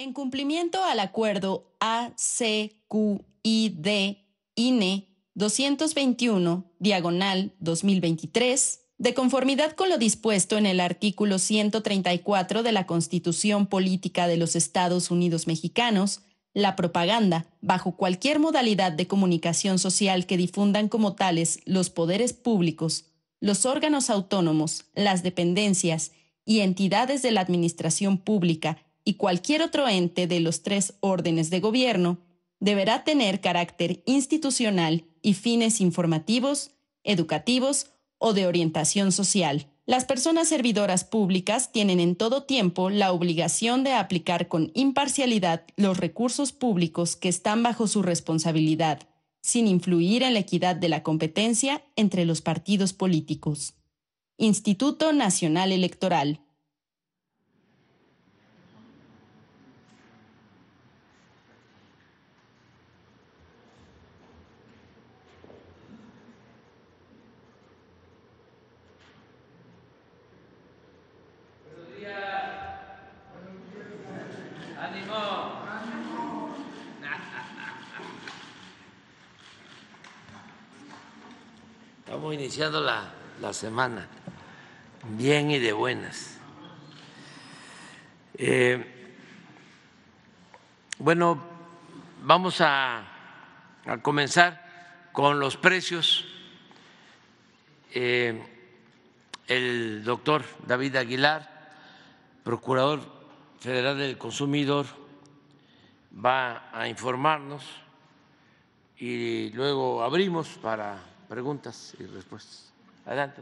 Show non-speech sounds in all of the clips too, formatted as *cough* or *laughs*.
En cumplimiento al acuerdo ACQID INE 221, diagonal 2023, de conformidad con lo dispuesto en el artículo 134 de la Constitución Política de los Estados Unidos Mexicanos, la propaganda, bajo cualquier modalidad de comunicación social que difundan como tales los poderes públicos, los órganos autónomos, las dependencias y entidades de la administración pública, y cualquier otro ente de los tres órdenes de gobierno deberá tener carácter institucional y fines informativos, educativos o de orientación social. Las personas servidoras públicas tienen en todo tiempo la obligación de aplicar con imparcialidad los recursos públicos que están bajo su responsabilidad, sin influir en la equidad de la competencia entre los partidos políticos. Instituto Nacional Electoral iniciando la, semana? Bien y de buenas. Eh, bueno, vamos a, comenzar con los precios. Eh, el doctor David Aguilar, procurador federal del consumidor, va a informarnos y luego abrimos para preguntas y respuestas. Adelante,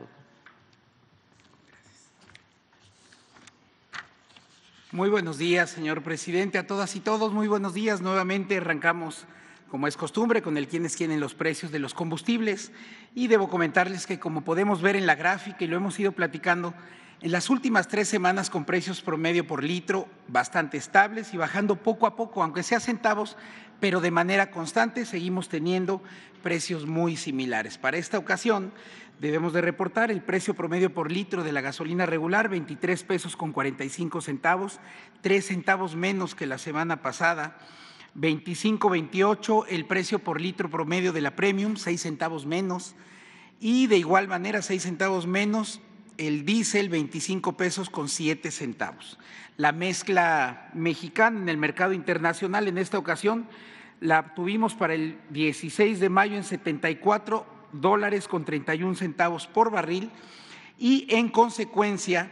Muy buenos días, señor presidente, a todas y todos. Muy buenos días. Nuevamente arrancamos, como es costumbre, con el quienes tienen los precios de los combustibles. Y debo comentarles que, como podemos ver en la gráfica y lo hemos ido platicando, en las últimas tres semanas con precios promedio por litro bastante estables y bajando poco a poco, aunque sea centavos, pero de manera constante seguimos teniendo precios muy similares. Para esta ocasión debemos de reportar el precio promedio por litro de la gasolina regular, 23 pesos con 45 centavos, tres centavos menos que la semana pasada. 25.28 el precio por litro promedio de la premium, 6 centavos menos, y de igual manera 6 centavos menos el diésel 25 pesos con 7 centavos. La mezcla mexicana en el mercado internacional en esta ocasión la obtuvimos para el 16 de mayo en 74 dólares con 31 centavos por barril y en consecuencia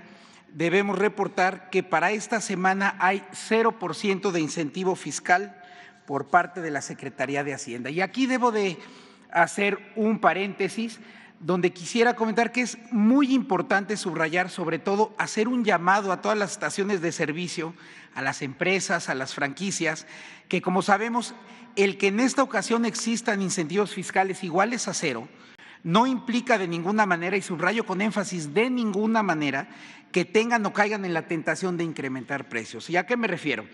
debemos reportar que para esta semana hay 0% de incentivo fiscal por parte de la Secretaría de Hacienda. Y aquí debo de hacer un paréntesis donde quisiera comentar que es muy importante subrayar, sobre todo, hacer un llamado a todas las estaciones de servicio, a las empresas, a las franquicias, que como sabemos, el que en esta ocasión existan incentivos fiscales iguales a cero, no implica de ninguna manera, y subrayo con énfasis, de ninguna manera, que tengan o caigan en la tentación de incrementar precios. ¿Y a qué me refiero?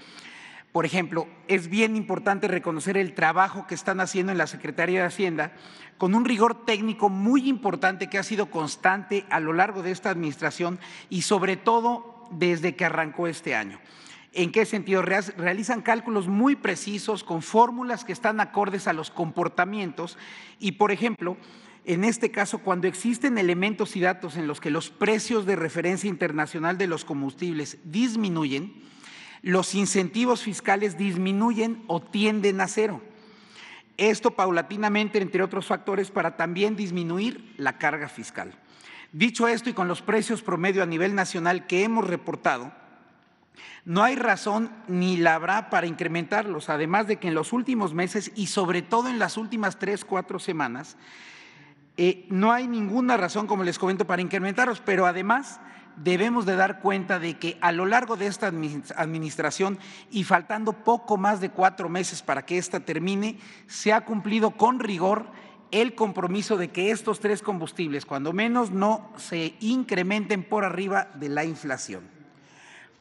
Por ejemplo, es bien importante reconocer el trabajo que están haciendo en la Secretaría de Hacienda con un rigor técnico muy importante que ha sido constante a lo largo de esta administración y sobre todo desde que arrancó este año. ¿En qué sentido? Realizan cálculos muy precisos con fórmulas que están acordes a los comportamientos y, por ejemplo, en este caso, cuando existen elementos y datos en los que los precios de referencia internacional de los combustibles disminuyen, los incentivos fiscales disminuyen o tienden a cero. Esto paulatinamente, entre otros factores, para también disminuir la carga fiscal. Dicho esto, y con los precios promedio a nivel nacional que hemos reportado, no hay razón ni la habrá para incrementarlos, además de que en los últimos meses y sobre todo en las últimas tres, cuatro semanas, eh, no hay ninguna razón, como les comento, para incrementarlos, pero además debemos de dar cuenta de que a lo largo de esta administración y faltando poco más de cuatro meses para que esta termine, se ha cumplido con rigor el compromiso de que estos tres combustibles, cuando menos, no se incrementen por arriba de la inflación.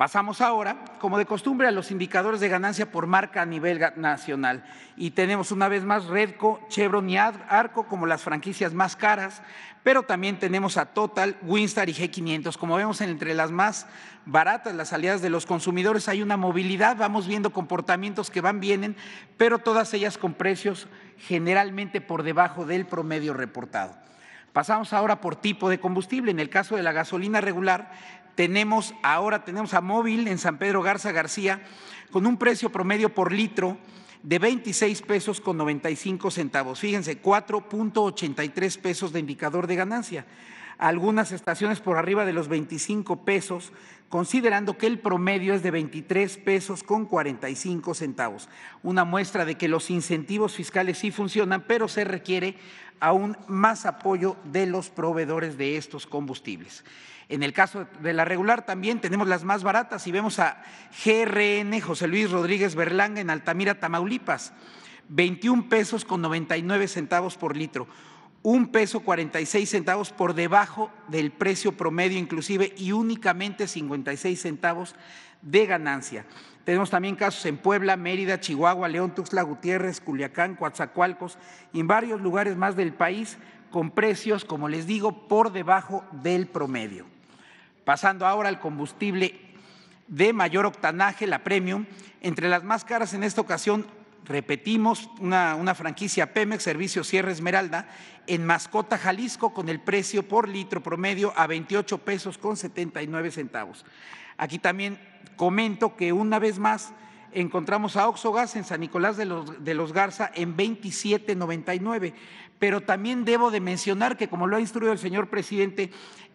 Pasamos ahora, como de costumbre, a los indicadores de ganancia por marca a nivel nacional. Y tenemos una vez más Redco, Chevron y Arco como las franquicias más caras, pero también tenemos a Total, Winstar y G500. Como vemos, entre las más baratas, las salidas de los consumidores, hay una movilidad, vamos viendo comportamientos que van, vienen, pero todas ellas con precios generalmente por debajo del promedio reportado. Pasamos ahora por tipo de combustible. En el caso de la gasolina regular, tenemos ahora, tenemos a Móvil en San Pedro Garza García con un precio promedio por litro de 26 pesos con 95 centavos. Fíjense, 4.83 pesos de indicador de ganancia. Algunas estaciones por arriba de los 25 pesos, considerando que el promedio es de 23 pesos con 45 centavos. Una muestra de que los incentivos fiscales sí funcionan, pero se requiere aún más apoyo de los proveedores de estos combustibles. En el caso de la regular también tenemos las más baratas y vemos a GRN José Luis Rodríguez Berlanga en Altamira, Tamaulipas, 21 pesos con 99 centavos por litro, un peso 46 centavos por debajo del precio promedio inclusive y únicamente 56 centavos de ganancia. Tenemos también casos en Puebla, Mérida, Chihuahua, León, Tuxtla Gutiérrez, Culiacán, Coatzacoalcos y en varios lugares más del país con precios, como les digo, por debajo del promedio pasando ahora al combustible de mayor octanaje, la Premium. Entre las más caras en esta ocasión, repetimos, una, franquicia Pemex, Servicio Sierra Esmeralda, en Mascota, Jalisco, con el precio por litro promedio a 28 pesos con 79 centavos. Aquí también comento que una vez más encontramos a Oxogas en San Nicolás de los Garza en 27.99, pero también debo de mencionar que como lo ha instruido el señor presidente,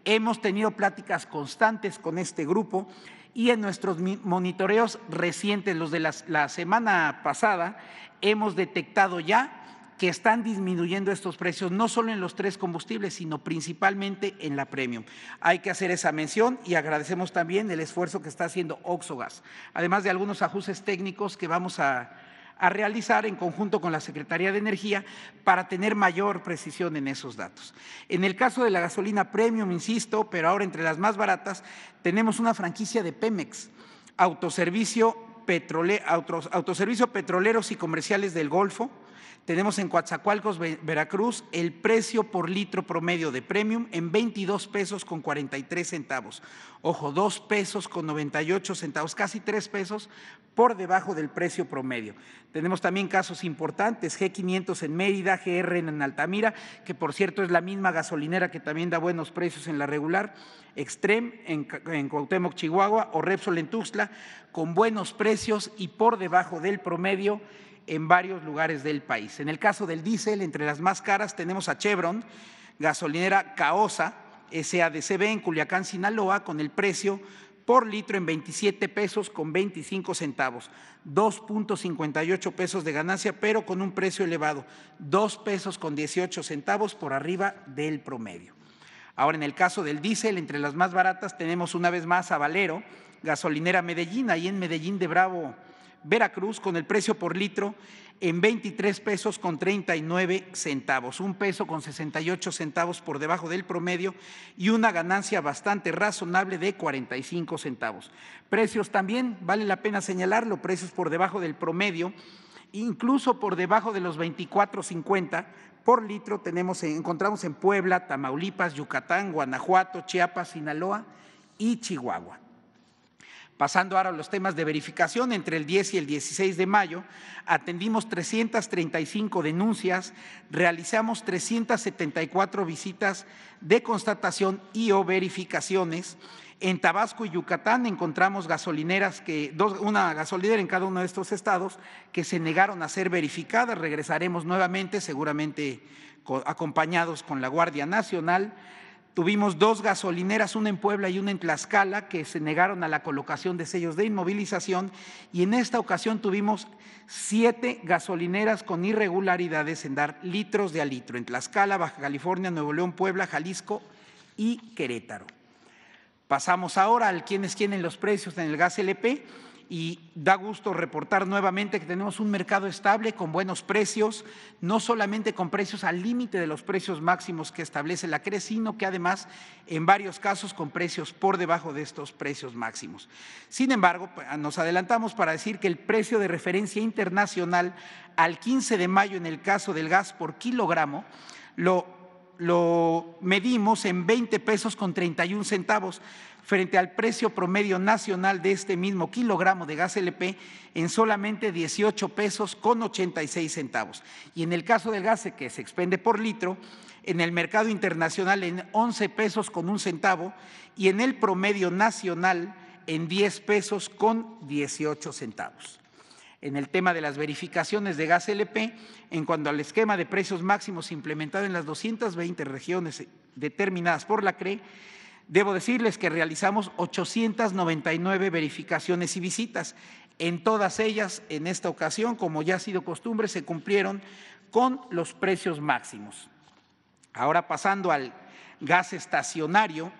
Hemos tenido pláticas constantes con este grupo y en nuestros monitoreos recientes, los de la, semana pasada, hemos detectado ya que están disminuyendo estos precios, no solo en los tres combustibles, sino principalmente en la premium. Hay que hacer esa mención y agradecemos también el esfuerzo que está haciendo Oxogas, además de algunos ajustes técnicos que vamos a a realizar en conjunto con la Secretaría de Energía para tener mayor precisión en esos datos. En el caso de la gasolina premium, insisto, pero ahora entre las más baratas, tenemos una franquicia de Pemex, autoservicio, autoservicio petroleros y comerciales del Golfo, tenemos en Coatzacoalcos, Veracruz, el precio por litro promedio de premium en 22 pesos con 43 centavos. Ojo, 2 pesos con 98 centavos, casi 3 pesos por debajo del precio promedio. Tenemos también casos importantes, G500 en Mérida, GR en Altamira, que por cierto es la misma gasolinera que también da buenos precios en la regular, Extrem en, en Chihuahua, o Repsol en Tuxtla, con buenos precios y por debajo del promedio en varios lugares del país. En el caso del diésel, entre las más caras tenemos a Chevron, gasolinera Caosa, SADCB en Culiacán, Sinaloa, con el precio por litro en 27 pesos con 25 centavos, 2.58 pesos de ganancia, pero con un precio elevado, 2 pesos con 18 centavos por arriba del promedio. Ahora, en el caso del diésel, entre las más baratas tenemos una vez más a Valero, gasolinera Medellín, ahí en Medellín de Bravo, Veracruz con el precio por litro en 23 pesos con 39 centavos, un peso con 68 centavos por debajo del promedio y una ganancia bastante razonable de 45 centavos. Precios también, vale la pena señalarlo, precios por debajo del promedio, incluso por debajo de los 24.50 por litro encontramos en Puebla, Tamaulipas, Yucatán, Guanajuato, Chiapas, Sinaloa y Chihuahua. Pasando ahora a los temas de verificación, entre el 10 y el 16 de mayo atendimos 335 denuncias, realizamos 374 visitas de constatación y o verificaciones. En Tabasco y Yucatán encontramos gasolineras que, una gasolinera en cada uno de estos estados que se negaron a ser verificadas. Regresaremos nuevamente, seguramente acompañados con la Guardia Nacional Tuvimos dos gasolineras, una en Puebla y una en Tlaxcala, que se negaron a la colocación de sellos de inmovilización y en esta ocasión tuvimos siete gasolineras con irregularidades en dar litros de a litro en Tlaxcala, Baja California, Nuevo León, Puebla, Jalisco y Querétaro. Pasamos ahora al quién es quién en los precios en el gas LP y da gusto reportar nuevamente que tenemos un mercado estable con buenos precios, no solamente con precios al límite de los precios máximos que establece la CRE, sino que además en varios casos con precios por debajo de estos precios máximos. Sin embargo, nos adelantamos para decir que el precio de referencia internacional al 15 de mayo en el caso del gas por kilogramo lo medimos en 20 pesos con 31 centavos, frente al precio promedio nacional de este mismo kilogramo de gas LP en solamente 18 pesos con 86 centavos. Y en el caso del gas que se expende por litro, en el mercado internacional en 11 pesos con un centavo y en el promedio nacional en 10 pesos con 18 centavos. En el tema de las verificaciones de gas LP, en cuanto al esquema de precios máximos implementado en las 220 regiones determinadas por la CRE, Debo decirles que realizamos 899 verificaciones y visitas. En todas ellas, en esta ocasión, como ya ha sido costumbre, se cumplieron con los precios máximos. Ahora pasando al gas estacionario,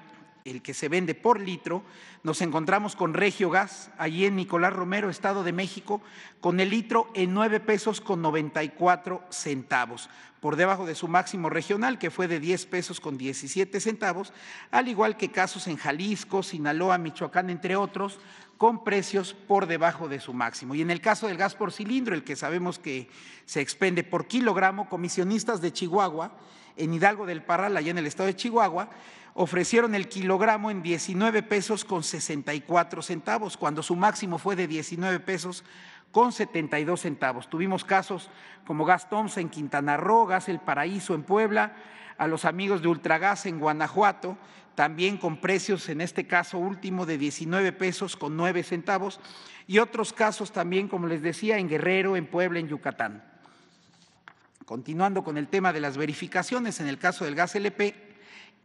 el que se vende por litro, nos encontramos con Regio Gas, allí en Nicolás Romero, Estado de México, con el litro en nueve pesos con 94 centavos, por debajo de su máximo regional, que fue de 10 pesos con 17 centavos, al igual que casos en Jalisco, Sinaloa, Michoacán, entre otros, con precios por debajo de su máximo. Y en el caso del gas por cilindro, el que sabemos que se expende por kilogramo, comisionistas de Chihuahua, en Hidalgo del Parral, allá en el estado de Chihuahua, ofrecieron el kilogramo en 19 pesos con 64 centavos, cuando su máximo fue de 19 pesos con 72 centavos. Tuvimos casos como Gas Thompson en Quintana Roo, Gas El Paraíso en Puebla, a los amigos de Ultragas en Guanajuato, también con precios, en este caso último, de 19 pesos con 9 centavos, y otros casos también, como les decía, en Guerrero, en Puebla, en Yucatán. Continuando con el tema de las verificaciones, en el caso del gas LP,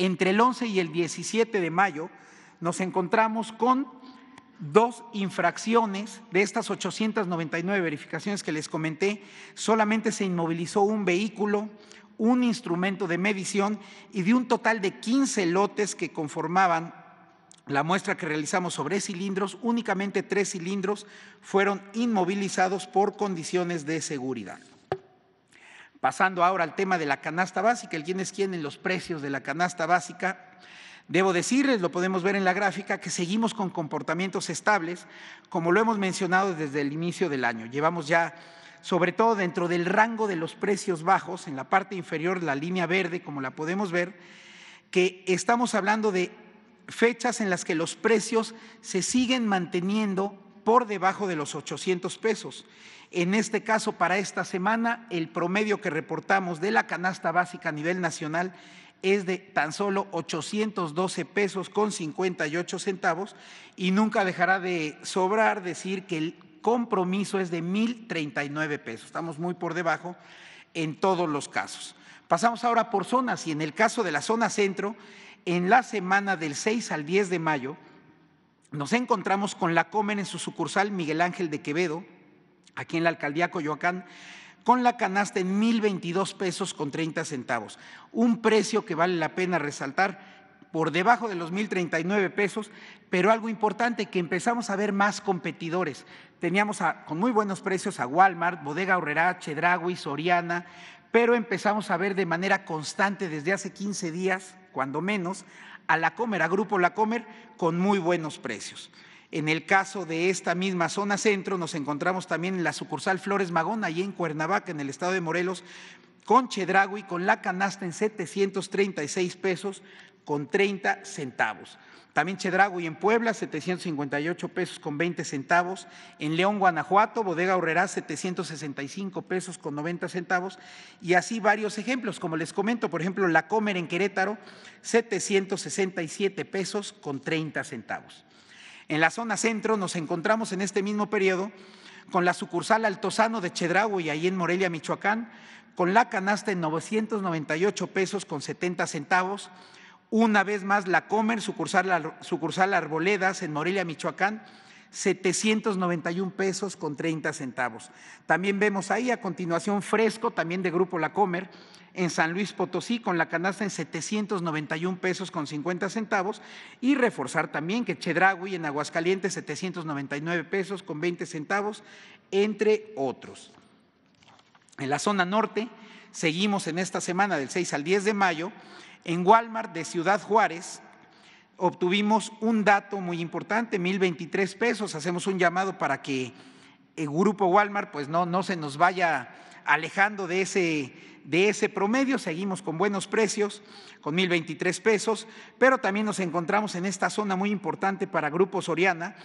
entre el 11 y el 17 de mayo nos encontramos con dos infracciones de estas 899 verificaciones que les comenté, solamente se inmovilizó un vehículo, un instrumento de medición y de un total de 15 lotes que conformaban la muestra que realizamos sobre cilindros, únicamente tres cilindros fueron inmovilizados por condiciones de seguridad. Pasando ahora al tema de la canasta básica, el quién es quién en los precios de la canasta básica. Debo decirles, lo podemos ver en la gráfica, que seguimos con comportamientos estables, como lo hemos mencionado desde el inicio del año. Llevamos ya, sobre todo dentro del rango de los precios bajos, en la parte inferior, la línea verde, como la podemos ver, que estamos hablando de fechas en las que los precios se siguen manteniendo por debajo de los 800 pesos. En este caso, para esta semana, el promedio que reportamos de la canasta básica a nivel nacional es de tan solo 812 pesos con 58 centavos y nunca dejará de sobrar decir que el compromiso es de 1.039 pesos. Estamos muy por debajo en todos los casos. Pasamos ahora por zonas y en el caso de la zona centro, en la semana del 6 al 10 de mayo, nos encontramos con la Comen en su sucursal Miguel Ángel de Quevedo, aquí en la alcaldía Coyoacán, con la canasta en 1.022 pesos con 30 centavos, un precio que vale la pena resaltar por debajo de los 1.039 pesos, pero algo importante que empezamos a ver más competidores. Teníamos con muy buenos precios a Walmart, Bodega Horrera, y Soriana, pero empezamos a ver de manera constante desde hace 15 días, cuando menos, a la Comer, a Grupo La Comer, con muy buenos precios. En el caso de esta misma zona centro, nos encontramos también en la sucursal Flores Magón, y en Cuernavaca, en el estado de Morelos, con Chedragui, con la canasta en 736 pesos con 30 centavos. También Chedragui en Puebla, 758 pesos con 20 centavos. En León, Guanajuato, Bodega Horrera, 765 pesos con 90 centavos. Y así varios ejemplos, como les comento, por ejemplo, La Comer en Querétaro, 767 pesos con 30 centavos. En la zona centro nos encontramos en este mismo periodo con la sucursal Altozano de Chedragui, ahí en Morelia, Michoacán, con la canasta en 998 pesos con 70 centavos una vez más la Comer, sucursal, Arboledas en Morelia, Michoacán, 791 pesos con 30 centavos. También vemos ahí a continuación Fresco, también de Grupo La Comer, en San Luis Potosí con la canasta en 791 pesos con 50 centavos y reforzar también que Chedragui en Aguascalientes 799 pesos con 20 centavos, entre otros. En la zona norte seguimos en esta semana del 6 al 10 de mayo en Walmart de Ciudad Juárez obtuvimos un dato muy importante, 1.023 pesos. Hacemos un llamado para que el eh, grupo Walmart pues no, no se nos vaya alejando de ese, de ese promedio. Seguimos con buenos precios, con 1.023 pesos, pero también nos encontramos en esta zona muy importante para Grupo Soriana,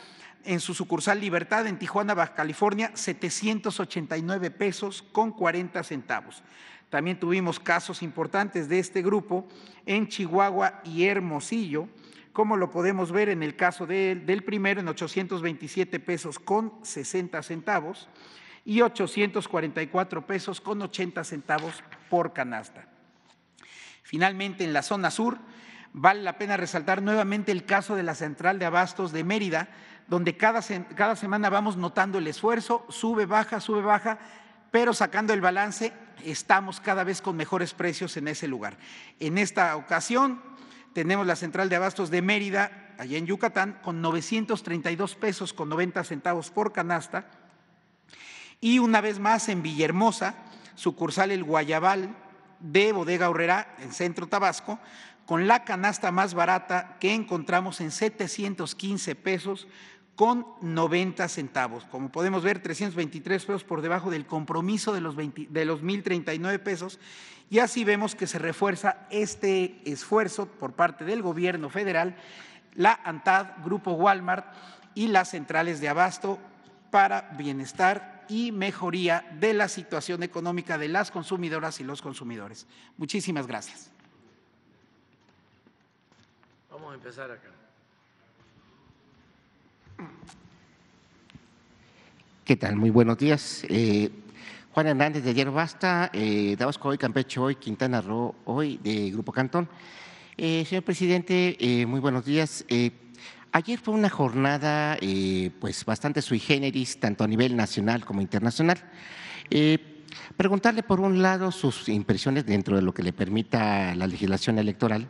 en su sucursal Libertad en Tijuana, Baja California, 789 pesos con 40 centavos. También tuvimos casos importantes de este grupo en Chihuahua y Hermosillo, como lo podemos ver en el caso del primero en 827 pesos con 60 centavos y 844 pesos con 80 centavos por canasta. Finalmente, en la zona sur, vale la pena resaltar nuevamente el caso de la central de abastos de Mérida, donde cada, cada semana vamos notando el esfuerzo, sube, baja, sube, baja, pero sacando el balance estamos cada vez con mejores precios en ese lugar. En esta ocasión tenemos la central de abastos de Mérida, allá en Yucatán, con 932 pesos con 90 centavos por canasta. Y una vez más en Villahermosa, sucursal El Guayabal de Bodega Horrera, en Centro Tabasco, con la canasta más barata que encontramos en 715 pesos con 90 centavos. Como podemos ver, 323 pesos por debajo del compromiso de los, de los 1.039 pesos. Y así vemos que se refuerza este esfuerzo por parte del gobierno federal, la ANTAD, Grupo Walmart y las centrales de abasto para bienestar y mejoría de la situación económica de las consumidoras y los consumidores. Muchísimas gracias. Vamos a empezar acá. ¿Qué tal? Muy buenos días. Eh, Juan Hernández de Ayer Basta, eh, hoy, Campeche hoy, Quintana Roo hoy, de Grupo Cantón. Eh, señor presidente, eh, muy buenos días. Ayer fue una jornada pues bastante sui generis, tanto a nivel nacional como internacional. preguntarle por un lado sus impresiones dentro de lo que le permita la legislación electoral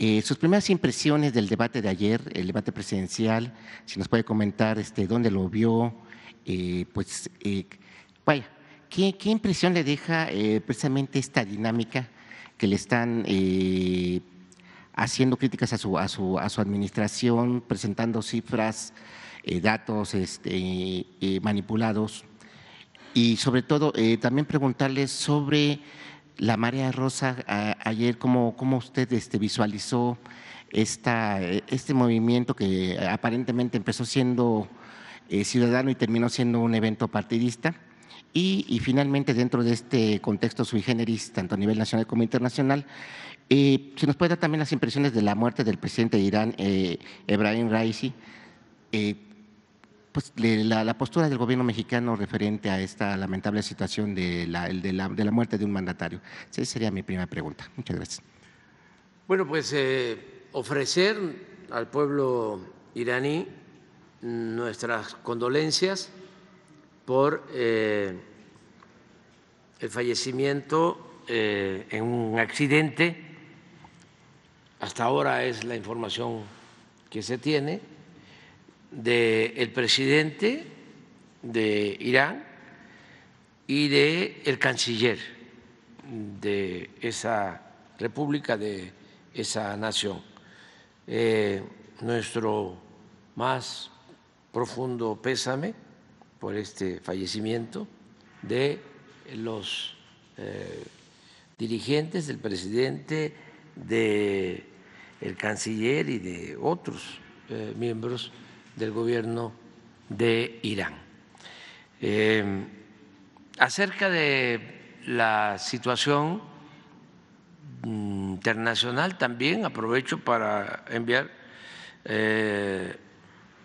eh, sus primeras impresiones del debate de ayer, el debate presidencial, si nos puede comentar este, dónde lo vio, eh, pues eh, vaya, ¿qué, impresión le deja precisamente esta dinámica que le están haciendo críticas a su, a su, a su administración, presentando cifras, datos este, manipulados y sobre todo también preguntarles sobre la María rosa ayer, ¿cómo, usted este, visualizó esta, este movimiento que aparentemente empezó siendo eh, ciudadano y terminó siendo un evento partidista? Y, finalmente, dentro de este contexto sui generis, tanto a nivel nacional como internacional, eh, se nos puede dar también las impresiones de la muerte del presidente de Irán, eh, Ebrahim Raisi. Eh, pues, la, postura del gobierno mexicano referente a esta lamentable situación de la, muerte de un mandatario. Esa sería mi primera pregunta. Muchas gracias. Bueno, pues eh, ofrecer al pueblo iraní nuestras condolencias por eh, el fallecimiento eh, en un accidente. Hasta ahora es la información que se tiene del presidente de Irán y del el canciller de esa república, de esa nación. Eh, nuestro más profundo pésame por este fallecimiento de los eh, dirigentes, del presidente, del el canciller y de otros eh, miembros del gobierno de Irán. Eh, acerca de la situación mm, internacional, también aprovecho para enviar eh,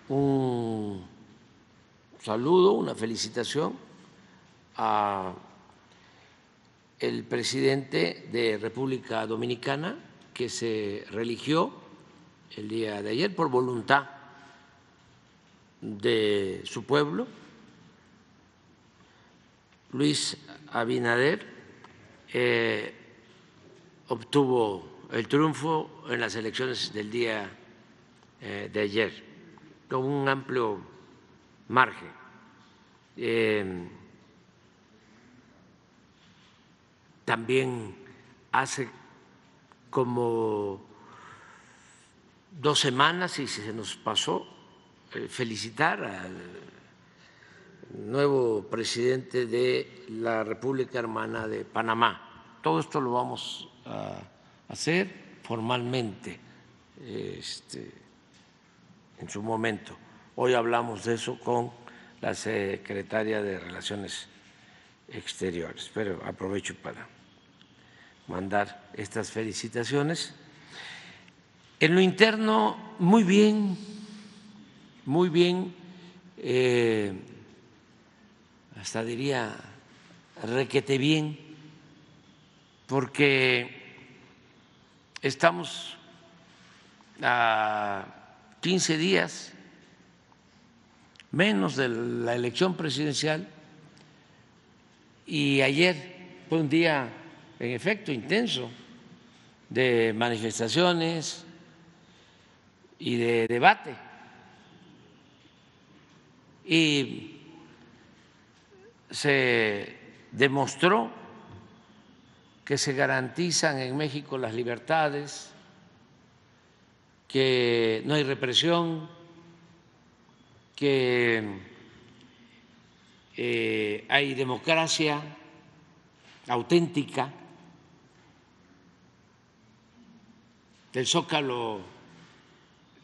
un saludo, una felicitación a el presidente de República Dominicana que se religió el día de ayer por voluntad de su pueblo, Luis Abinader, eh, obtuvo el triunfo en las elecciones del día eh, de ayer, con un amplio margen. Eh, también hace como dos semanas, y se nos pasó, eh, felicitar al nuevo presidente de la República Hermana de Panamá. Todo esto lo vamos a hacer formalmente este, en su momento. Hoy hablamos de eso con la secretaria de Relaciones Exteriores, pero aprovecho para mandar estas felicitaciones. En lo interno, muy bien muy bien, eh, hasta diría requete bien, porque estamos a 15 días menos de la elección presidencial y ayer fue un día en efecto intenso de manifestaciones y de debate y se demostró que se garantizan en México las libertades, que no hay represión, que eh, hay democracia auténtica. El Zócalo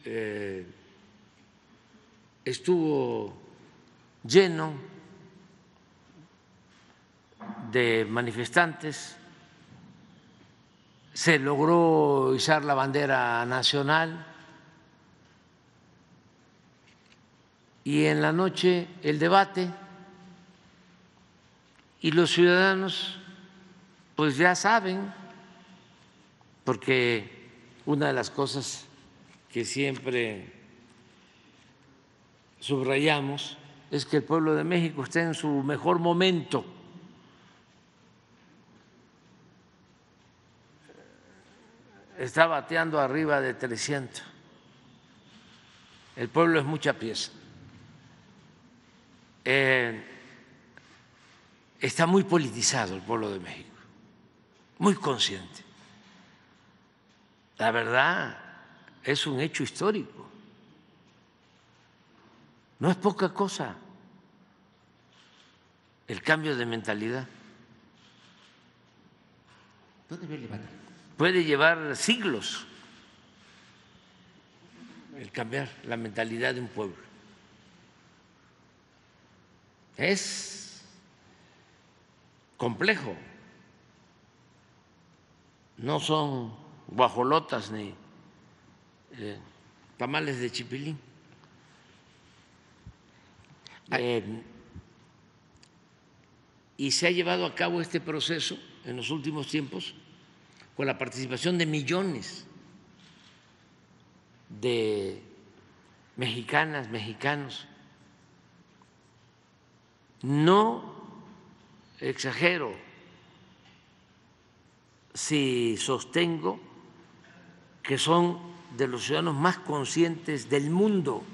eh, estuvo lleno de manifestantes, se logró izar la bandera nacional y en la noche el debate y los ciudadanos pues ya saben, porque una de las cosas que siempre subrayamos es que el pueblo de México está en su mejor momento. Está bateando arriba de 300. El pueblo es mucha pieza. Eh, está muy politizado el pueblo de México, muy consciente. La verdad es un hecho histórico. No es poca cosa el cambio de mentalidad. Puede llevar siglos el cambiar la mentalidad de un pueblo. Es complejo. No son guajolotas ni eh, tamales de chipilín y se ha llevado a cabo este proceso en los últimos tiempos con la participación de millones de mexicanas, mexicanos. No exagero si sostengo que son de los ciudadanos más conscientes del mundo.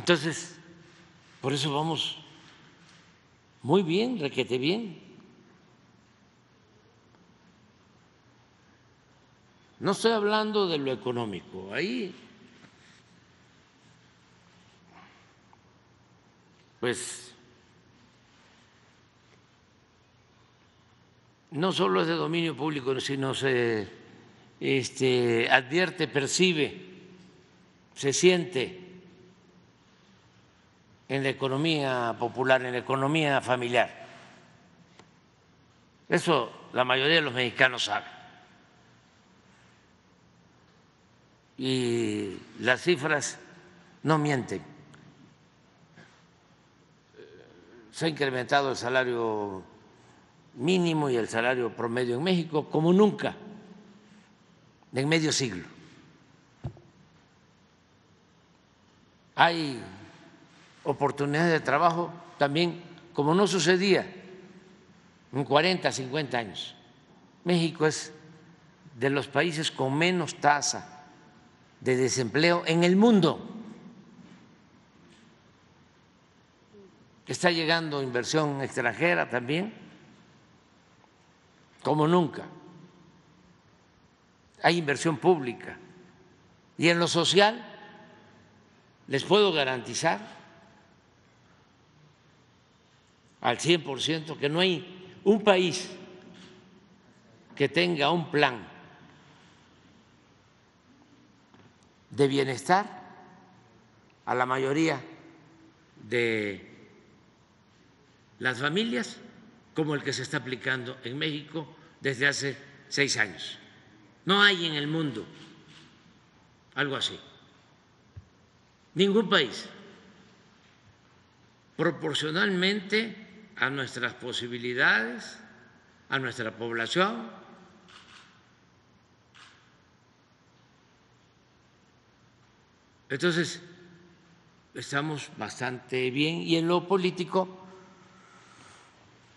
Entonces, por eso vamos muy bien, requete bien. No estoy hablando de lo económico, ahí pues no solo es de dominio público, sino se este, advierte, percibe, se siente en la economía popular, en la economía familiar. Eso la mayoría de los mexicanos sabe. Y las cifras no mienten. Se ha incrementado el salario mínimo y el salario promedio en México como nunca en medio siglo. Hay oportunidades de trabajo también, como no sucedía en 40, 50 años. México es de los países con menos tasa de desempleo en el mundo. Está llegando inversión extranjera también, como nunca. Hay inversión pública. Y en lo social, les puedo garantizar al 100%, que no hay un país que tenga un plan de bienestar a la mayoría de las familias como el que se está aplicando en México desde hace seis años. No hay en el mundo algo así. Ningún país. Proporcionalmente a nuestras posibilidades, a nuestra población. Entonces, estamos bastante bien y en lo político,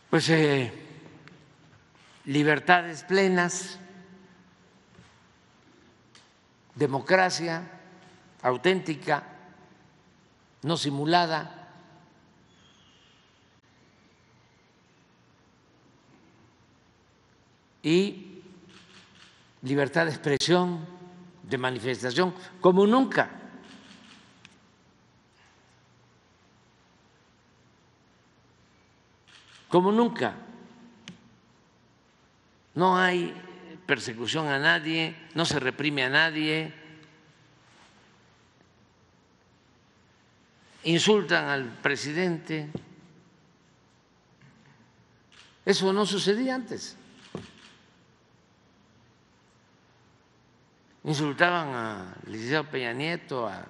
pues eh, libertades plenas, democracia auténtica, no simulada. y libertad de expresión, de manifestación, como nunca. Como nunca. No hay persecución a nadie, no se reprime a nadie, insultan al presidente. Eso no sucedía antes. insultaban a licenciado Peña Nieto, a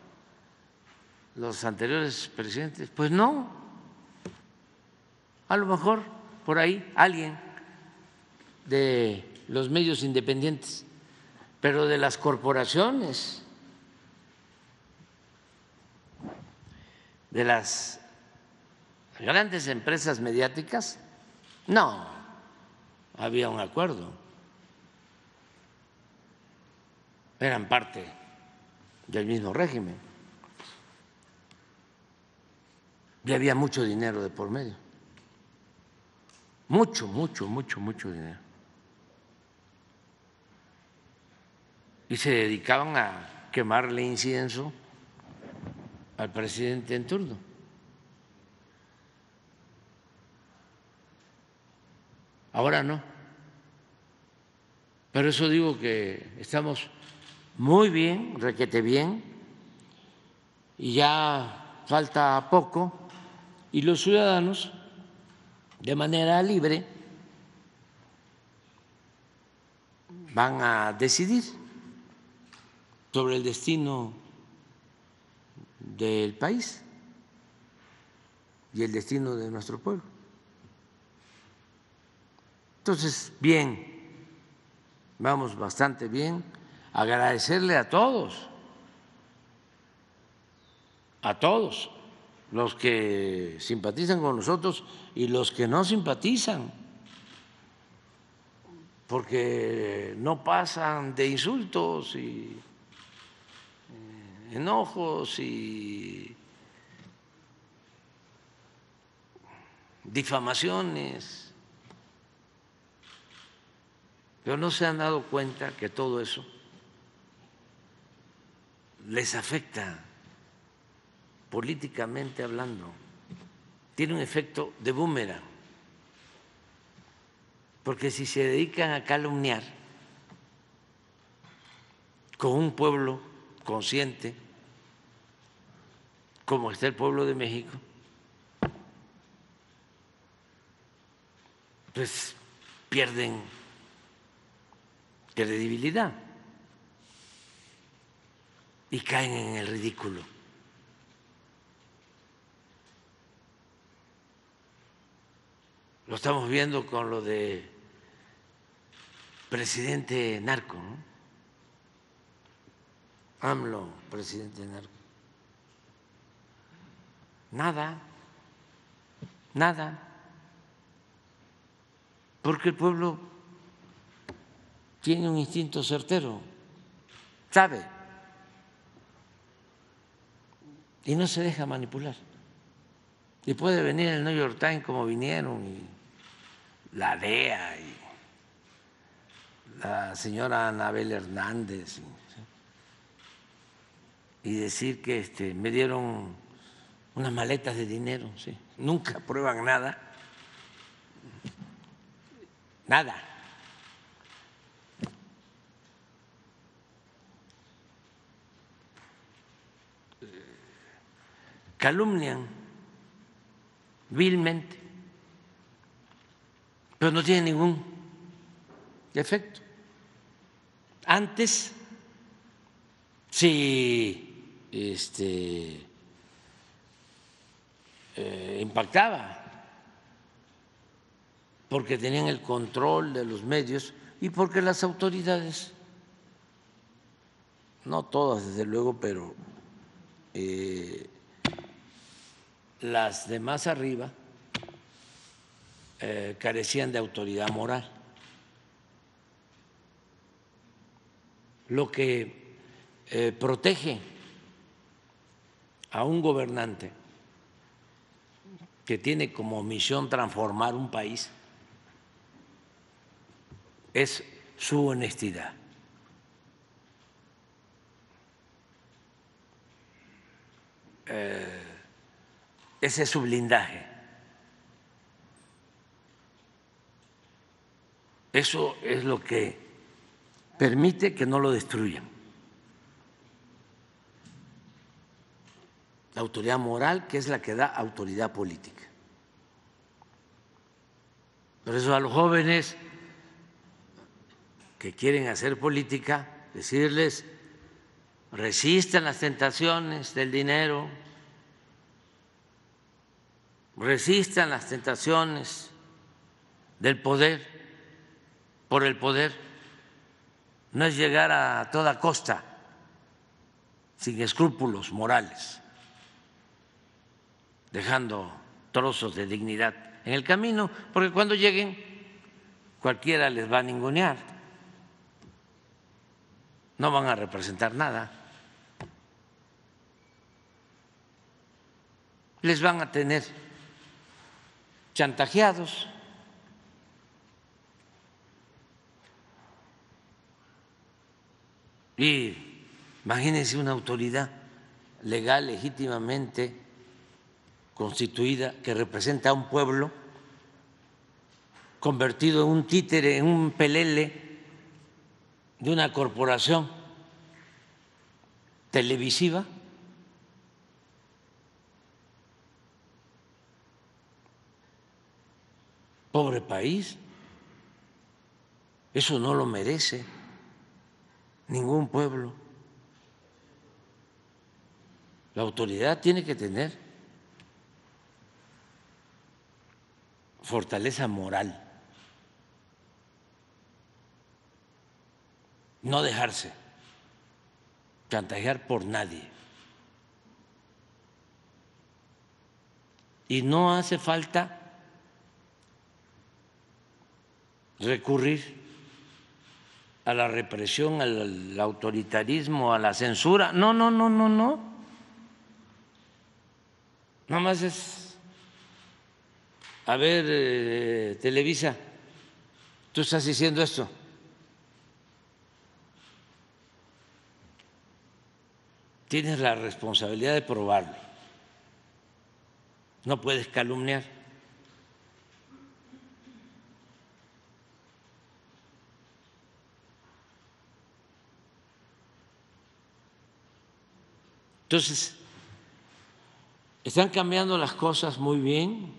los anteriores presidentes? Pues no. A lo mejor por ahí alguien de los medios independientes, pero de las corporaciones, de las grandes empresas mediáticas, no había un acuerdo. eran parte del mismo régimen. Y había mucho dinero de por medio. Mucho, mucho, mucho, mucho dinero. Y se dedicaban a quemarle incienso al presidente en turno. Ahora no. Pero eso digo que estamos muy bien, requete bien, y ya falta poco, y los ciudadanos, de manera libre, van a decidir sobre el destino del país y el destino de nuestro pueblo. Entonces, bien, vamos bastante bien agradecerle a todos, a todos, los que simpatizan con nosotros y los que no simpatizan, porque no pasan de insultos y eh, enojos y difamaciones, pero no se han dado cuenta que todo eso les afecta políticamente hablando. Tiene un efecto de búmera, Porque si se dedican a calumniar con un pueblo consciente, como está el pueblo de México, pues pierden credibilidad y caen en el ridículo. Lo estamos viendo con lo de presidente narco, AMLO, presidente narco. Nada, nada, porque el pueblo tiene un instinto certero, sabe y no se deja manipular. Y puede venir el New York Times como vinieron, y la DEA, y la señora Anabel Hernández, y, decir que este, me dieron unas maletas de dinero, ¿sí? nunca prueban nada, nada. calumnian vilmente, pero no tiene ningún efecto. Antes, sí este, eh, impactaba, porque tenían el control de los medios y porque las autoridades, no todas desde luego, pero eh, las de más arriba eh, carecían de autoridad moral. Lo que eh, protege a un gobernante que tiene como misión transformar un país es su honestidad. Eh, ese es su blindaje. Eso es lo que permite que no lo destruyan. La autoridad moral, que es la que da autoridad política. Por eso a los jóvenes que quieren hacer política, decirles, resistan las tentaciones del dinero, resistan las tentaciones del poder, por el poder, no es llegar a toda costa, sin escrúpulos morales, dejando trozos de dignidad en el camino, porque cuando lleguen cualquiera les va a ningunear, no van a representar nada, les van a tener chantajeados. Y imagínense una autoridad legal, legítimamente constituida, que representa a un pueblo convertido en un títere, en un pelele de una corporación televisiva pobre país. Eso no lo merece ningún pueblo. La autoridad tiene que tener fortaleza moral, no dejarse chantajear por nadie. Y no hace falta recurrir a la represión, al autoritarismo, a la censura. No, no, no, no, no. Nada más es, a ver, eh, Televisa, tú estás diciendo esto. Tienes la responsabilidad de probarlo. No puedes calumniar. Entonces, están cambiando las cosas muy bien,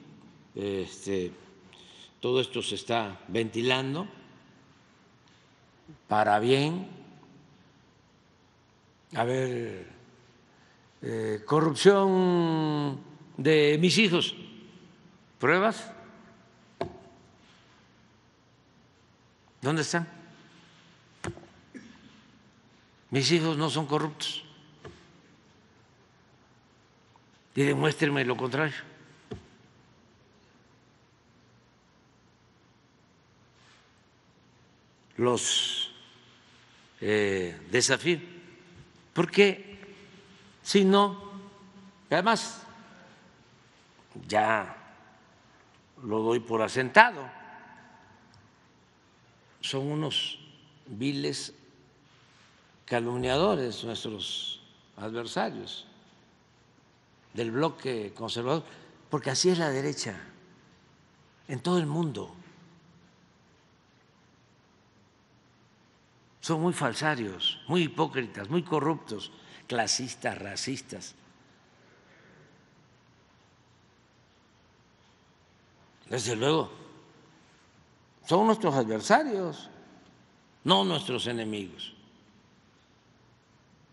este, todo esto se está ventilando para bien. A ver, eh, corrupción de mis hijos, pruebas. ¿Dónde están? Mis hijos no son corruptos. y demuéstreme lo contrario. Los eh, desafío, porque si no, además ya lo doy por asentado, son unos viles calumniadores nuestros adversarios del bloque conservador, porque así es la derecha en todo el mundo. Son muy falsarios, muy hipócritas, muy corruptos, clasistas, racistas. Desde luego, son nuestros adversarios, no nuestros enemigos.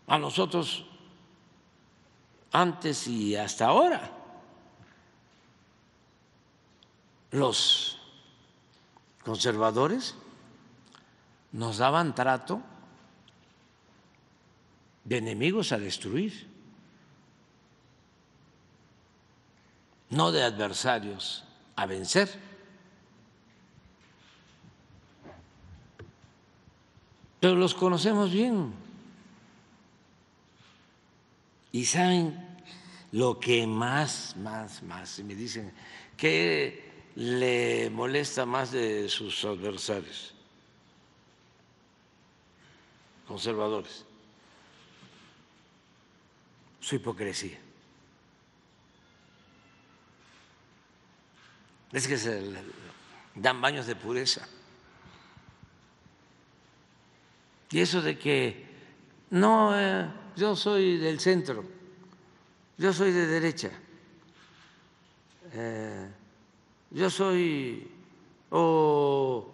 A nosotros antes y hasta ahora. Los conservadores nos daban trato de enemigos a destruir, no de adversarios a vencer. Pero los conocemos bien. ¿Y saben lo que más, más, más? me dicen, ¿qué le molesta más de sus adversarios conservadores? Su hipocresía. Es que se dan baños de pureza. Y eso de que no... Eh, yo soy del centro, yo soy de derecha, eh, yo soy o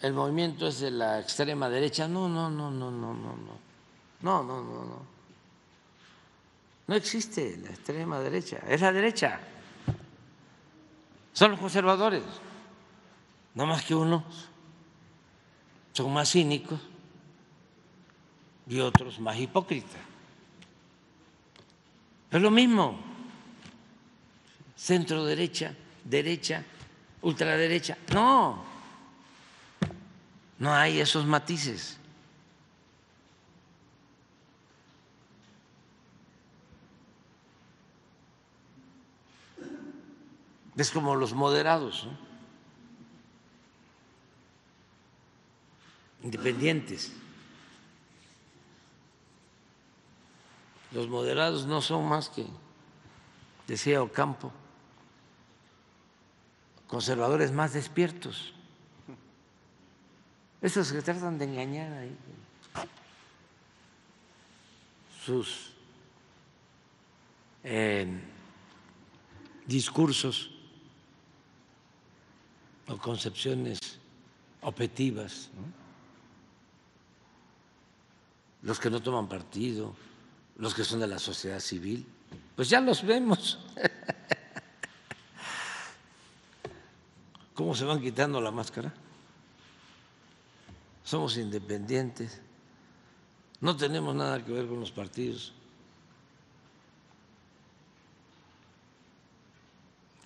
el movimiento es de la extrema derecha. No, no, no, no, no, no, no. No, no, no, no. No existe la extrema derecha, es la derecha. Son los conservadores, no más que unos son más cínicos y otros más hipócritas. Es lo mismo, centro derecha, derecha, ultraderecha. No, no hay esos matices. Es como los moderados, ¿no? independientes. Los moderados no son más que, decía Ocampo, conservadores más despiertos. Esos que tratan de engañar ahí. Sus eh, discursos o concepciones objetivas, los que no toman partido, los que son de la sociedad civil, pues ya los vemos. *laughs* ¿Cómo se van quitando la máscara? Somos independientes, no tenemos nada que ver con los partidos.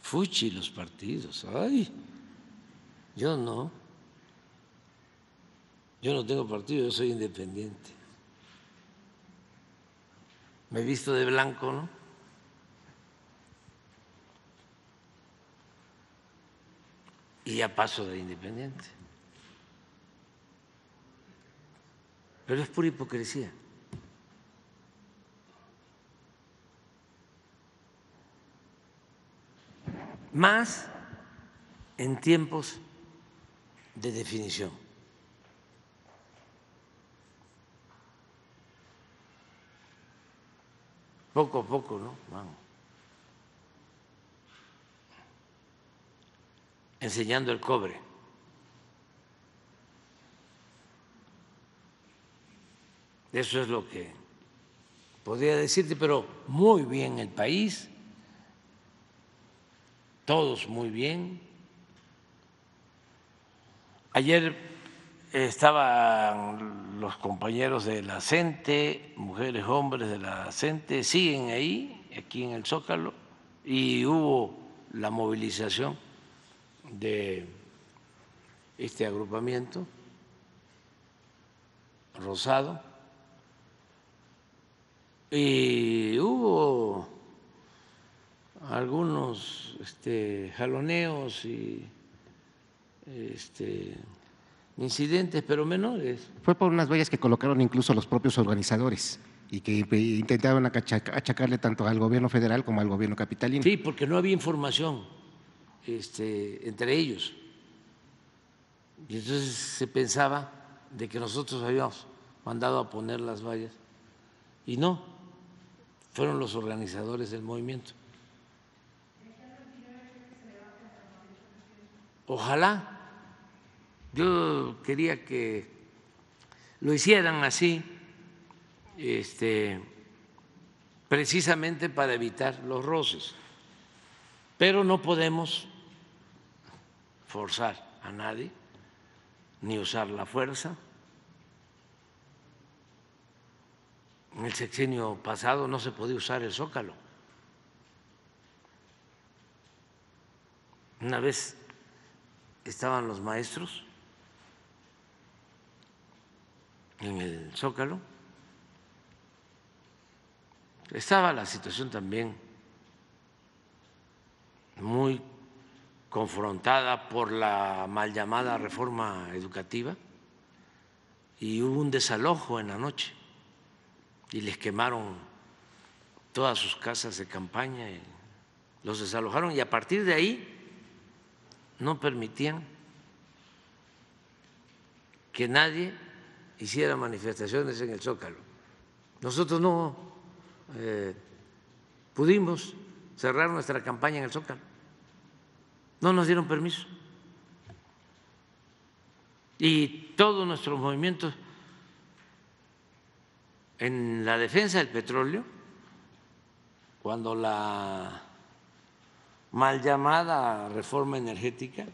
Fuchi los partidos, ay, yo no. Yo no tengo partido, yo soy independiente me visto de blanco, ¿no? Y ya paso de independiente. Pero es pura hipocresía. Más en tiempos de definición. poco a poco, ¿no? Vamos. Enseñando el cobre. Eso es lo que podría decirte, pero muy bien el país, todos muy bien. Ayer estaban los compañeros de la CENTE, mujeres, hombres de la CENTE, siguen ahí, aquí en el Zócalo, y hubo la movilización de este agrupamiento rosado y hubo algunos este, jaloneos y este, incidentes, pero menores. Fue por unas vallas que colocaron incluso los propios organizadores y que intentaron achacarle tanto al gobierno federal como al gobierno capitalino. Sí, porque no había información este, entre ellos. Y entonces se pensaba de que nosotros habíamos mandado a poner las vallas y no, fueron los organizadores del movimiento. Ojalá yo quería que lo hicieran así, este, precisamente para evitar los roces, pero no podemos forzar a nadie ni usar la fuerza. En el sexenio pasado no se podía usar el zócalo. Una vez estaban los maestros en el Zócalo, estaba la situación también muy confrontada por la mal llamada reforma educativa y hubo un desalojo en la noche y les quemaron todas sus casas de campaña, y los desalojaron y a partir de ahí no permitían que nadie hiciera manifestaciones en el Zócalo. Nosotros no eh, pudimos cerrar nuestra campaña en el Zócalo. No nos dieron permiso. Y todos nuestros movimientos en la defensa del petróleo, cuando la mal llamada reforma energética,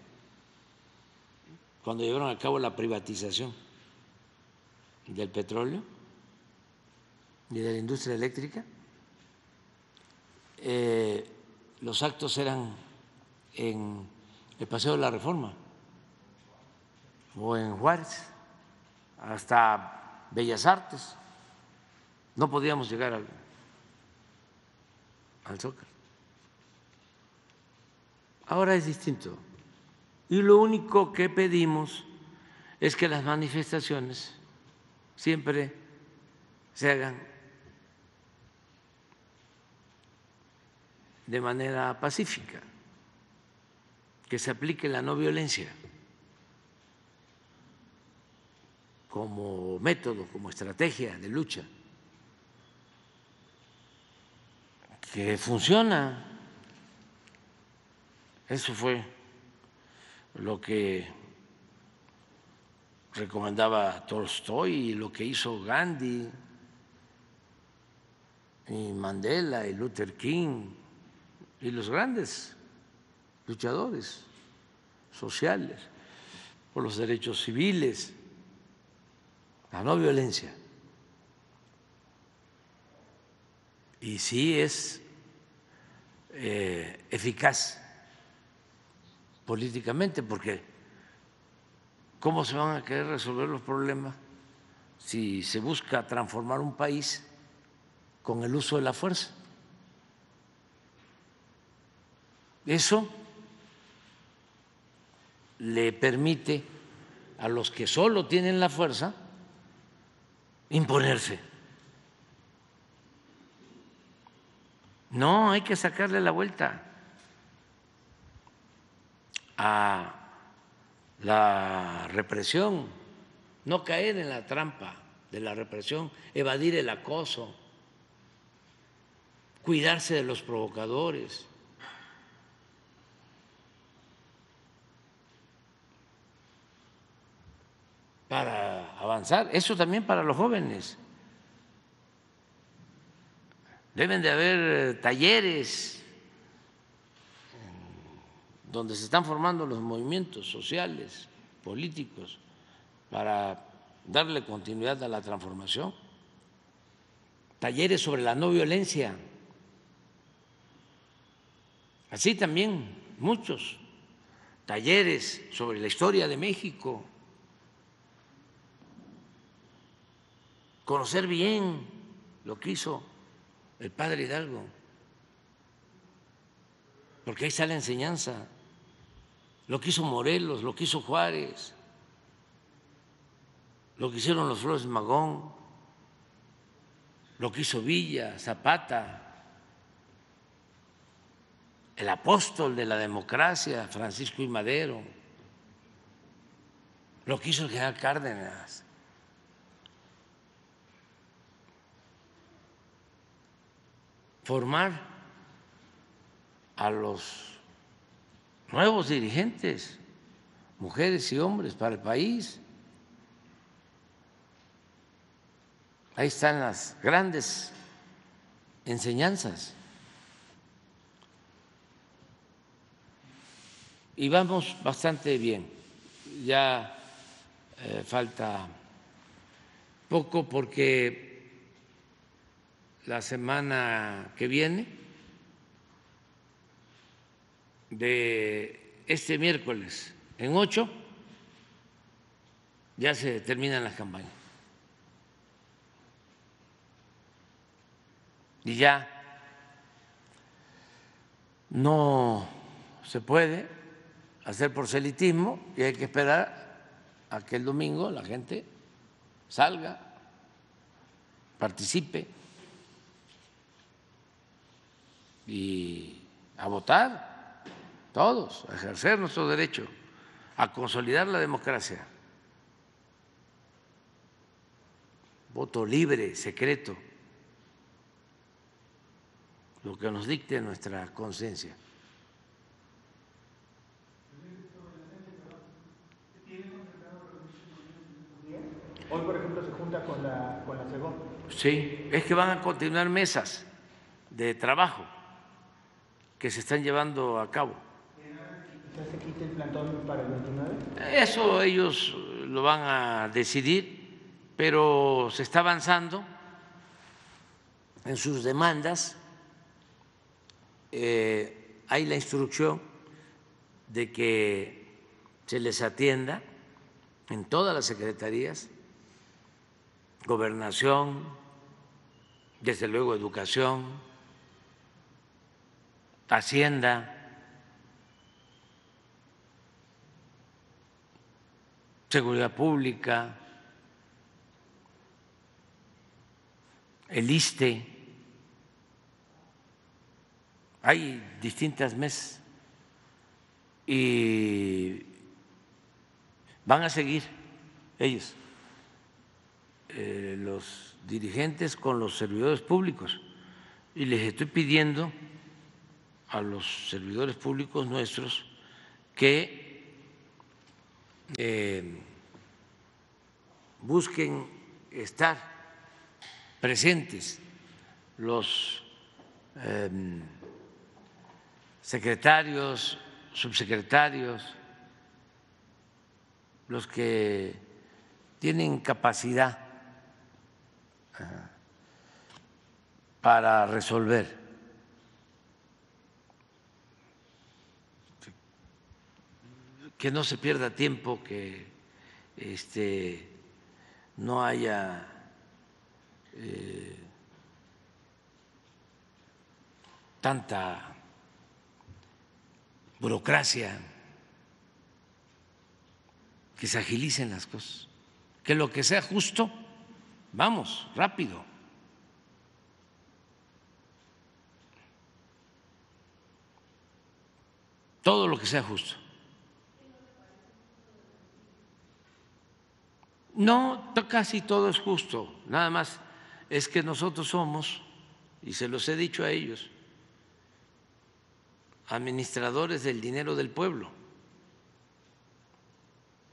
cuando llevaron a cabo la privatización del petróleo y de la industria eléctrica. Eh, los actos eran en el Paseo de la Reforma o en Juárez, hasta Bellas Artes. No podíamos llegar al, al Zócalo. Ahora es distinto. Y lo único que pedimos es que las manifestaciones siempre se hagan de manera pacífica, que se aplique la no violencia como método, como estrategia de lucha, que funciona. Eso fue lo que recomendaba Tolstoy y lo que hizo Gandhi y Mandela y Luther King y los grandes luchadores sociales por los derechos civiles, la no violencia. Y sí es eh, eficaz políticamente porque ¿Cómo se van a querer resolver los problemas si se busca transformar un país con el uso de la fuerza? Eso le permite a los que solo tienen la fuerza imponerse. No, hay que sacarle la vuelta a la represión, no caer en la trampa de la represión, evadir el acoso, cuidarse de los provocadores. para avanzar, eso también para los jóvenes. Deben de haber eh, talleres donde se están formando los movimientos sociales, políticos, para darle continuidad a la transformación. Talleres sobre la no violencia. Así también muchos. Talleres sobre la historia de México. Conocer bien lo que hizo el padre Hidalgo. Porque ahí está la enseñanza lo que hizo Morelos, lo que hizo Juárez, lo que hicieron los Flores Magón, lo que hizo Villa, Zapata, el apóstol de la democracia, Francisco y Madero, lo que hizo el general Cárdenas. formar a los nuevos dirigentes, mujeres y hombres para el país. Ahí están las grandes enseñanzas. Y vamos bastante bien. Ya eh, falta poco porque la semana que viene de este miércoles en ocho ya se terminan las campañas. Y ya no se puede hacer proselitismo y hay que esperar a que el domingo la gente salga, participe y a votar todos, a ejercer nuestro derecho, a consolidar la democracia. Voto libre, secreto, lo que nos dicte nuestra conciencia. Hoy, por ejemplo, se junta con la, con la Sí, es que van a continuar mesas de trabajo que se están llevando a cabo para 29? Eso ellos lo van a decidir, pero se está avanzando en sus demandas. Eh, hay la instrucción de que se les atienda en todas las secretarías, gobernación, desde luego educación, hacienda, seguridad pública, el ISTE. Hay distintas mesas y van a seguir ellos, eh, los dirigentes con los servidores públicos. Y les estoy pidiendo a los servidores públicos nuestros que eh, busquen estar presentes los em, secretarios, subsecretarios, los que tienen capacidad ah, para resolver que no se pierda tiempo, que este, no haya eh, tanta burocracia, que se agilicen las cosas, que lo que sea justo, vamos, rápido. Todo lo que sea justo. No, casi todo es justo, nada más es que nosotros somos, y se los he dicho a ellos, administradores del dinero del pueblo,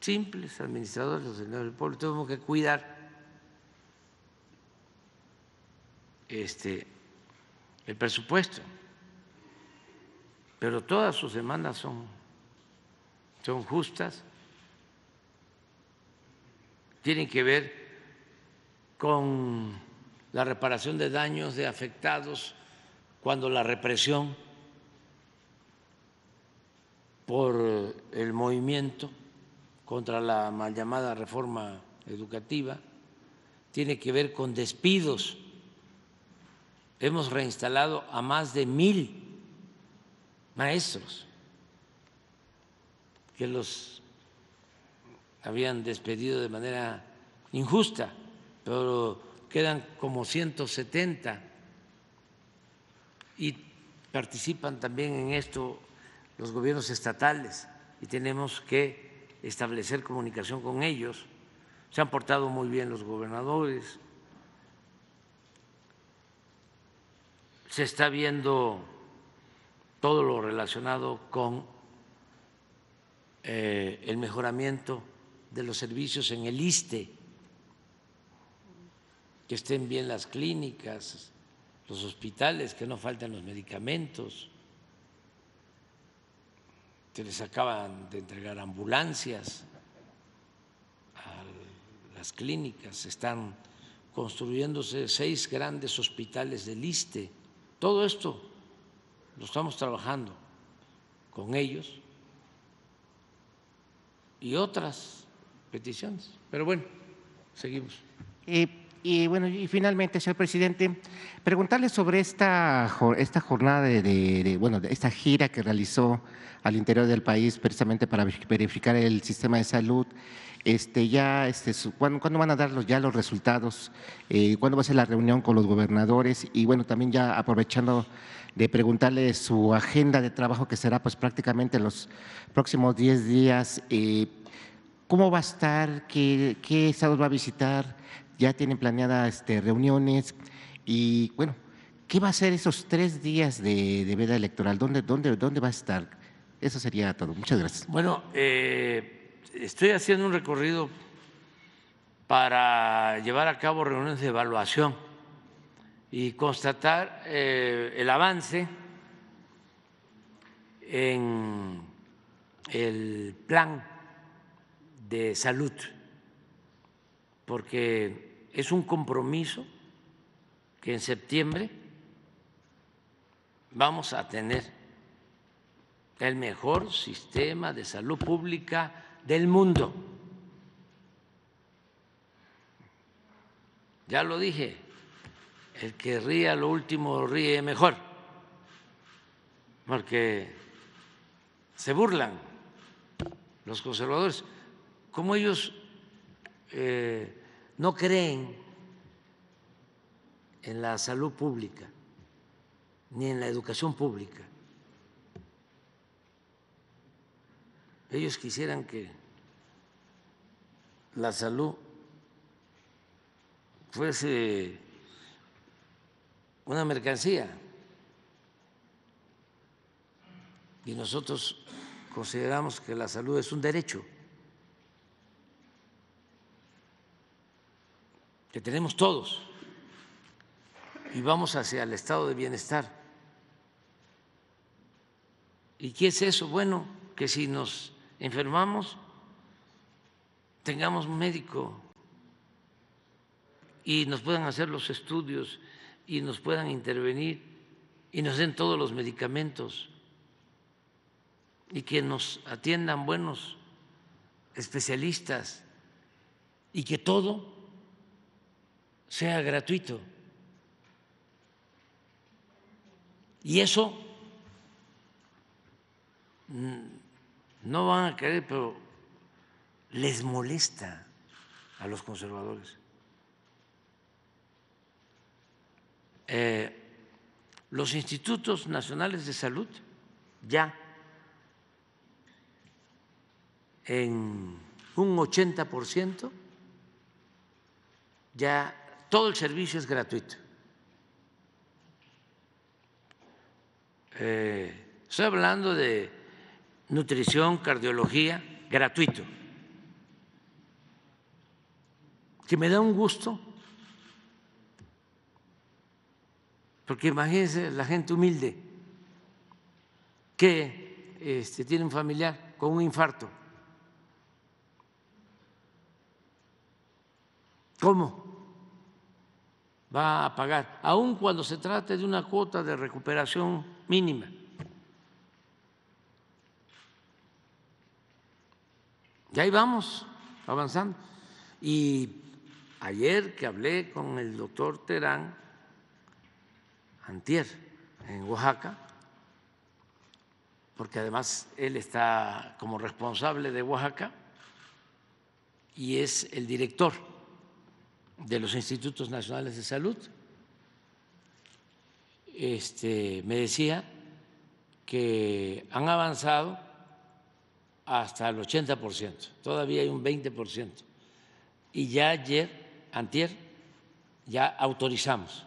simples administradores del dinero del pueblo, tenemos que cuidar este, el presupuesto, pero todas sus demandas son, son justas tienen que ver con la reparación de daños de afectados cuando la represión por el movimiento contra la mal llamada reforma educativa tiene que ver con despidos. Hemos reinstalado a más de mil maestros que los habían despedido de manera injusta, pero quedan como 170 y participan también en esto los gobiernos estatales y tenemos que establecer comunicación con ellos. Se han portado muy bien los gobernadores, se está viendo todo lo relacionado con eh, el mejoramiento de los servicios en el ISTE, que estén bien las clínicas, los hospitales, que no faltan los medicamentos. que les acaban de entregar ambulancias a las clínicas, están construyéndose seis grandes hospitales del ISTE. Todo esto lo estamos trabajando con ellos y otras peticiones. Pero bueno, seguimos. Eh, y bueno, y finalmente, señor presidente, preguntarle sobre esta, esta jornada de, bueno, de esta gira que realizó al interior del país precisamente para verificar el sistema de salud. Este, ya, este, ¿cuándo, ¿cuándo, van a dar ya los resultados? Eh, ¿Cuándo va a ser la reunión con los gobernadores? Y bueno, también ya aprovechando de preguntarle su agenda de trabajo que será pues prácticamente los próximos 10 días. Eh, cómo va a estar, qué, estados va a visitar, ya tienen planeadas este, reuniones y bueno, ¿qué va a ser esos tres días de, veda electoral? ¿Dónde, dónde, ¿Dónde va a estar? Eso sería todo. Muchas gracias. Bueno, eh, estoy haciendo un recorrido para llevar a cabo reuniones de evaluación y constatar eh, el avance en el plan de salud, porque es un compromiso que en septiembre vamos a tener el mejor sistema de salud pública del mundo. Ya lo dije, el que ría lo último ríe mejor, porque se burlan los conservadores como ellos eh, no creen en la salud pública ni en la educación pública. Ellos quisieran que la salud fuese una mercancía y nosotros consideramos que la salud es un derecho. que tenemos todos y vamos hacia el estado de bienestar. ¿Y qué es eso? Bueno, que si nos enfermamos, tengamos un médico y nos puedan hacer los estudios y nos puedan intervenir y nos den todos los medicamentos y que nos atiendan buenos especialistas y que todo sea gratuito. Y eso mm, no van a querer, pero les molesta a los conservadores. Eh, los institutos nacionales de salud ya en un 80% ya todo el servicio es gratuito. Eh, estoy hablando de nutrición, cardiología, gratuito. Que me da un gusto, porque imagínense la gente humilde que este, tiene un familiar con un infarto. ¿Cómo? va a pagar, aun cuando se trate de una cuota de recuperación mínima. Y ahí vamos, avanzando. Y ayer que hablé con el doctor Terán, Antier, en Oaxaca, porque además él está como responsable de Oaxaca y es el director de los institutos nacionales de salud. Este, me decía que han avanzado hasta el 80%, todavía hay un 20%. Y ya ayer, antier, ya autorizamos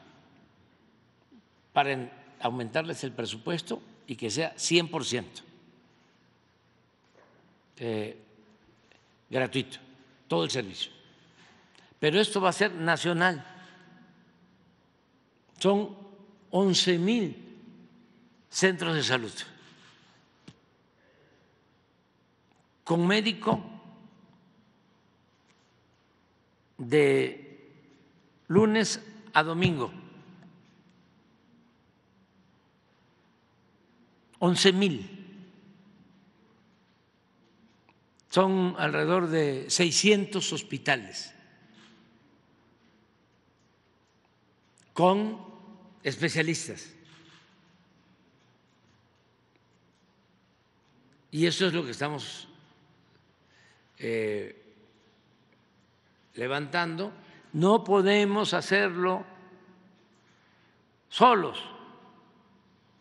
para aumentarles el presupuesto y que sea 100% ciento eh, gratuito, todo el servicio pero esto va a ser nacional. Son 11 mil centros de salud con médico de lunes a domingo. 11 mil. Son alrededor de 600 hospitales. con especialistas. Y eso es lo que estamos eh, levantando. No podemos hacerlo solos,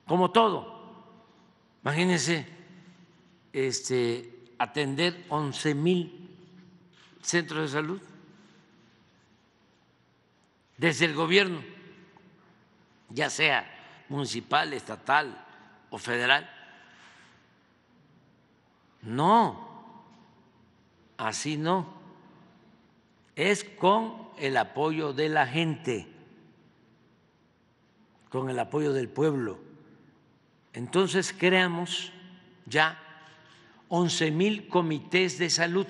como todo. Imagínense este, atender 11 mil centros de salud desde el gobierno ya sea municipal, estatal o federal. No, así no. Es con el apoyo de la gente, con el apoyo del pueblo. Entonces creamos ya 11 mil comités de salud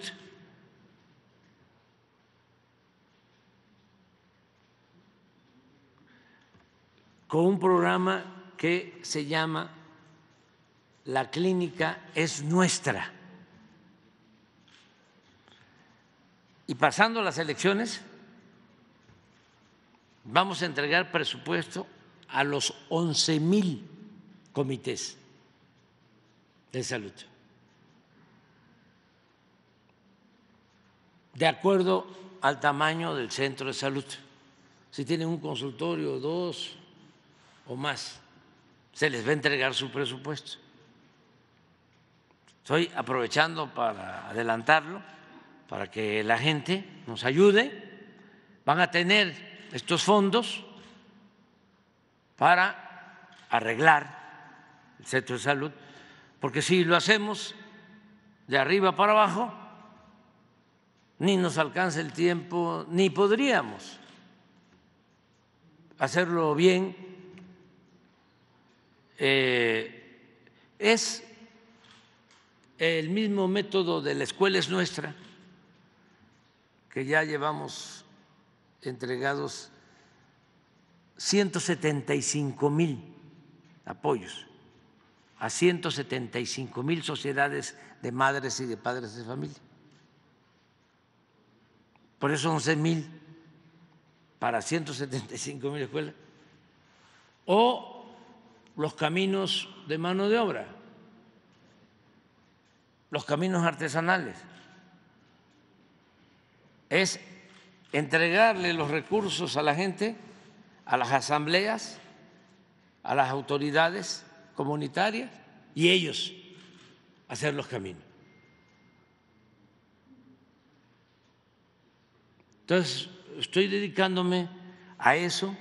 con un programa que se llama La clínica es nuestra. Y pasando las elecciones, vamos a entregar presupuesto a los 11 mil comités de salud. De acuerdo al tamaño del centro de salud. Si tienen un consultorio, dos, o más se les va a entregar su presupuesto. Estoy aprovechando para adelantarlo, para que la gente nos ayude. Van a tener estos fondos para arreglar el centro de salud, porque si lo hacemos de arriba para abajo, ni nos alcanza el tiempo, ni podríamos hacerlo bien eh, es el mismo método de la escuela es nuestra, que ya llevamos entregados 175 mil apoyos a 175 mil sociedades de madres y de padres de familia. Por eso 11 mil para 175 mil escuelas. O los caminos de mano de obra, los caminos artesanales. Es entregarle los recursos a la gente, a las asambleas, a las autoridades comunitarias y ellos hacer los caminos. Entonces, estoy dedicándome a eso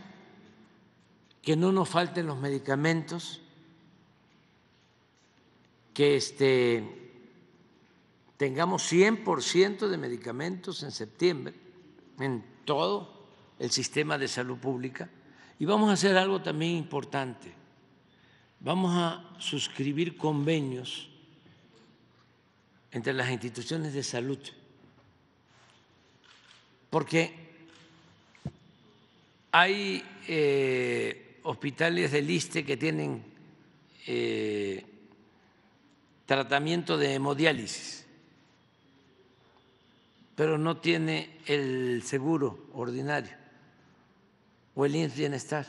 que no nos falten los medicamentos, que este, tengamos 100% de medicamentos en septiembre en todo el sistema de salud pública. Y vamos a hacer algo también importante. Vamos a suscribir convenios entre las instituciones de salud, porque hay eh, hospitales de liste que tienen eh, tratamiento de hemodiálisis, pero no tiene el seguro ordinario o el Bienestar.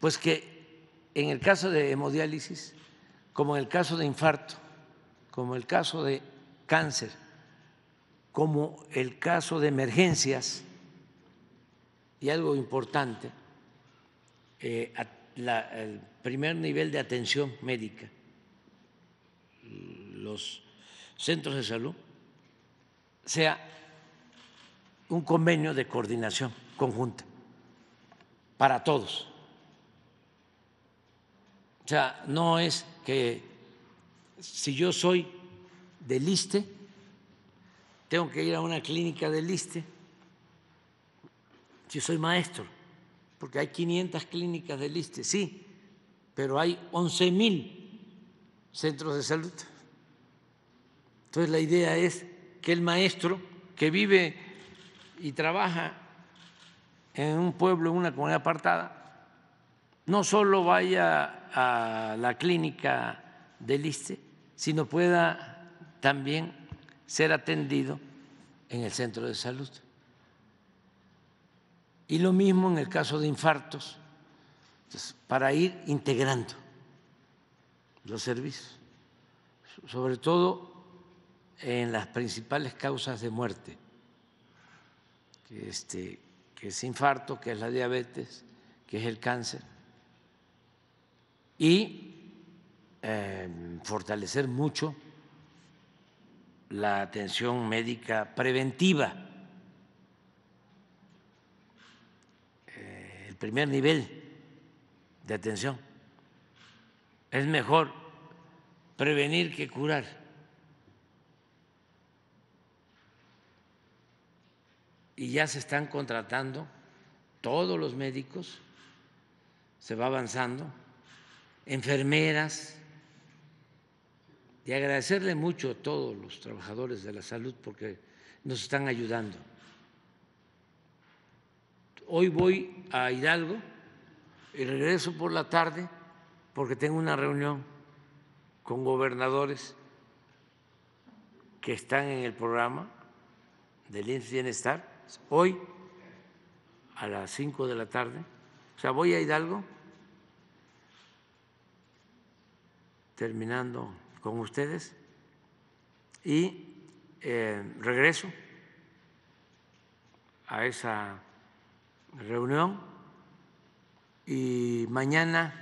Pues que en el caso de hemodiálisis, como en el caso de infarto, como en el caso de cáncer, como el caso de emergencias, y algo importante, eh, el primer nivel de atención médica, los centros de salud, sea un convenio de coordinación conjunta para todos. O sea, no es que si yo soy del liste tengo que ir a una clínica del liste si soy maestro, porque hay 500 clínicas del ISTE, sí, pero hay 11 mil centros de salud. Entonces la idea es que el maestro que vive y trabaja en un pueblo, en una comunidad apartada, no solo vaya a la clínica del ISTE, sino pueda también ser atendido en el centro de salud. Y lo mismo en el caso de infartos, para ir integrando los servicios, sobre todo en las principales causas de muerte, que, este, es infarto, que es la diabetes, que es el cáncer, y em, fortalecer mucho la atención médica preventiva el primer nivel de atención. Es mejor prevenir que curar. Y ya se están contratando todos los médicos, se va avanzando, enfermeras, y agradecerle mucho a todos los trabajadores de la salud porque nos están ayudando. Hoy voy a Hidalgo y regreso por la tarde porque tengo una reunión con gobernadores que están en el programa del INS Bienestar hoy a las 5 de la tarde. O sea, voy a Hidalgo terminando con ustedes y eh, regreso a esa reunión y mañana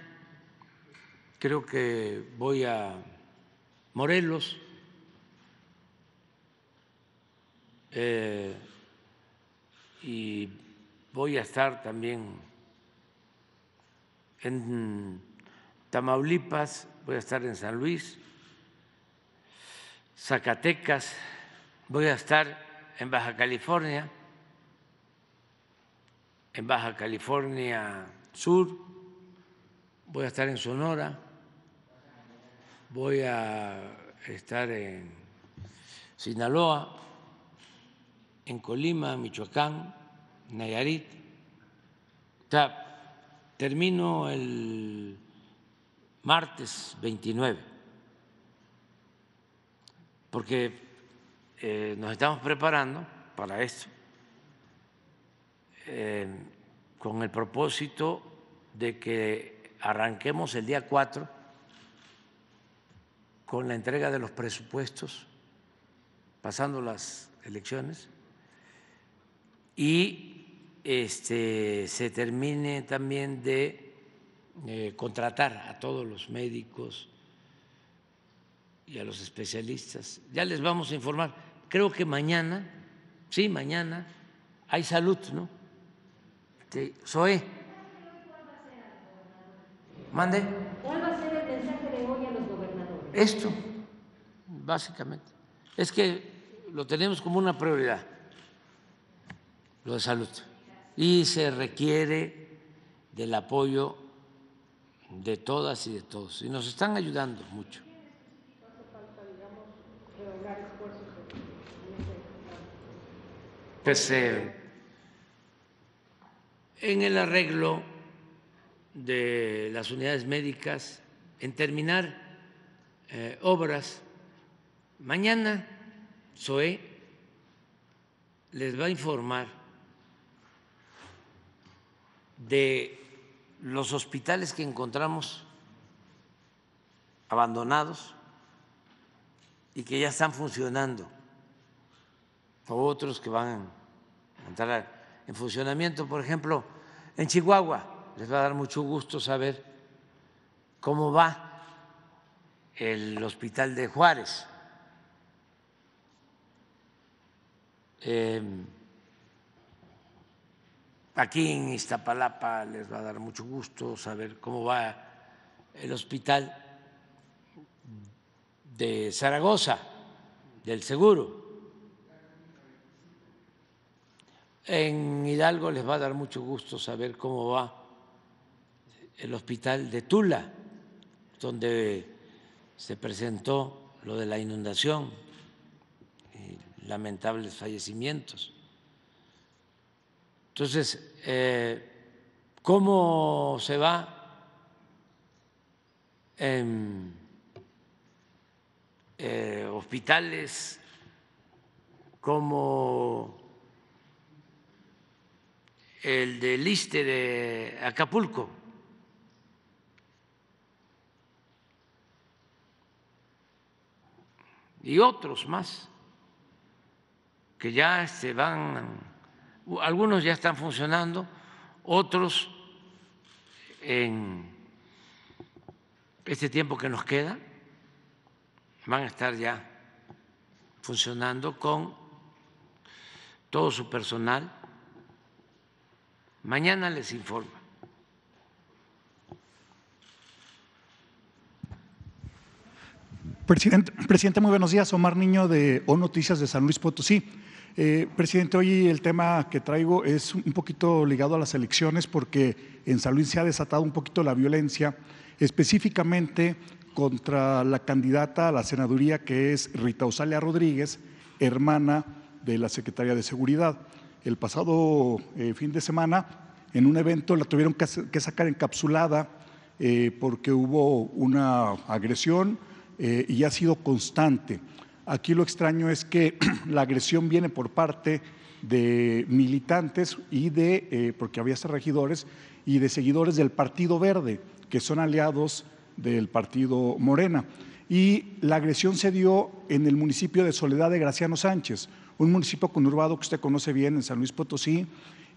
creo que voy a Morelos. Eh, y voy a estar también en Tamaulipas, voy a estar en San Luis, Zacatecas, voy a estar en Baja California en Baja California Sur, voy a estar en Sonora, voy a estar en Sinaloa, en Colima, Michoacán, Nayarit. termino el martes 29, porque eh, nos estamos preparando para esto eh, con el propósito de que arranquemos el día 4 con la entrega de los presupuestos, pasando las elecciones, y este, se termine también de eh, contratar a todos los médicos y a los especialistas. Ya les vamos a informar. Creo que mañana, sí, mañana hay salud, ¿no? soy Mande. Esto, básicamente. Es que lo tenemos como una prioridad, lo de salud. Y se requiere del apoyo de todas y de todos. Y nos están ayudando mucho. Pues eh, en el arreglo de las unidades médicas, en terminar eh, obras. Mañana SOE les va a informar de los hospitales que encontramos abandonados y que ya están funcionando, o otros que van a entrar en funcionamiento. Por ejemplo, en Chihuahua les va a dar mucho gusto saber cómo va el hospital de Juárez. Em, aquí en Iztapalapa les va a dar mucho gusto saber cómo va el hospital de Zaragoza, del Seguro. En Hidalgo les va a dar mucho gusto saber cómo va el hospital de Tula, donde se presentó lo de la inundación y lamentables fallecimientos. Entonces, eh, ¿cómo se va en eh, hospitales? ¿Cómo el del Iste de Acapulco. y otros más que ya se van, algunos ya están funcionando, otros en este tiempo que nos queda van a estar ya funcionando con todo su personal Mañana les informo. Presidente, muy buenos días. Omar Niño de O Noticias de San Luis Potosí. Eh, presidente, hoy el tema que traigo es un poquito ligado a las elecciones porque en San Luis se ha desatado un poquito la violencia, específicamente contra la candidata a la senaduría que es Rita Osalia Rodríguez, hermana de la secretaria de Seguridad el pasado eh, fin de semana, en un evento la tuvieron que, sacar encapsulada eh, porque hubo una agresión eh, y ha sido constante. Aquí lo extraño es que *clears throat* la agresión viene por parte de militantes y de, porque había regidores, y de seguidores del Partido Verde, que son aliados del Partido Morena. Y la agresión se dio en el municipio de Soledad de Graciano Sánchez, un municipio conurbado que usted conoce bien en San Luis Potosí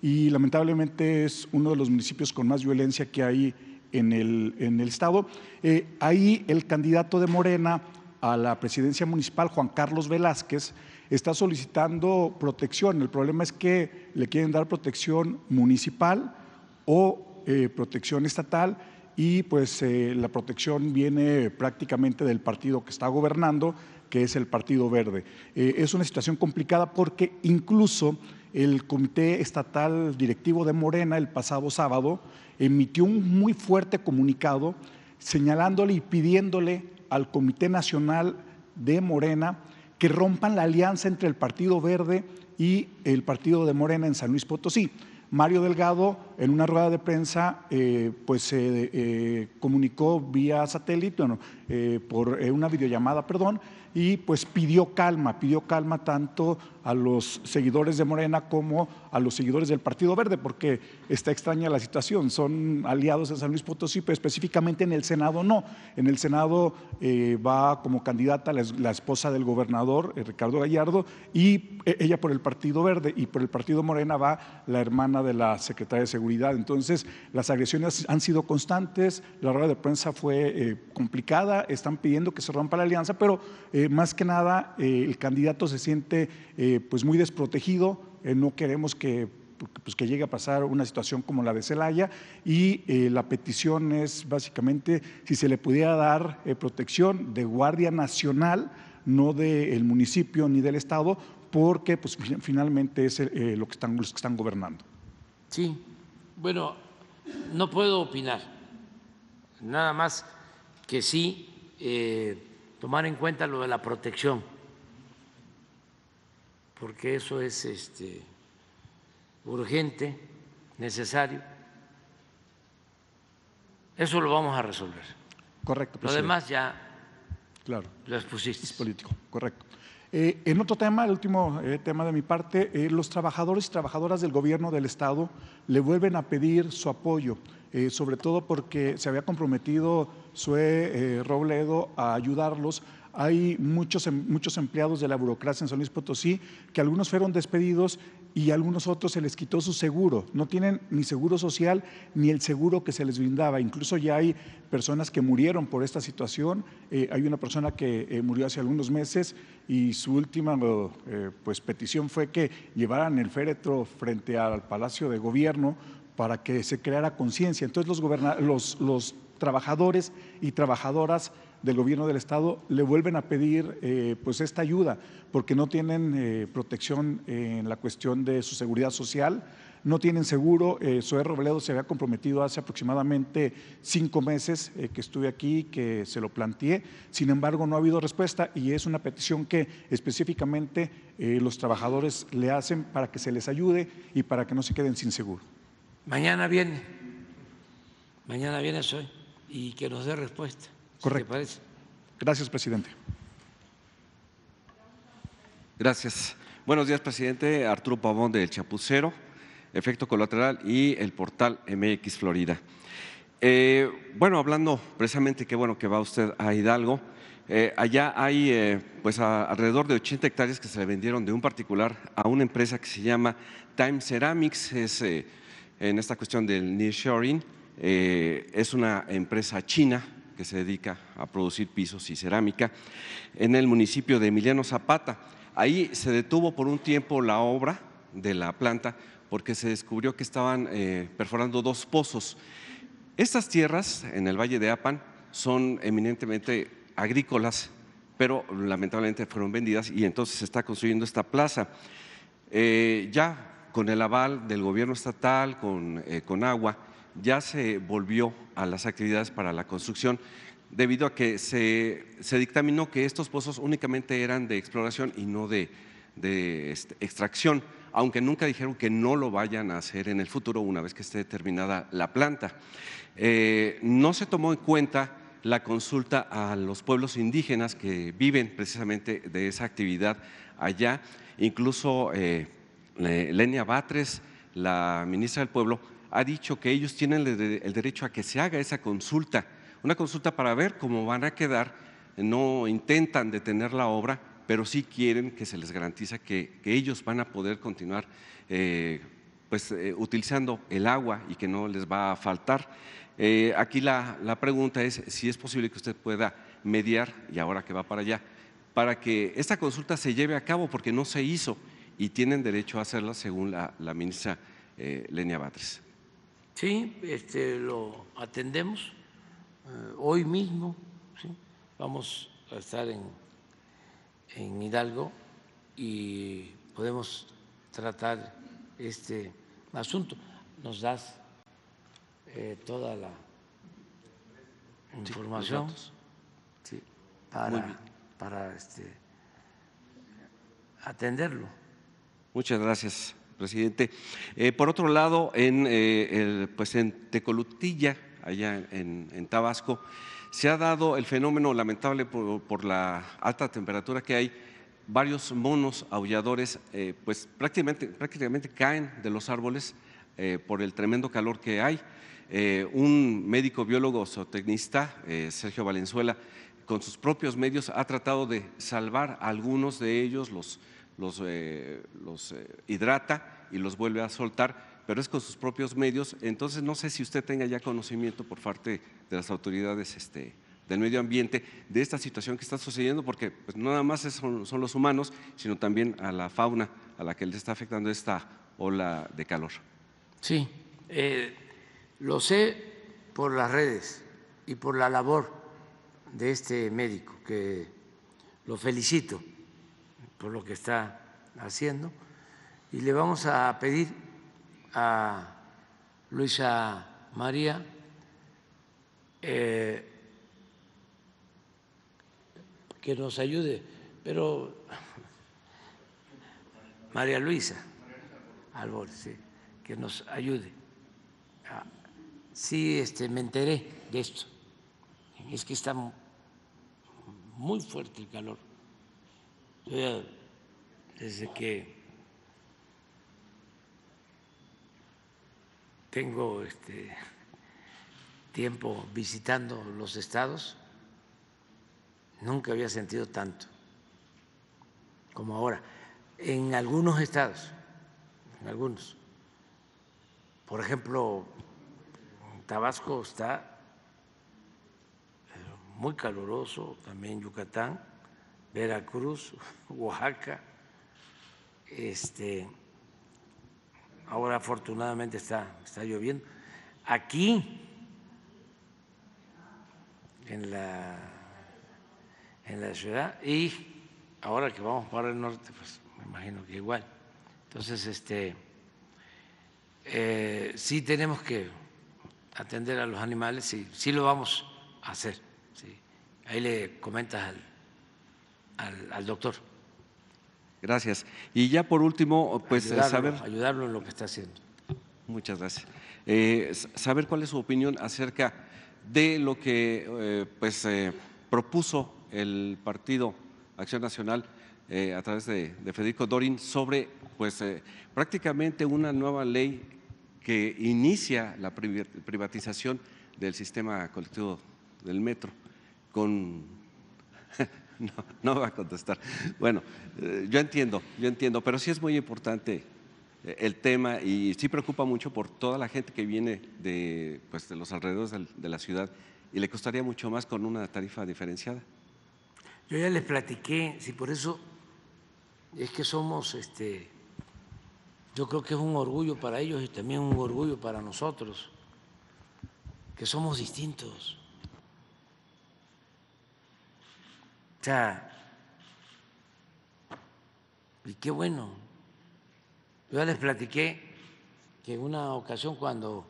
y lamentablemente es uno de los municipios con más violencia que hay en el, en el Estado. Eh, ahí el candidato de Morena a la presidencia municipal, Juan Carlos Velázquez, está solicitando protección. El problema es que le quieren dar protección municipal o eh, protección estatal y pues eh, la protección viene prácticamente del partido que está gobernando que es el Partido Verde. Eh, es una situación complicada porque incluso el Comité Estatal Directivo de Morena el pasado sábado emitió un muy fuerte comunicado señalándole y pidiéndole al Comité Nacional de Morena que rompan la alianza entre el Partido Verde y el Partido de Morena en San Luis Potosí. Mario Delgado, en una rueda de prensa, eh, pues se eh, comunicó vía satélite, bueno, por una videollamada, perdón, y pues pidió calma, pidió calma tanto a los seguidores de Morena como a los seguidores del Partido Verde, porque está extraña la situación, son aliados en San Luis Potosí, pero específicamente en el Senado no. En el Senado eh, va como candidata la, esposa del gobernador, eh, Ricardo Gallardo, y eh, ella por el Partido Verde, y por el Partido Morena va la hermana de la secretaria de Seguridad. Entonces, las agresiones han sido constantes, la rueda de prensa fue complicada, están pidiendo que se rompa la alianza, pero eh, más que nada eh, el candidato se siente eh, pues muy desprotegido, no queremos que, pues, que llegue a pasar una situación como la de Celaya y la petición es básicamente si se le pudiera dar protección de Guardia Nacional, no del municipio ni del Estado, porque pues, finalmente es lo que están, los que están gobernando. Sí, bueno, no puedo opinar, nada más que sí tomar en cuenta lo de la protección, porque eso es este, urgente, necesario. Eso lo vamos a resolver. Correcto. Presidente. Lo demás ya claro. lo expusiste. Es político, correcto. Eh, en otro tema, el último eh, tema de mi parte, eh, los trabajadores y trabajadoras del gobierno del Estado le vuelven a pedir su apoyo eh, sobre todo porque se había comprometido Sue eh, Robledo a ayudarlos. Hay muchos, em, muchos empleados de la burocracia en San Luis Potosí que algunos fueron despedidos y a algunos otros se les quitó su seguro. No tienen ni seguro social ni el seguro que se les brindaba. Incluso ya hay personas que murieron por esta situación. Eh, hay una persona que murió hace algunos meses y su última pues, petición fue que llevaran el féretro frente al Palacio de Gobierno para que se creara conciencia. Entonces los, trabajadores y trabajadoras del gobierno del Estado le vuelven a pedir eh, pues esta ayuda porque no tienen eh, protección en la cuestión de su seguridad social, no tienen seguro. Eh, Robledo se había comprometido hace aproximadamente cinco meses eh, que estuve aquí, que se lo planteé, sin embargo no ha habido respuesta y es una petición que específicamente los trabajadores le hacen para que se les ayude y para que no se queden sin seguro. Mañana viene, mañana viene hoy y que nos dé respuesta. Correcto. parece. Gracias, presidente. Gracias. Buenos días, presidente. Arturo Pavón del Chapucero, Efecto Colateral y el portal MX Florida. Eh, bueno, hablando precisamente, qué bueno que va usted a Hidalgo. Eh, allá hay eh, pues alrededor de 80 hectáreas que se le vendieron de un particular a una empresa que se llama Time Ceramics. Es en esta cuestión del nearshoring eh, es una empresa china que se dedica a producir pisos y cerámica en el municipio de Emiliano Zapata. Ahí se detuvo por un tiempo la obra de la planta porque se descubrió que estaban eh, perforando dos pozos. Estas tierras en el Valle de Apan son eminentemente agrícolas, pero lamentablemente fueron vendidas y entonces se está construyendo esta plaza. Eh, ya con el aval del gobierno estatal, con, eh, con agua, ya se volvió a las actividades para la construcción debido a que se, dictaminó que estos pozos únicamente eran de exploración y no de, este, extracción, aunque nunca dijeron que no lo vayan a hacer en el futuro una vez que esté terminada la planta. Eh, no se tomó en cuenta la consulta a los pueblos indígenas que viven precisamente de esa actividad allá, incluso eh, eh, Lenia Batres, la ministra del Pueblo, ha dicho que ellos tienen el derecho a que se haga esa consulta, una consulta para ver cómo van a quedar, no intentan detener la obra, pero sí quieren que se les garantice que, ellos van a poder continuar eh, pues, eh, utilizando el agua y que no les va a faltar. aquí la, la pregunta es si es posible que usted pueda mediar, y ahora que va para allá, para que esta consulta se lleve a cabo, porque no se hizo y tienen derecho a hacerla según la, la ministra eh, Lenia Batres. Sí, este, lo atendemos eh, hoy mismo. Vamos a estar en, en Hidalgo y podemos tratar este asunto. Nos das eh, toda la información para, para este, atenderlo. Muchas gracias, presidente. Eh, por otro lado, en, eh, pues en Tecolutilla, allá en, Tabasco, se ha dado el fenómeno lamentable por, la alta temperatura que hay. Varios monos aulladores, eh, pues prácticamente, prácticamente caen de los árboles por el tremendo calor que hay. un médico biólogo zootecnista, Sergio Valenzuela, con sus propios medios ha tratado de salvar algunos de ellos, los los, eh, eh, hidrata y los vuelve a soltar, pero es con sus propios medios. Entonces, no sé si usted tenga ya conocimiento por parte de las autoridades este, del medio ambiente de esta situación que está sucediendo, porque no pues, nada más son, los humanos, sino también a la fauna a la que le está afectando esta ola de calor. Sí, eh, lo sé por las redes y por la labor de este médico, que lo felicito por lo que está haciendo y le vamos a pedir a Luisa María eh, que nos ayude, pero María Luisa Albor, que nos ayude. Ah, sí, este, me enteré de esto. Es que está muy fuerte el calor desde que tengo este tiempo visitando los estados, nunca había sentido tanto como ahora. En algunos estados, en algunos. Por ejemplo, Tabasco está eh, muy caluroso, también Yucatán Veracruz, *laughs* Oaxaca, este, ahora afortunadamente está, está lloviendo. Aquí, en la, en la ciudad, y ahora que vamos para el norte, pues me imagino que igual. Entonces, este, eh, sí tenemos que atender a los animales, sí, sí lo vamos a hacer. Ahí le comentas al al, doctor. Gracias. Y ya por último, pues eh, saber... Ayudarlo en lo que está haciendo. Muchas gracias. Eh, saber cuál es su opinión acerca de lo que eh, pues, propuso el Partido Acción Nacional a través de, Federico Dorin sobre pues, prácticamente una nueva ley que inicia la privatización del sistema colectivo del metro con *laughs* *laughs* No, no va a contestar. Bueno, eh, yo entiendo, yo entiendo, pero sí es muy importante eh, el tema y sí preocupa mucho por toda la gente que viene de, pues, de los alrededores de la ciudad y le costaría mucho más con una tarifa diferenciada. Yo ya les platiqué, si por eso es que somos, este, yo creo que es un orgullo para ellos y también un orgullo para nosotros, que somos distintos. sea, y qué bueno. Yo ya les platiqué que en una ocasión cuando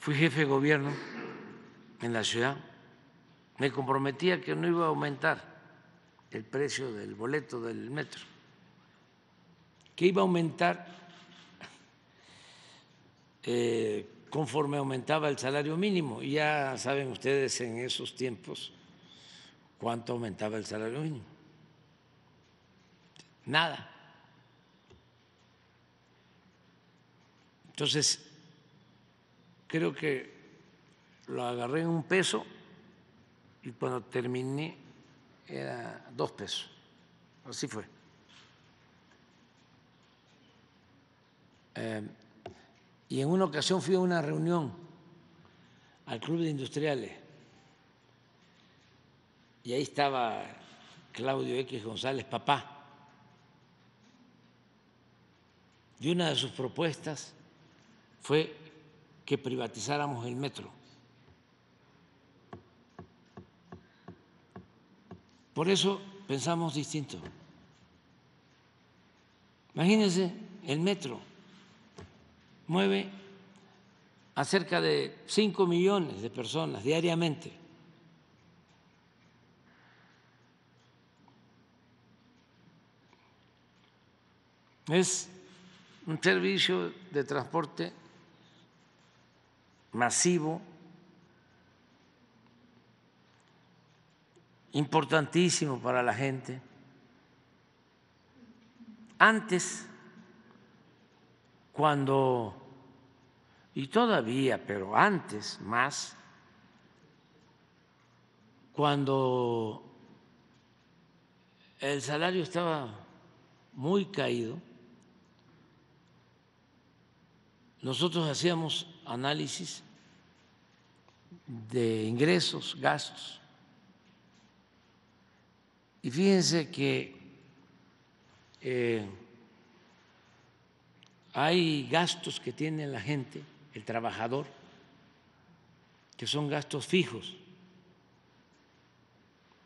fui jefe de gobierno en la ciudad, me comprometía que no iba a aumentar el precio del boleto del metro, que iba a aumentar eh, conforme aumentaba el salario mínimo. Y ya saben ustedes en esos tiempos cuánto aumentaba el salario Nada. Entonces, creo que lo agarré en un peso y cuando terminé era dos pesos. Así fue. Eh, y en una ocasión fui a una reunión al Club de Industriales y ahí estaba Claudio X González, papá. Y una de sus propuestas fue que privatizáramos el metro. Por eso pensamos distinto. Imagínense, el metro mueve a cerca de 5 millones de personas diariamente. es un servicio de transporte masivo, importantísimo para la gente. Antes, cuando, y todavía, pero antes más, cuando el salario estaba muy caído, nosotros hacíamos análisis de ingresos, gastos. Y fíjense que eh, hay gastos que tiene la gente, el trabajador, que son gastos fijos.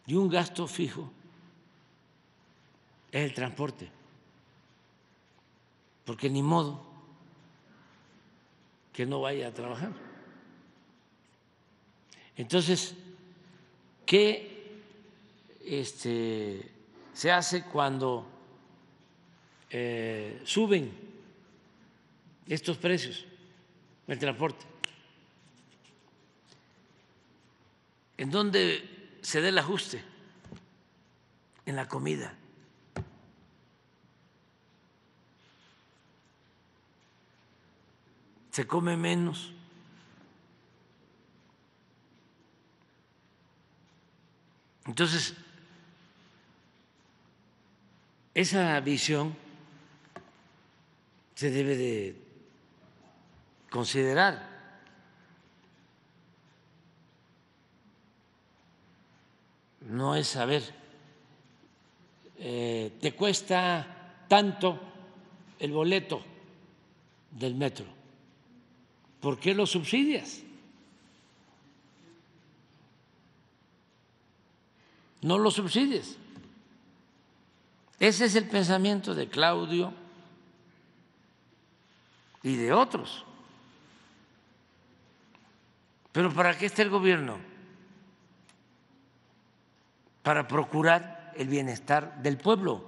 Y un gasto fijo es el transporte, porque ni modo que no vaya a trabajar. Entonces, ¿qué este, se hace cuando eh, suben estos precios del transporte? ¿En dónde se da el ajuste? En la comida. se come menos. Entonces, esa visión se debe de considerar. No es saber, eh, te cuesta tanto el boleto del metro. ¿por qué lo subsidias? No lo subsidies. Ese es el pensamiento de Claudio y de otros. Pero ¿para qué está el gobierno? Para procurar el bienestar del pueblo.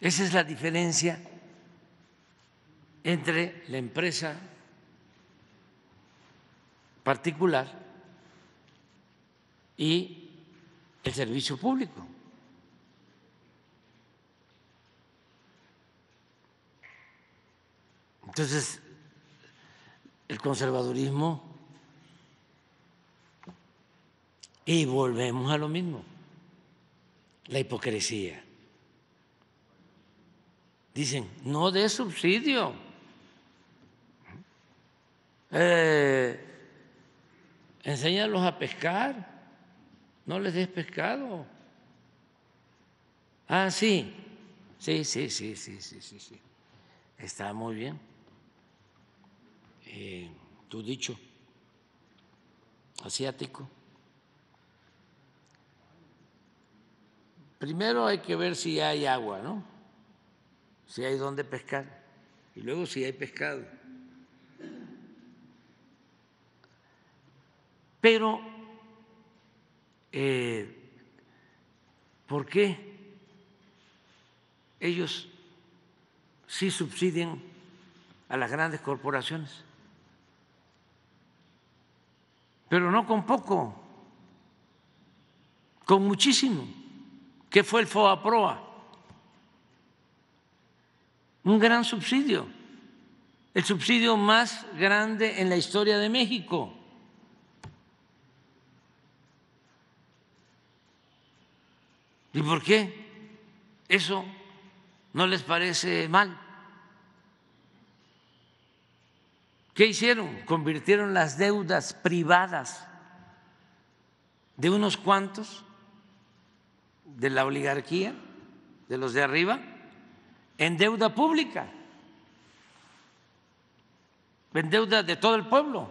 Esa es la diferencia entre la empresa particular y el servicio público. Entonces, el conservadurismo, y volvemos a lo mismo, la hipocresía. Dicen, no de subsidio eh, a pescar, no les des pescado. Ah, sí, sí, sí, sí, sí, sí, sí, sí. Está muy bien. Eh, tu dicho asiático. Primero hay que ver si hay agua, ¿no? Si hay dónde pescar. Y luego si hay pescado. Pero, eh, ¿por qué ellos sí subsidian a las grandes corporaciones? Pero no con poco, con muchísimo. ¿Qué fue el FOAPROA? Un gran subsidio, el subsidio más grande en la historia de México ¿Y por qué? ¿Eso no les parece mal? ¿Qué hicieron? Convirtieron las deudas privadas de unos cuantos, de la oligarquía, de los de arriba, en deuda pública, en deuda de todo el pueblo.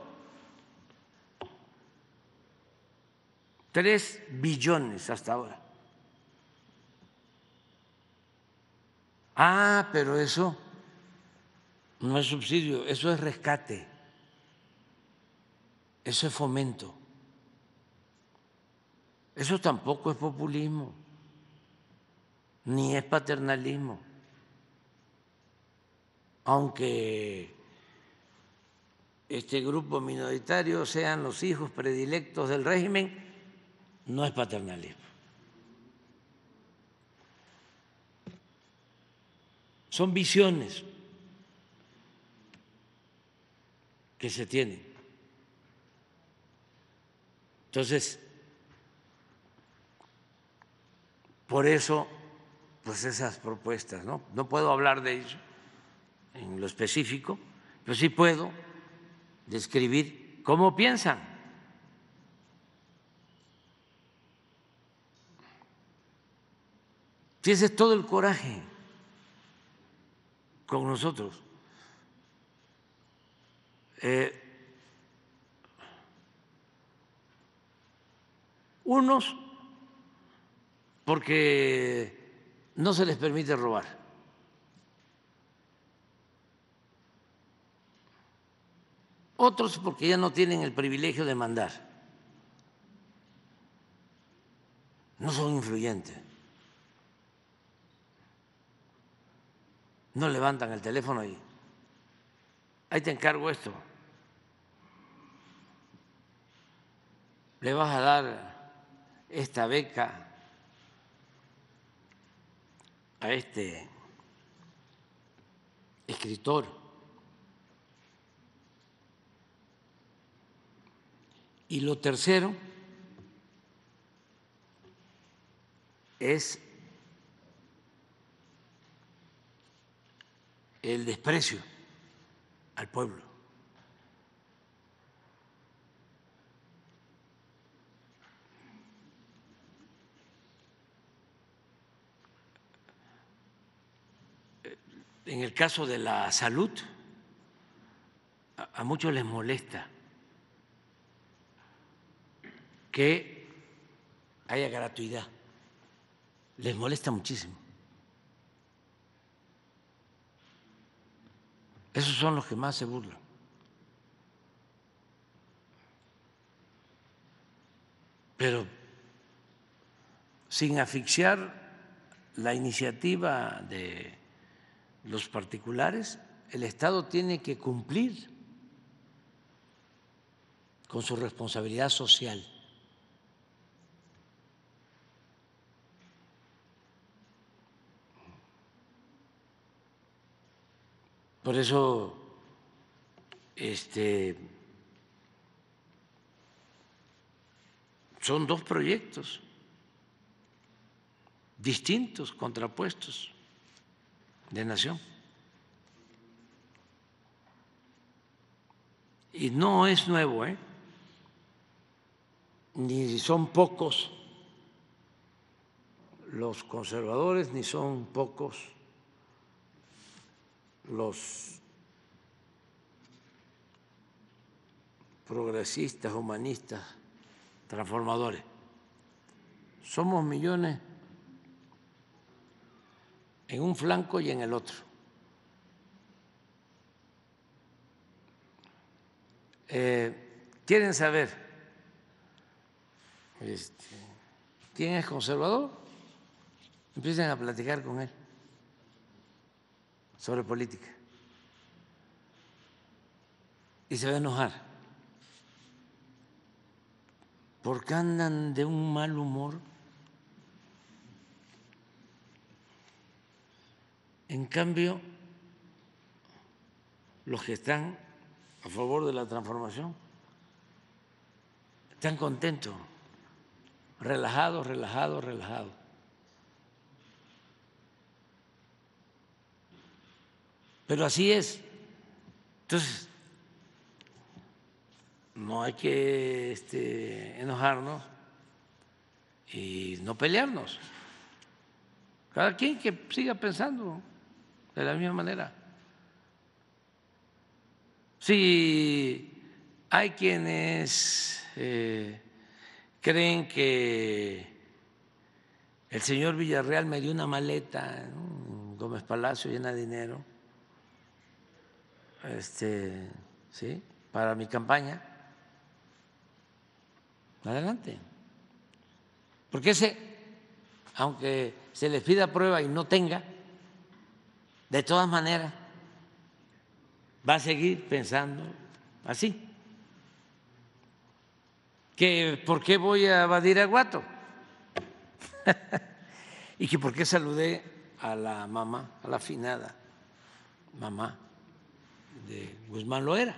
Tres billones hasta ahora. Ah, pero eso no es subsidio, eso es rescate, eso es fomento. Eso tampoco es populismo, ni es paternalismo. Aunque este grupo minoritario sean los hijos predilectos del régimen, no es paternalismo. son visiones que se tienen. Entonces, por eso, pues esas propuestas, ¿no? No puedo hablar de ello en lo específico, pero sí puedo describir cómo piensan. tienes todo el coraje con nosotros. Eh, unos porque no se les permite robar. Otros porque ya no tienen el privilegio de mandar. No son influyentes. no levantan el teléfono y ahí te encargo esto. Le vas a dar esta beca a este escritor. Y lo tercero es el desprecio al pueblo. En el caso de la salud, a muchos les molesta que haya gratuidad. Les molesta muchísimo. Esos son los que más se burlan. Pero sin asfixiar la iniciativa de los particulares, el Estado tiene que cumplir con su responsabilidad social. Por eso, este, son dos proyectos distintos, contrapuestos de nación. Y no es nuevo, ¿eh? ni son pocos los conservadores, ni son pocos los progresistas, humanistas, transformadores. Somos millones en un flanco y en el otro. Eh, ¿Quieren saber este, quién es conservador? Empiecen a platicar con él sobre política y se va a enojar porque andan de un mal humor. En cambio, los que están a favor de la transformación están contentos, relajados, relajados, relajados. Pero así es. Entonces, no hay que este, enojarnos y no pelearnos. Cada quien que siga pensando de la misma manera. Si hay quienes eh, creen que el señor Villarreal me dio una maleta, en Gómez Palacio llena de dinero, este, ¿sí? para mi campaña. Adelante. Porque ese, aunque se les pida prueba y no tenga, de todas maneras va a seguir pensando así. Que por qué voy a evadir a Guato *laughs* y que por qué saludé a la mamá, a la afinada mamá Guzmán lo era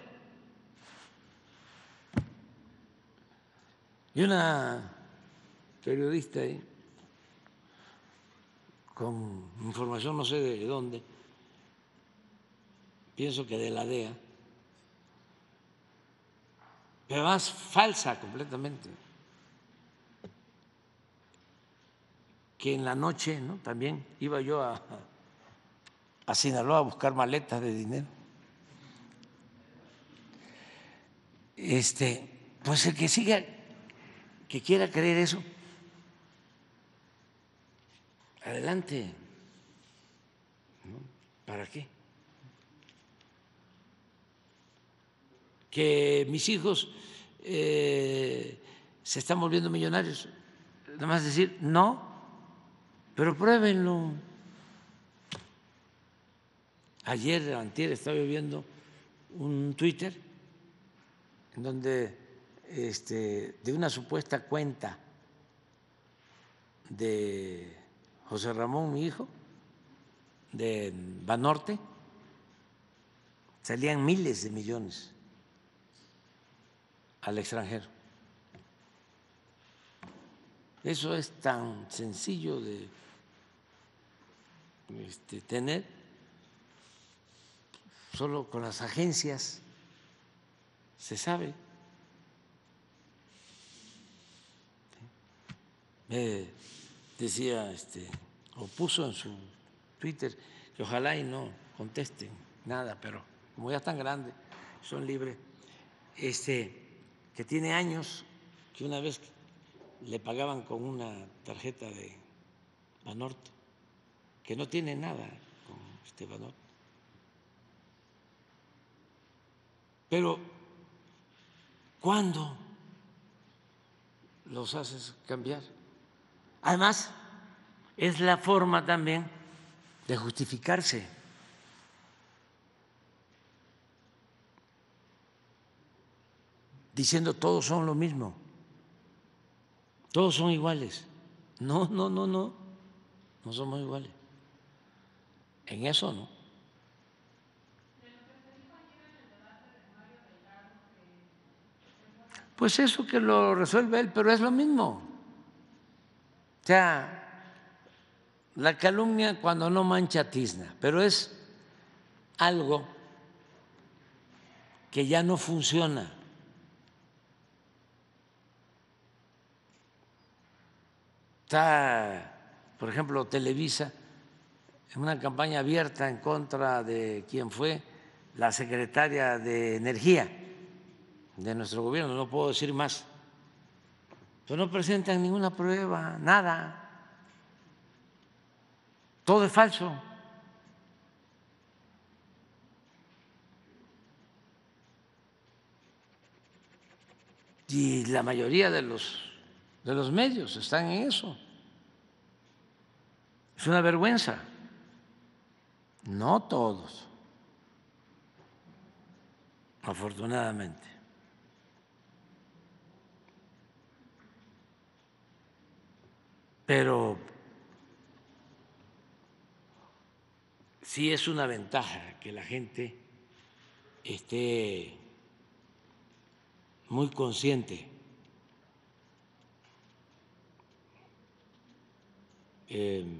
Y una periodista ahí, con información no sé de dónde, pienso que de la DEA, pero más falsa completamente, que en la noche ¿no? también iba yo a, a Sinaloa a buscar maletas de dinero Este, pues el que siga, que quiera creer eso, adelante. ¿Para qué? Que mis hijos eh, se están volviendo millonarios. Nada más decir, no, pero pruébenlo. Ayer, antier, estaba viendo un Twitter en donde este, de una supuesta cuenta de José Ramón, mi hijo, de Banorte, salían miles de millones al extranjero. Eso es tan sencillo de este, tener solo con las agencias se sabe. me eh, decía, este, o puso en su Twitter, que ojalá y no contesten nada, pero como ya están grandes, son libres, este, que tiene años que una vez le pagaban con una tarjeta de Banorte, que no tiene nada con este Pero ¿Cuándo los haces cambiar? Además, es la forma también de justificarse. Diciendo todos son lo mismo, todos son iguales. No, no, no, no, no somos iguales. En eso no. Pues eso que lo resuelve él, pero es lo mismo. O sea, la calumnia cuando no mancha tizna, pero es algo que ya no funciona. Está, por ejemplo, Televisa en una campaña abierta en contra de quien fue la secretaria de Energía de nuestro gobierno, no puedo decir más. no presentan ninguna prueba, nada. Todo es falso. Y la mayoría de los, de los medios están en eso. Es una vergüenza. No todos, afortunadamente. pero sí es una ventaja que la gente esté muy consciente em,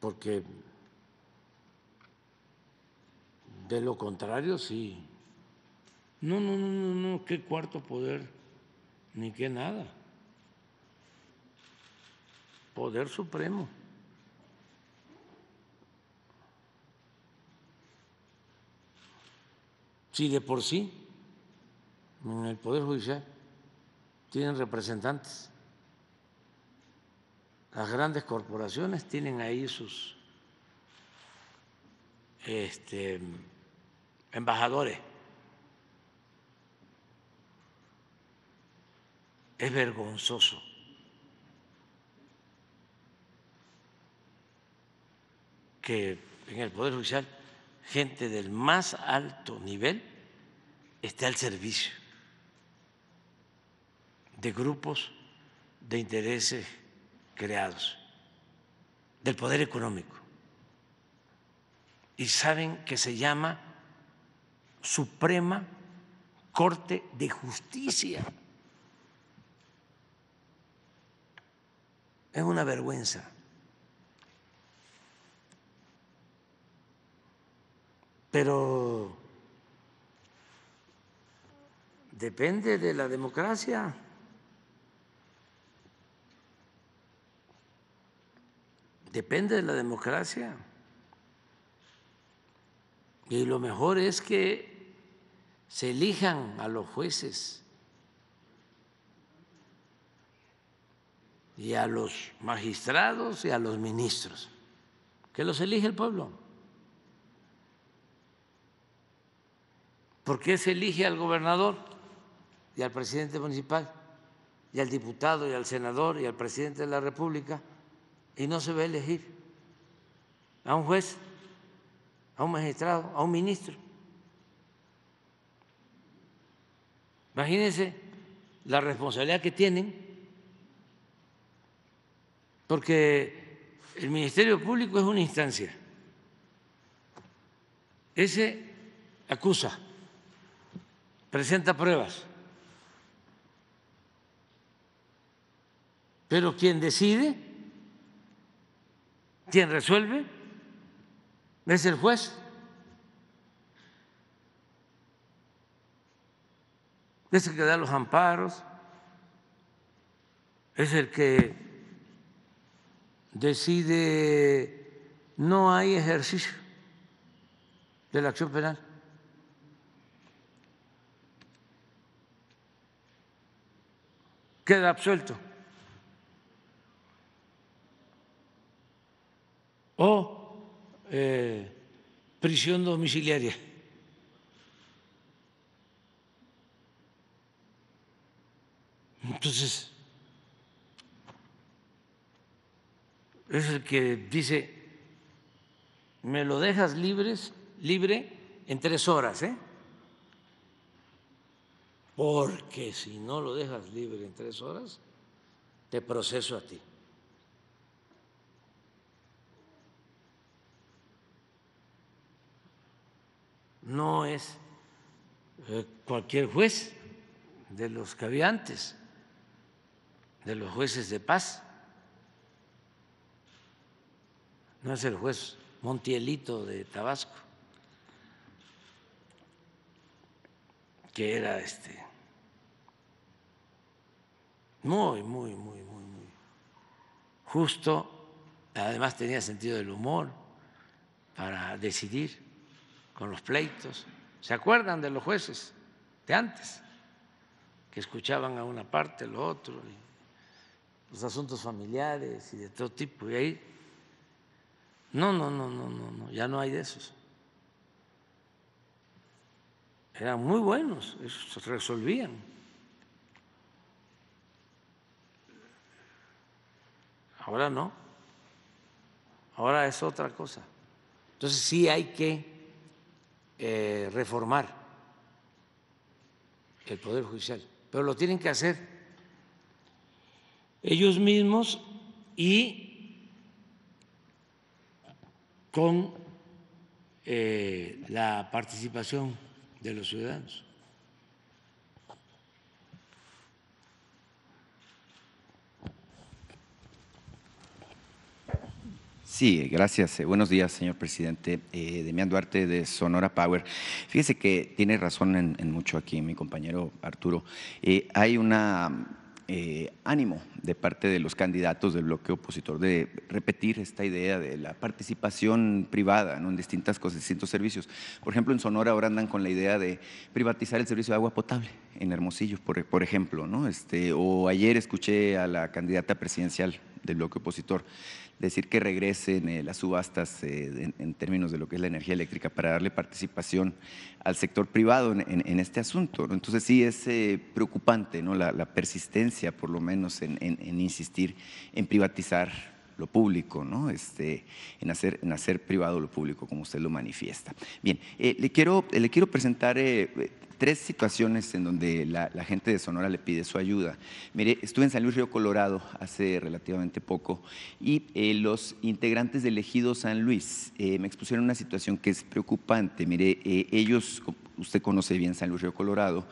porque de lo contrario sí no no no no no qué cuarto poder ni qué nada poder supremo. Si de por sí en el Poder Judicial tienen representantes, las grandes corporaciones tienen ahí sus este, embajadores. Es vergonzoso que en el Poder Judicial gente del más alto nivel esté al servicio de grupos de intereses creados, del poder económico. Y saben que se llama Suprema Corte de Justicia. Es una vergüenza. pero depende de la democracia. Depende de la democracia. Y lo mejor es que se elijan a los jueces y a los magistrados y a los ministros, que los elige el pueblo. ¿Por qué se elige al gobernador y al presidente municipal y al diputado y al senador y al presidente de la República y no se va a elegir a un juez, a un magistrado, a un ministro? Imagínense la responsabilidad que tienen, porque el Ministerio Público es una instancia. Ese acusa presenta pruebas. Pero quien decide, quien resuelve, es el juez. Es el que da los amparos, es el que decide no hay ejercicio de la acción penal. queda absuelto. O eh, prisión domiciliaria. Entonces, es el que dice, me lo dejas libres, libre en tres horas, ¿eh? porque si no lo dejas libre en tres horas, te proceso a ti. No es eh, cualquier juez de los que había antes, de los jueces de paz. No es el juez Montielito de Tabasco, que era este muy, muy, muy, muy, muy justo. Además tenía sentido del humor para decidir con los pleitos. ¿Se acuerdan de los jueces de antes? Que escuchaban a una parte, lo otro, los asuntos familiares y de todo tipo. Y ahí, no, no, no, no, no, no, ya no hay de esos. Eran muy buenos, esos resolvían. Ahora no. Ahora es otra cosa. Entonces sí hay que eh, reformar el Poder Judicial, pero lo tienen que hacer ellos mismos y con eh, la participación de los ciudadanos. Sí, gracias. Eh, buenos días, señor presidente. Eh, Demián Duarte de Sonora Power. Fíjese que tiene razón en, mucho aquí mi compañero Arturo. Eh, hay un eh, ánimo de parte de los candidatos del bloque opositor de repetir esta idea de la participación privada en distintas cosas, distintos servicios. Por ejemplo, en Sonora ahora andan con la idea de privatizar el servicio de agua potable en Hermosillo, por, por ejemplo. ¿no? Este, o ayer escuché a la candidata presidencial del bloque opositor decir que regresen eh, las subastas eh, en, términos de lo que es la energía eléctrica para darle participación al sector privado en, este asunto. Entonces sí es eh, preocupante La, la, persistencia, por lo menos, en insistir en privatizar lo público, ¿no? este, en, hacer, en hacer privado lo público, como usted lo manifiesta. Bien, eh, le, quiero, eh, le quiero presentar eh, tres situaciones en donde la, gente de Sonora le pide su ayuda. Mire, estuve en San Luis Río Colorado hace relativamente poco y los integrantes del ejido San Luis me expusieron una situación que es preocupante. Mire, ellos usted conoce bien San Luis Río Colorado.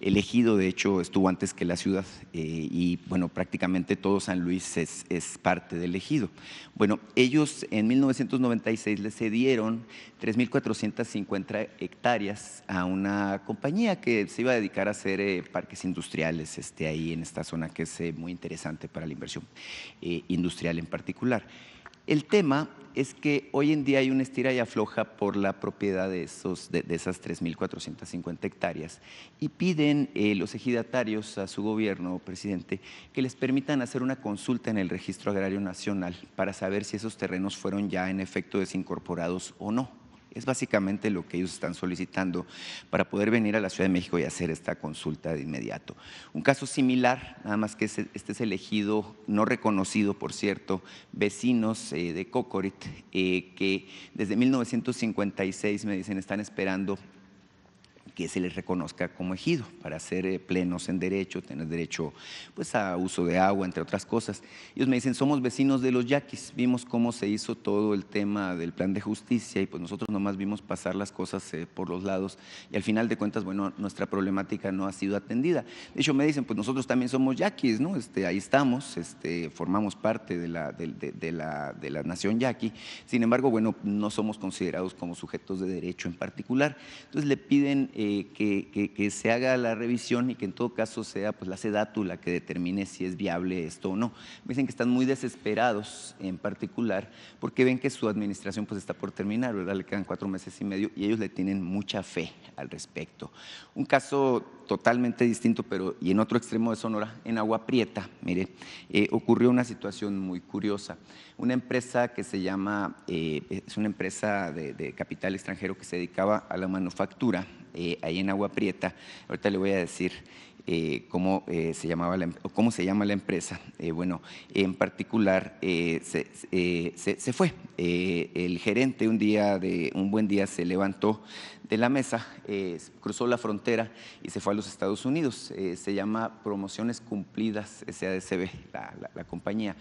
El ejido, de hecho, estuvo antes que la ciudad eh, y, bueno, prácticamente todo San Luis es, parte del ejido. Bueno, ellos en 1996 le cedieron 3.450 hectáreas a una compañía que se iba a dedicar a hacer eh, parques industriales este, ahí en esta zona que es eh, muy interesante para la inversión industrial en particular. El tema es que hoy en día hay una estira y afloja por la propiedad de, esos, de, esas 3.450 hectáreas y piden eh, los ejidatarios a su gobierno, presidente, que les permitan hacer una consulta en el Registro Agrario Nacional para saber si esos terrenos fueron ya en efecto desincorporados o no. Es básicamente lo que ellos están solicitando para poder venir a la Ciudad de México y hacer esta consulta de inmediato. Un caso similar, nada más que este es elegido, no reconocido por cierto, vecinos eh, de Cocorit, eh, que desde 1956 me dicen están esperando que se les reconozca como ejido para ser eh, plenos en derecho, tener derecho pues, a uso de agua, entre otras cosas. Ellos me dicen, somos vecinos de los yaquis, vimos cómo se hizo todo el tema del plan de justicia y pues nosotros nomás vimos pasar las cosas eh, por los lados y al final de cuentas, bueno, nuestra problemática no ha sido atendida. De hecho, me dicen, pues nosotros también somos yaquis, ¿no? Este, ahí estamos, este, formamos parte de la, de, de, la, nación yaqui, sin embargo, bueno, no somos considerados como sujetos de derecho en particular. Entonces le piden... Eh, que, se haga la revisión y que en todo caso sea pues, la SEDATU que determine si es viable esto o no. Me dicen que están muy desesperados en particular porque ven que su administración pues, está por terminar, Le quedan cuatro meses y medio y ellos le tienen mucha fe al respecto. Un caso totalmente distinto, pero y en otro extremo de Sonora, en Agua Prieta, mire, eh, ocurrió una situación muy curiosa. Una empresa que se llama, eh, es una empresa de capital extranjero que se dedicaba a la manufactura eh, ahí en Agua Prieta. Ahorita le voy a decir eh, eh, em, cómo, se llama la empresa. bueno, en particular se, fue. el gerente un día de un buen día se levantó de la mesa, cruzó la frontera y se fue a los Estados Unidos. se llama Promociones Cumplidas SADCB, la compañía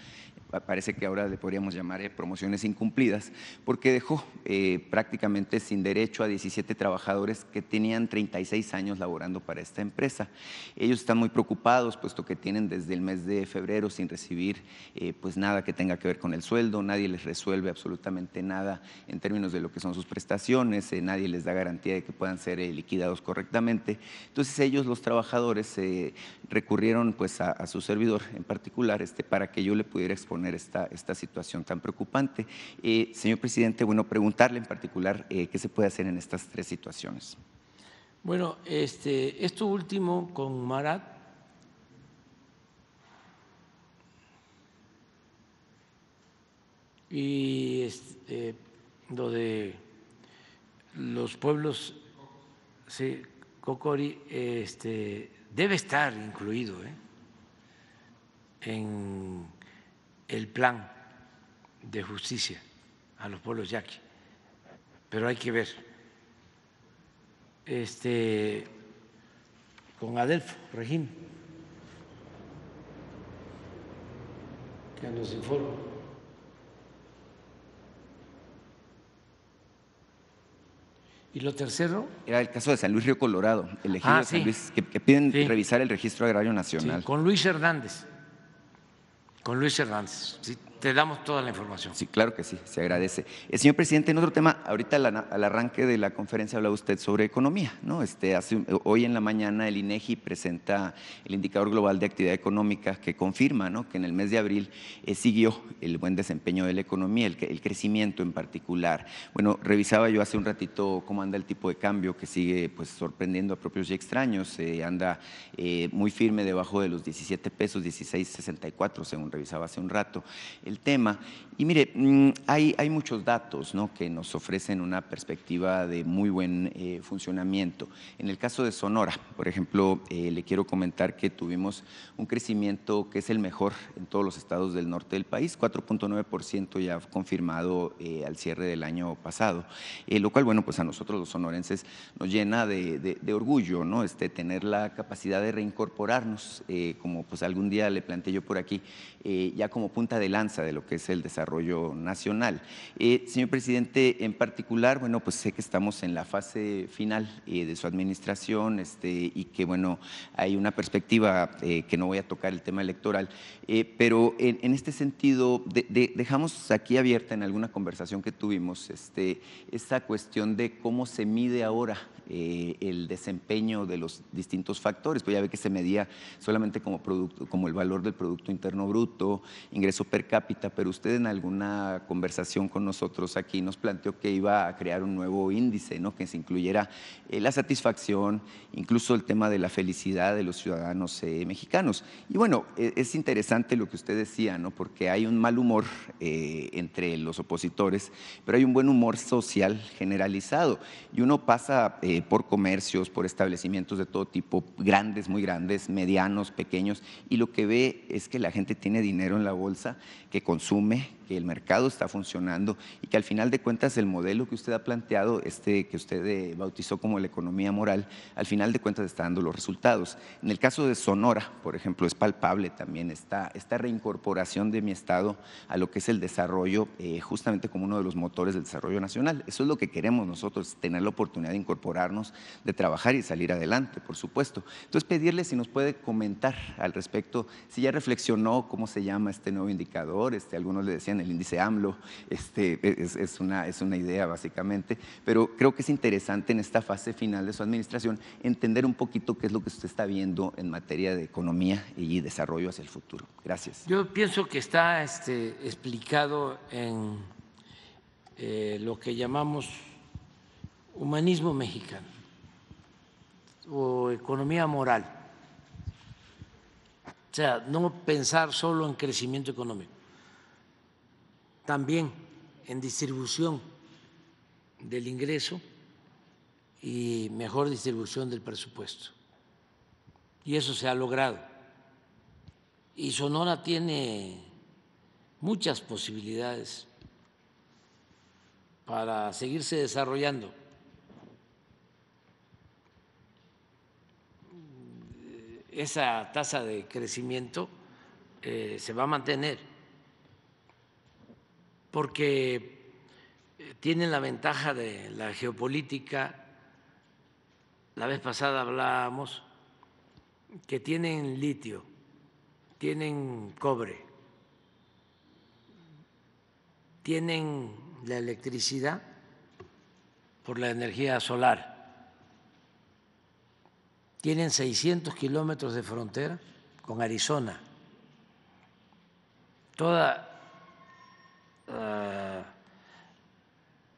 parece que ahora le podríamos llamar eh, promociones incumplidas, porque dejó eh, prácticamente sin derecho a 17 trabajadores que tenían 36 años laborando para esta empresa. Ellos están muy preocupados, puesto que tienen desde el mes de febrero sin recibir eh, pues nada que tenga que ver con el sueldo, nadie les resuelve absolutamente nada en términos de lo que son sus prestaciones, nadie les da garantía de que puedan ser liquidados correctamente. Entonces ellos, los trabajadores, recurrieron pues a, a su servidor en particular este, para que yo le pudiera exponer esta, situación tan preocupante. Eh, señor presidente, bueno, preguntarle en particular eh, qué se puede hacer en estas tres situaciones. Bueno, este, esto último con Marat. Y este, los pueblos, sí, Cocori, este, debe estar incluido. ¿eh? en el plan de justicia a los pueblos yaqui, pero hay que ver este, con Adelfo Regín, que nos informe. ¿Y lo tercero? Era el caso de San Luis Río Colorado, el ah, que, piden revisar el registro agrario nacional. con Luis Hernández con Luis Hernández te damos toda la información. Sí, claro que sí, se agradece. Eh, señor presidente, en otro tema, ahorita al, arranque de la conferencia hablaba usted sobre economía, ¿no? Este, hoy en la mañana el INEGI presenta el indicador global de actividad económica que confirma, ¿no? Que en el mes de abril eh, siguió el buen desempeño de la economía, el, crecimiento en particular. Bueno, revisaba yo hace un ratito cómo anda el tipo de cambio que sigue, pues, sorprendiendo a propios y extraños. anda eh, muy firme debajo de los 17 pesos, 16.64 según revisaba hace un rato tema. Y mire, mm, hay, hay muchos datos ¿no? que nos ofrecen una perspectiva de muy buen eh, funcionamiento. En el caso de Sonora, por ejemplo, eh, le quiero comentar que tuvimos un crecimiento que es el mejor en todos los estados del norte del país, 4.9% ya confirmado eh, al cierre del año pasado, lo cual, bueno, pues a nosotros los sonorenses nos llena de, orgullo, ¿no? Este, tener la capacidad de reincorporarnos, como pues algún día le planteé yo por aquí, ya como punta de lanza de lo que es el desarrollo nacional. Eh, señor presidente, en particular, bueno, pues sé que estamos en la fase final eh, de su administración este, y que, bueno, hay una perspectiva eh, que no voy a tocar el tema electoral, pero en, este sentido, dejamos aquí abierta en alguna conversación que tuvimos este, esta cuestión de cómo se mide ahora el desempeño de los distintos factores, pues ya ve que se medía solamente como, producto, como el valor del Producto Interno Bruto, ingreso per cápita pero usted en alguna conversación con nosotros aquí nos planteó que iba a crear un nuevo índice, ¿no? que se incluyera eh, la satisfacción, incluso el tema de la felicidad de los ciudadanos eh, mexicanos. Y bueno, e, es, interesante lo que usted decía, ¿no? porque hay un mal humor eh, entre los opositores, pero hay un buen humor social generalizado. Y uno pasa por comercios, por establecimientos de todo tipo, grandes, muy grandes, medianos, pequeños, y lo que ve es que la gente tiene dinero en la bolsa que consume, el mercado está funcionando y que al final de cuentas el modelo que usted ha planteado, este que usted eh, bautizó como la economía moral, al final de cuentas está dando los resultados. En el caso de Sonora, por ejemplo, es palpable también esta, esta reincorporación de mi Estado a lo que es el desarrollo, eh, justamente como uno de los motores del desarrollo nacional. Eso es lo que queremos nosotros, tener la oportunidad de incorporarnos, de trabajar y salir adelante, por supuesto. Entonces, pedirle si nos puede comentar al respecto, si ya reflexionó cómo se llama este nuevo indicador, este, algunos le decían el índice AMLO, este, e, es, una, es una idea básicamente, pero creo que es interesante en esta fase final de su administración entender un poquito qué es lo que usted está viendo en materia de economía y desarrollo hacia el futuro. Gracias. Yo pienso que está este, explicado en eh, lo que llamamos humanismo mexicano o economía moral. O sea, no pensar solo en crecimiento económico también en distribución del ingreso y mejor distribución del presupuesto. Y eso se ha logrado. Y Sonora tiene muchas posibilidades para seguirse desarrollando. Esa tasa de crecimiento eh, se va a mantener porque eh, tienen la ventaja de la geopolítica. La vez pasada hablábamos que tienen litio, tienen cobre, tienen la electricidad por la energía solar, tienen 600 kilómetros de frontera con Arizona, toda eh,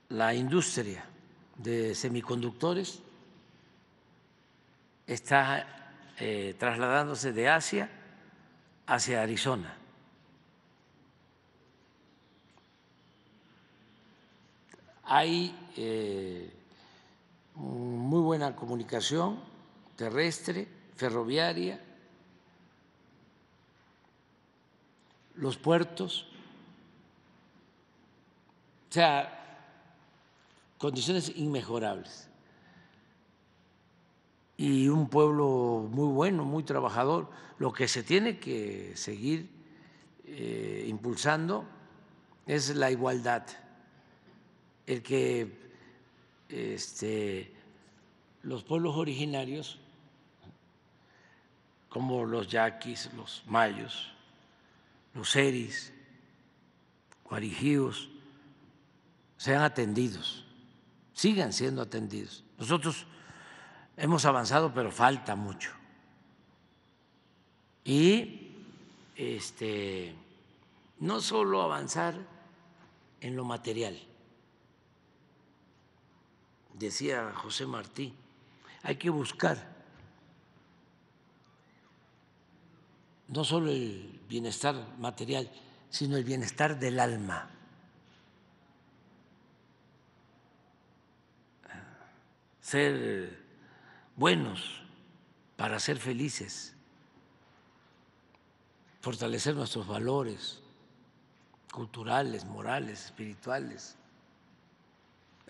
la industria de semiconductores está eh, trasladándose de Asia hacia Arizona. Hay eh, muy buena comunicación terrestre, ferroviaria, los puertos o sea, condiciones inmejorables. Y un pueblo muy bueno, muy trabajador. Lo que se tiene que seguir eh, impulsando es la igualdad. El que este, los pueblos originarios, como los yaquis, los mayos, los seris, guarijíos, sean atendidos, sigan siendo atendidos. Nosotros hemos avanzado, pero falta mucho. Y este, no solo avanzar en lo material, decía José Martí, hay que buscar no solo el bienestar material, sino el bienestar del alma. ser buenos, para ser felices, fortalecer nuestros valores culturales, morales, espirituales,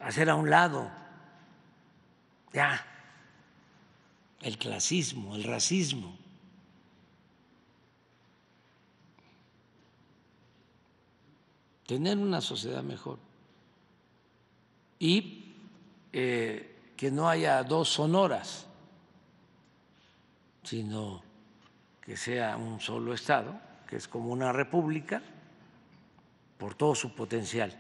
hacer a un lado ya el clasismo, el racismo. Tener una sociedad mejor y eh, que no haya dos sonoras, sino que sea un solo Estado, que es como una república, por todo su potencial.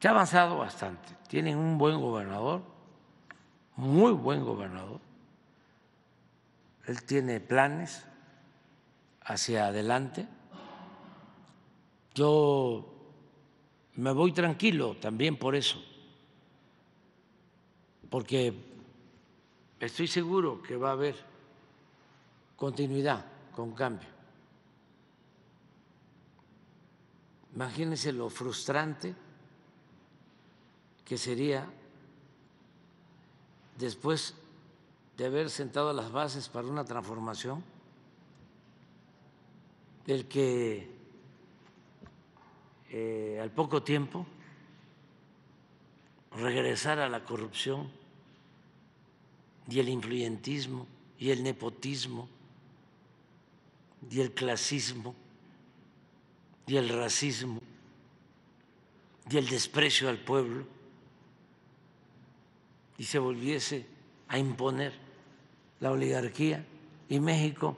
Se ha avanzado bastante, tienen un buen gobernador, muy buen gobernador, él tiene planes hacia adelante. Yo me voy tranquilo también por eso porque estoy seguro que va a haber continuidad con cambio. Imagínense lo frustrante que sería después de haber sentado las bases para una transformación, del que eh, al poco tiempo regresara a la corrupción y el influyentismo y el nepotismo y el clasismo y el racismo y el desprecio al pueblo y se volviese a imponer la oligarquía y México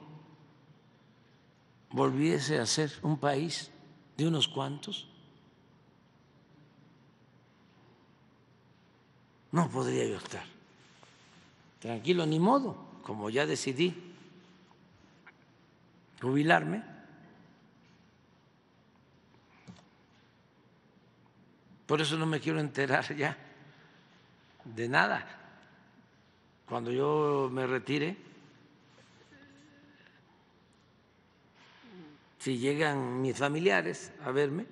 volviese a ser un país de unos cuantos, no podría yo estar tranquilo, ni modo, como ya decidí jubilarme, por eso no me quiero enterar ya de nada. Cuando yo me retire, si llegan mis familiares a verme,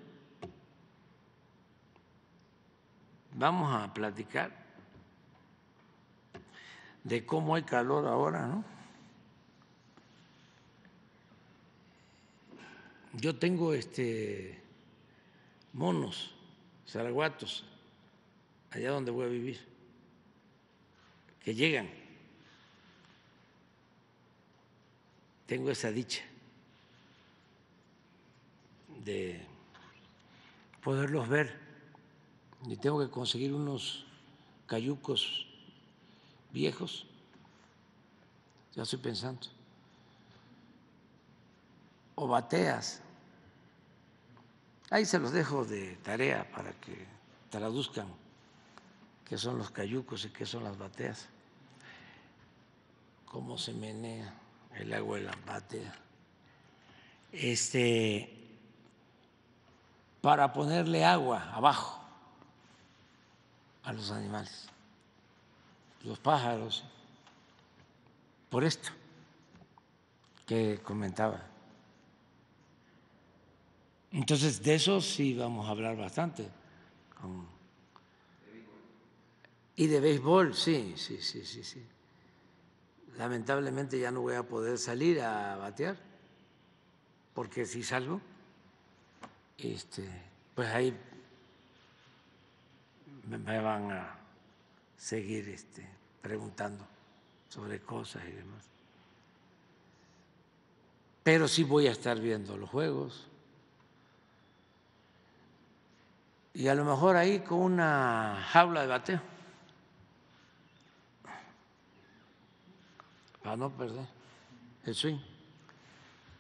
vamos a platicar de cómo hay calor ahora, ¿no? Yo tengo este monos, zaraguatos, allá donde voy a vivir, que llegan. Tengo esa dicha de poderlos ver y tengo que conseguir unos cayucos viejos. Ya estoy pensando. O bateas. Ahí se los dejo de tarea para que traduzcan qué son los cayucos y qué son las bateas. Cómo se menea el agua de la batea. Este para ponerle agua abajo a los animales los pájaros, por esto que comentaba. Entonces, de eso sí vamos a hablar bastante. Y de béisbol, sí, sí, sí, sí, sí. Lamentablemente ya no voy a poder salir a batear, porque si salgo, este, pues ahí me van a seguir este, preguntando sobre cosas y demás. Pero sí voy a estar viendo los juegos. Y a lo mejor ahí con una jaula de bateo. Para ah, no perder el swing.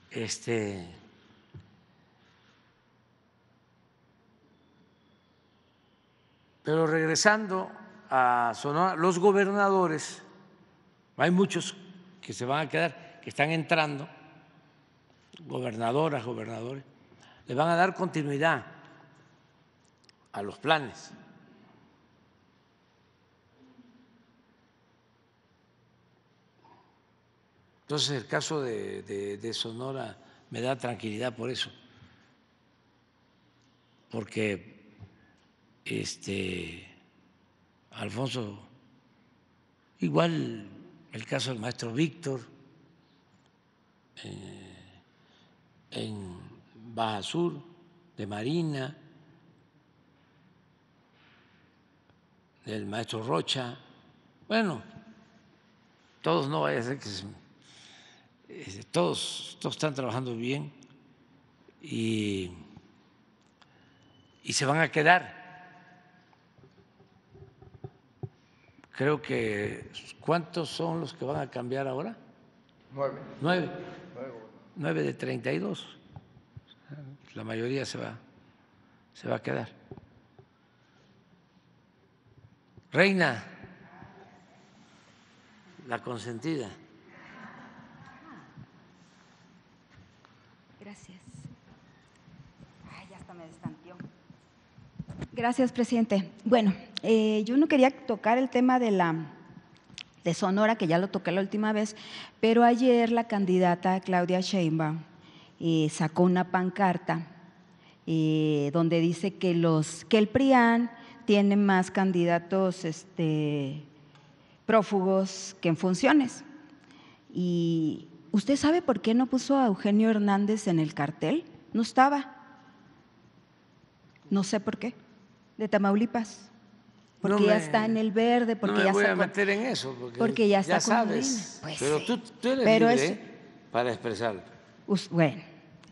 Este. Pero regresando a Sonora, los gobernadores, hay muchos que se van a quedar, que están entrando, gobernadoras, gobernadores, le van a dar continuidad a los planes. Entonces el caso de, de, Sonora me da tranquilidad por eso, porque este, Alfonso, igual el caso del maestro Víctor eh, en Baja Sur, de Marina, del maestro Rocha. Bueno, todos no vaya a ser que eh, todos, todos están trabajando bien y, y se van a quedar creo que ¿cuántos son los que van a cambiar ahora? Nueve. Nueve. Nueve de dos. La mayoría se va, se va a quedar. Reina, la consentida. Gracias. Ay, hasta me Gracias, presidente. Bueno, eh, yo no quería tocar el tema de la de Sonora, que ya lo toqué la última vez, pero ayer la candidata Claudia Sheinbaum eh, sacó una pancarta eh, donde dice que los que el PRIAN tiene más candidatos este, prófugos que en funciones. Y usted sabe por qué no puso a Eugenio Hernández en el cartel? No estaba. No sé por qué. De Tamaulipas porque ya está en el verde, porque ya voy está a meter en eso, porque, ya está ya sabes. Pues pero tú, eres para expresarlo. Bueno,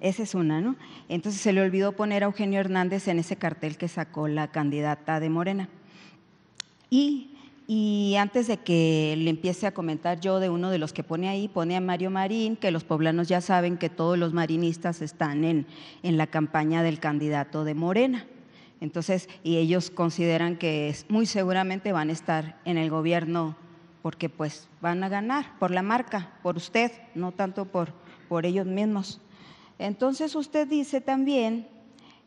esa es una, ¿no? Entonces se le olvidó poner a Eugenio Hernández en ese cartel que sacó la candidata de Morena. Y y antes de que le empiece a comentar yo de uno de los que pone ahí, pone a Mario Marín, que los poblanos ya saben que todos los marinistas están en, en la campaña del candidato de Morena. Entonces, y ellos consideran que muy seguramente van a estar en el gobierno porque pues van a ganar por la marca, por usted, no tanto por, por ellos mismos. Entonces usted dice también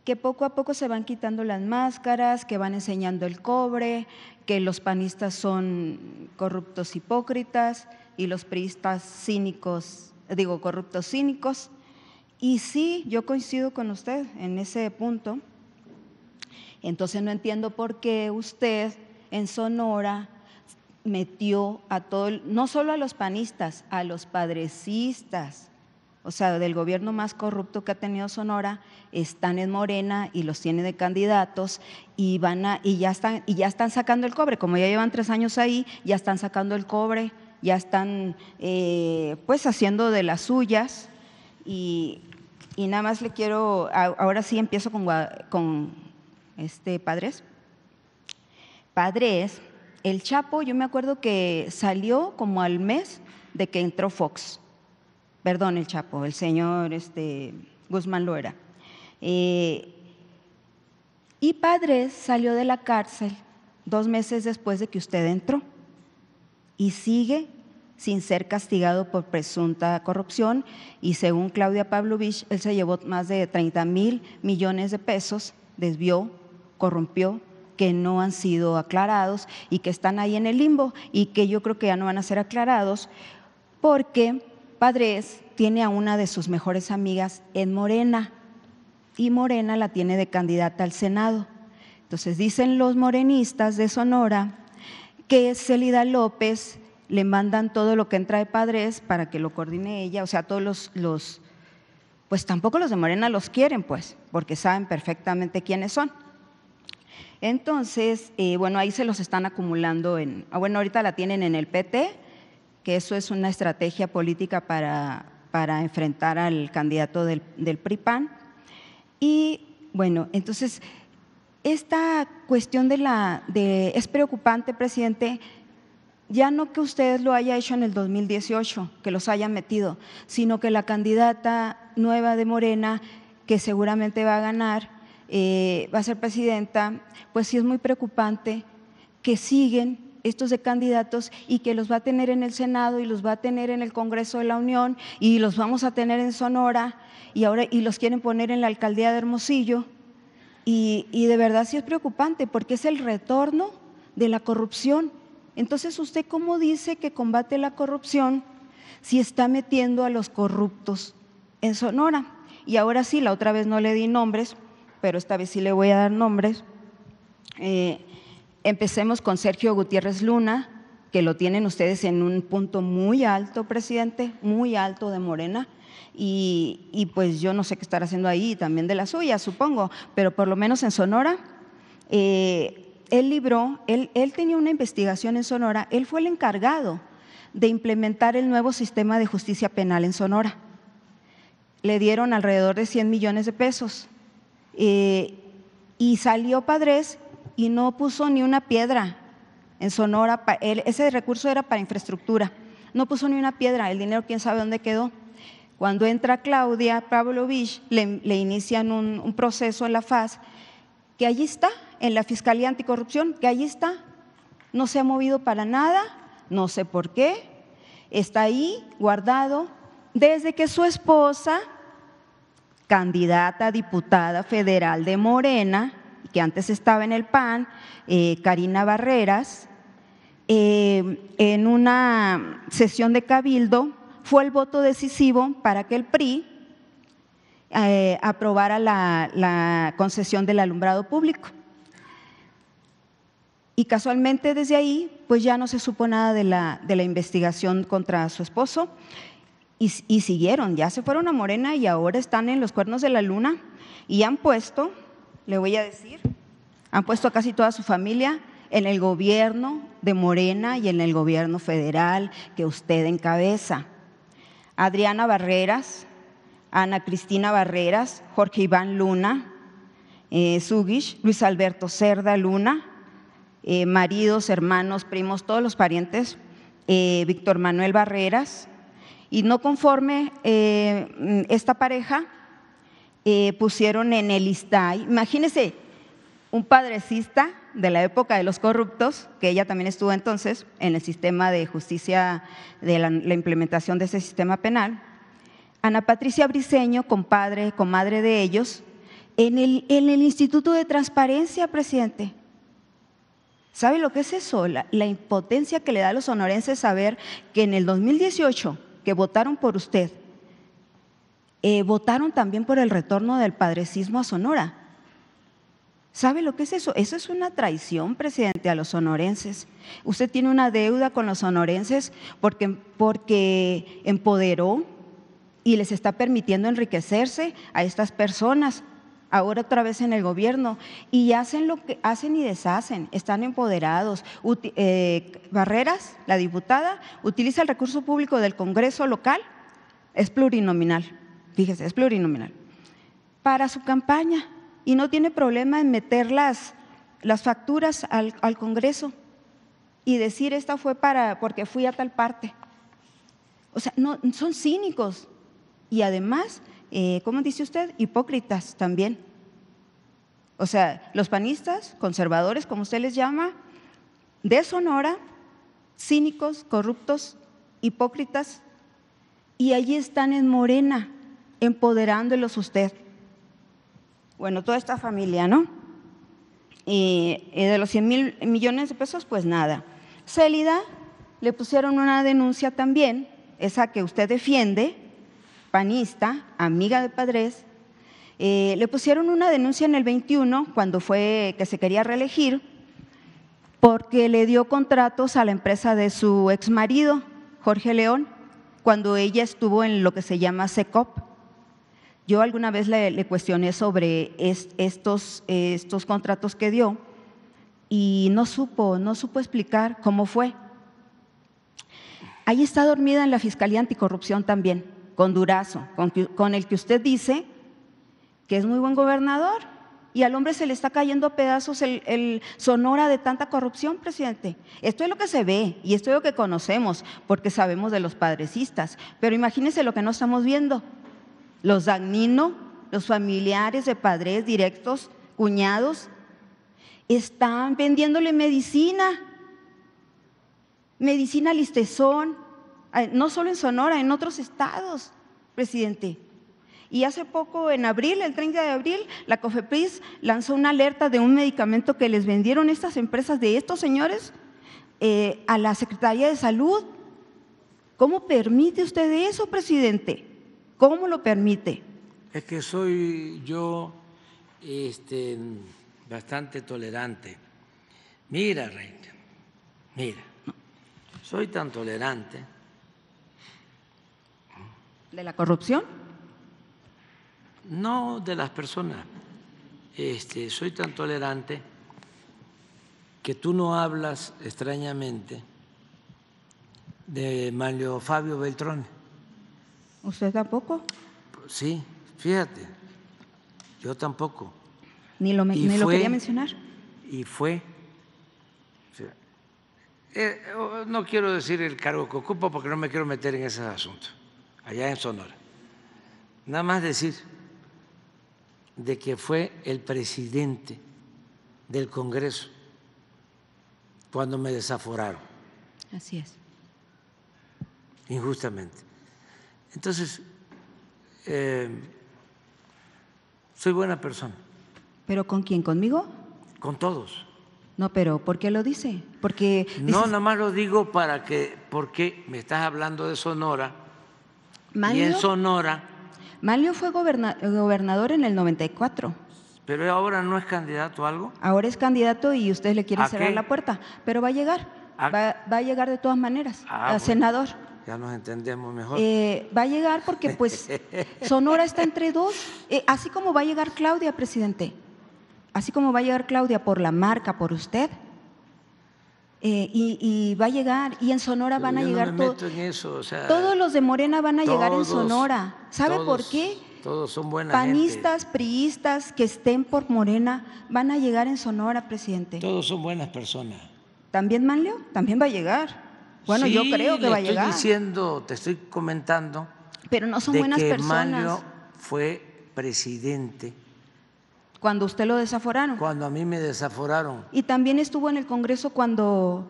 que poco a poco se van quitando las máscaras, que van enseñando el cobre, que los panistas son corruptos hipócritas y los priistas cínicos, digo, corruptos cínicos. Y sí, yo coincido con usted en ese punto. Entonces no entiendo por qué usted en Sonora metió a todo, no solo a los panistas, a los padrecistas, o sea, del gobierno más corrupto que ha tenido Sonora, están en Morena y los tiene de candidatos y van a, y ya están, y ya están sacando el cobre, como ya llevan tres años ahí, ya están sacando el cobre, ya están eh, pues haciendo de las suyas y, nada más le quiero, ahora sí empiezo con este, padres. Padres, el Chapo, yo me acuerdo que salió como al mes de que entró Fox. Perdón, el Chapo, el señor este, Guzmán Loera. Eh, y Padres salió de la cárcel dos meses después de que usted entró y sigue sin ser castigado por presunta corrupción y según Claudia Pavlovich, él se llevó más de 30 mil millones de pesos, desvió corrompió, que no han sido aclarados y que están ahí en el limbo y que yo creo que ya no van a ser aclarados porque Padres tiene a una de sus mejores amigas en Morena y Morena la tiene de candidata al Senado. Entonces dicen los morenistas de Sonora que Celida López le mandan todo lo que entra de Padres para que lo coordine ella, o sea, todos los, los pues tampoco los de Morena los quieren, pues, porque saben perfectamente quiénes son. Entonces, eh, bueno, ahí se los están acumulando en, ah, bueno, ahorita la tienen en el PT, que eso es una estrategia política para, enfrentar al candidato del, del PRIPAN. Y bueno, entonces, esta cuestión de la, de, es preocupante, presidente, ya no que ustedes lo haya hecho en el 2018, que los hayan metido, sino que la candidata nueva de Morena, que seguramente va a ganar, eh, va a ser presidenta, pues sí es muy preocupante que siguen estos de candidatos y que los va a tener en el Senado y los va a tener en el Congreso de la Unión y los vamos a tener en Sonora y ahora y los quieren poner en la alcaldía de Hermosillo. Y, y de verdad sí es preocupante porque es el retorno de la corrupción. Entonces, ¿usted cómo dice que combate la corrupción si está metiendo a los corruptos en Sonora? Y ahora sí, la otra vez no le di nombres, pero esta vez sí le voy a dar nombres. Eh, empecemos con Sergio Gutiérrez Luna, que lo tienen ustedes en un punto muy alto, presidente, muy alto de Morena. Y, pues yo no sé qué estará haciendo ahí, también de la suya, supongo, pero por lo menos en Sonora, eh, él libró, él, él tenía una investigación en Sonora, él fue el encargado de implementar el nuevo sistema de justicia penal en Sonora. Le dieron alrededor de 100 millones de pesos eh, y salió Padres y no puso ni una piedra en Sonora. Ese recurso era para infraestructura. No puso ni una piedra. El dinero, quién sabe dónde quedó. Cuando entra Claudia Pablo le, le inician un, un, proceso en la FAS, que allí está, en la Fiscalía Anticorrupción, que allí está. No se ha movido para nada, no sé por qué. Está ahí, guardado, desde que su esposa candidata a diputada federal de Morena, que antes estaba en el PAN, eh, Karina Barreras, eh, en una sesión de cabildo fue el voto decisivo para que el PRI eh, aprobara la, concesión del alumbrado público. Y casualmente desde ahí, pues ya no se supo nada de la, de la investigación contra su esposo. Y, siguieron, ya se fueron a Morena y ahora están en los cuernos de la luna y han puesto, le voy a decir, han puesto a casi toda su familia en el gobierno de Morena y en el gobierno federal que usted encabeza. Adriana Barreras, Ana Cristina Barreras, Jorge Iván Luna, eh, Luis Alberto Cerda Luna, eh, maridos, hermanos, primos, todos los parientes, eh, Víctor Manuel Barreras, y no conforme eh, esta pareja, eh, pusieron en el ISTAI, imagínense, un padrecista de la época de los corruptos, que ella también estuvo entonces en el sistema de justicia, de la, implementación de ese sistema penal, Ana Patricia Briceño, compadre, comadre de ellos, en el, en el Instituto de Transparencia, presidente. ¿Sabe lo que es eso? La, la impotencia que le da a los sonorenses saber que en el 2018 que votaron por usted, eh, votaron también por el retorno del padrecismo a Sonora. ¿Sabe lo que es eso? Eso es una traición, presidente, a los sonorenses. Usted tiene una deuda con los sonorenses porque, porque empoderó y les está permitiendo enriquecerse a estas personas ahora otra vez en el gobierno, y hacen lo que hacen y deshacen, están empoderados. Eh, Barreras, la diputada, utiliza el recurso público del Congreso local, es plurinominal, fíjese, es plurinominal, para su campaña, y no tiene problema en meter las, las facturas al, al Congreso y decir esta fue para porque fui a tal parte. O sea, no, son cínicos y además eh, ¿cómo dice usted? Hipócritas también. O sea, los panistas, conservadores, como usted les llama, deshonora, cínicos, corruptos, hipócritas, y allí están en Morena, empoderándolos usted. Bueno, toda esta familia, ¿no? Y de los 100 mil millones de pesos, pues nada. Célida le pusieron una denuncia también, esa que usted defiende, panista, amiga de Padres, eh, le pusieron una denuncia en el 21, cuando fue que se quería reelegir, porque le dio contratos a la empresa de su ex marido, Jorge León, cuando ella estuvo en lo que se llama SECOP. Yo alguna vez le, cuestioné sobre estos, contratos que dio y no supo, no supo explicar cómo fue. Ahí está dormida en la Fiscalía Anticorrupción también con Durazo, con, el que usted dice que es muy buen gobernador y al hombre se le está cayendo a pedazos el, Sonora de tanta corrupción, presidente. Esto es lo que se ve y esto es lo que conocemos, porque sabemos de los padrecistas. Pero imagínense lo que no estamos viendo. Los Dagnino, los familiares de padres directos, cuñados, están vendiéndole medicina, medicina listezón, no solo en Sonora, en otros estados, presidente. Y hace poco, en abril, el 30 de abril, la COFEPRIS lanzó una alerta de un medicamento que les vendieron estas empresas de estos señores eh, a la Secretaría de Salud. ¿Cómo permite usted eso, presidente? ¿Cómo lo permite? Es que soy yo este, bastante tolerante. Mira, Reina, mira, soy tan tolerante ¿De la corrupción? No de las personas. Este, soy tan tolerante que tú no hablas extrañamente de Mario Fabio Beltrón. ¿Usted tampoco? Sí, fíjate, yo tampoco. Ni lo, quería mencionar. Y fue, eh, oh, no quiero decir el cargo que ocupo porque no me quiero meter en ese asunto allá en Sonora. Nada más decir de que fue el presidente del Congreso cuando me desaforaron. Así es. Injustamente. Entonces, eh, soy buena persona. ¿Pero con quién? ¿Conmigo? Con todos. No, pero ¿por qué lo dice? Porque no, nada más lo digo para que porque me estás hablando de Sonora y en Sonora. Manlio fue gobernador en el 94. Pero ahora no es candidato a algo. Ahora es candidato y ustedes le quieren cerrar la puerta, pero va a llegar. va, a llegar de todas maneras, ah, a senador. Ya nos entendemos mejor. Eh, va a llegar porque *laughs* pues Sonora está entre dos, eh, así como va a llegar Claudia, presidente, así como va a llegar Claudia por la marca, por usted, eh, y, va a llegar, y en Sonora van a llegar no todos los de Morena van a llegar en Sonora. ¿Sabe por qué? Todos son buena Panistas, priistas que estén por Morena van a llegar en Sonora, presidente. Todos son buenas personas. ¿También Manlio? También va a llegar. Bueno, yo creo que va a llegar. Te estoy diciendo, te estoy comentando. Pero no son que Manlio fue presidente cuando usted lo desaforaron. Cuando a mí me desaforaron. Y también estuvo en el Congreso cuando,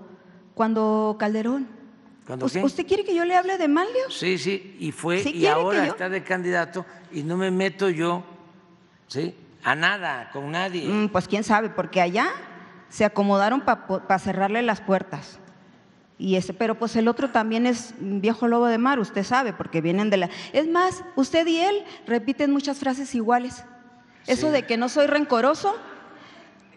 cuando Calderón. ¿Cuando ¿Usted, quiere que yo le hable de Manlio? Sí, sí, y fue, y ahora está de candidato y no me meto yo, ¿sí? A nada, con nadie. Mm, pues quién sabe, porque allá se acomodaron para cerrarle las puertas. Y ese, pero pues el otro también es viejo lobo de mar, usted sabe, porque vienen de la. Es más, usted y él repiten muchas frases iguales. Eso de que no soy rencoroso.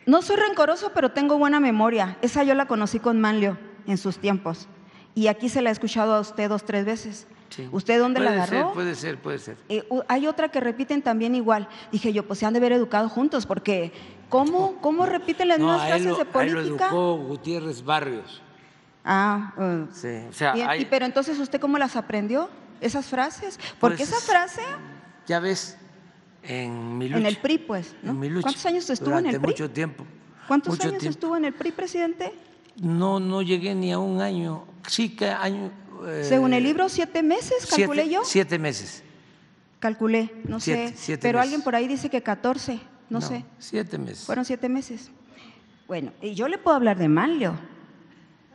No soy rencoroso, pero tengo buena memoria. Esa yo la conocí con Manlio en sus tiempos. Y aquí se la he escuchado a usted dos, tres veces. ¿Usted dónde la agarró? puede ser, puede ser. Eh, hay otra que repiten también igual. Dije yo, pues se han de haber educado juntos, porque ¿cómo, cómo repiten las mismas frases de política? Ahí lo educó Gutiérrez Barrios. Ah, eh. sí. pero entonces usted cómo las aprendió, esas frases? Pues porque esa frase. Ya ves, en En el PRI, pues. ¿Cuántos años estuvo en el PRI? Mucho tiempo. ¿Cuántos años estuvo en el PRI, presidente? No, no llegué ni a un año. Sí, que año. Eh, Según el libro, siete meses, calculé yo. Siete meses. Calculé, no sé. pero alguien por ahí dice que catorce. no, sé. Siete meses. Fueron siete meses. Bueno, y yo le puedo hablar de mal,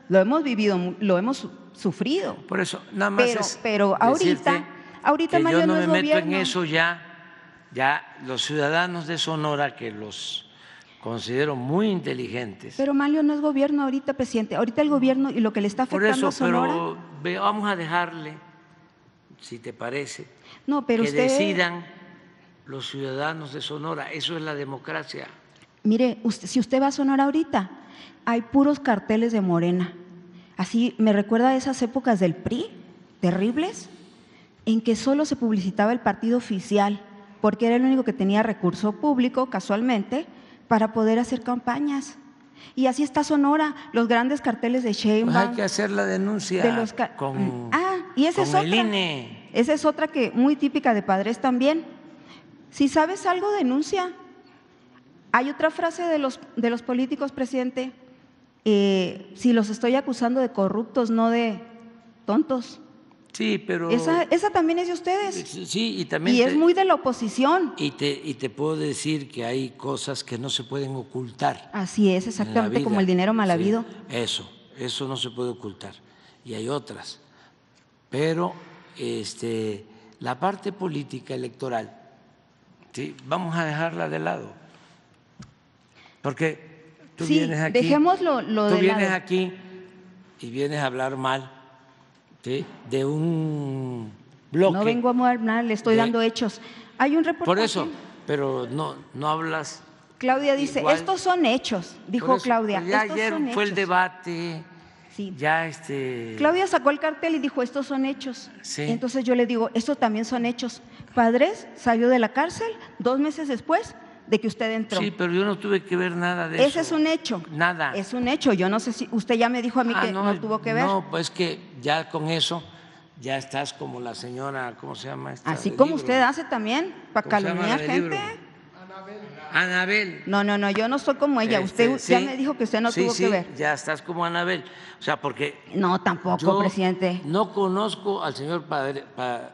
Lo hemos vivido, lo hemos sufrido. Por eso, nada más. Pero, es pero ahorita, ahorita que no, me meto en eso ya ya los ciudadanos de Sonora que los considero muy inteligentes. Pero Malio no es gobierno ahorita, presidente. Ahorita el gobierno y lo que le está afectando Por eso, Pero vamos a dejarle, si te parece, no, pero que decidan los ciudadanos de Sonora. Eso es la democracia. Mire, si usted va a Sonora ahorita, hay puros carteles de Morena. Así me recuerda a esas épocas del PRI, terribles, en que solo se publicitaba el partido oficial porque era el único que tenía recurso público, casualmente, para poder hacer campañas. Y así está Sonora, los grandes carteles de Sheinbaum. Pues hay que hacer la denuncia de los con, mm, ah, y esa es otra. E. Esa es otra que muy típica de padres también. Si sabes algo, denuncia. Hay otra frase de los, de los políticos, presidente, eh, si los estoy acusando de corruptos, no de tontos. Sí, pero. Esa, también es de ustedes. Eh, sí, y también. Y es muy de la oposición. Y te, y te puedo decir que hay cosas que no se pueden ocultar. Así es, exactamente como el dinero mal habido. eso, eso no se puede ocultar. Y hay otras. Pero este, la parte política electoral, ¿sí? vamos a dejarla de lado. Porque tú vienes aquí. Dejémoslo lo tú vienes aquí y vienes a hablar mal de un bloque. No vengo a nada, le estoy dando hechos. Hay un reportaje. Por eso, pero no, no hablas. Claudia dice, estos son hechos, dijo Claudia. Ya ayer fue el debate. Ya este... Claudia sacó el cartel y dijo, estos son hechos. Entonces yo le digo, estos también son hechos. Padres salió de la cárcel, dos meses después de que usted entró. Sí, pero yo no tuve que ver nada de eso. Ese es un hecho. Nada. Es un hecho. Yo no sé si usted ya me dijo a mí ah, que no, tuvo que ver. No, pues que ya con eso ya estás como la señora, ¿cómo se llama esta? Así como usted hace también para calumniar gente. Anabel. Anabel. No, no, no, yo no soy como ella. Este, usted ya me dijo que usted no tuvo que ver. Ya estás como Anabel. O sea, porque. No, tampoco, presidente. No conozco al señor Padre,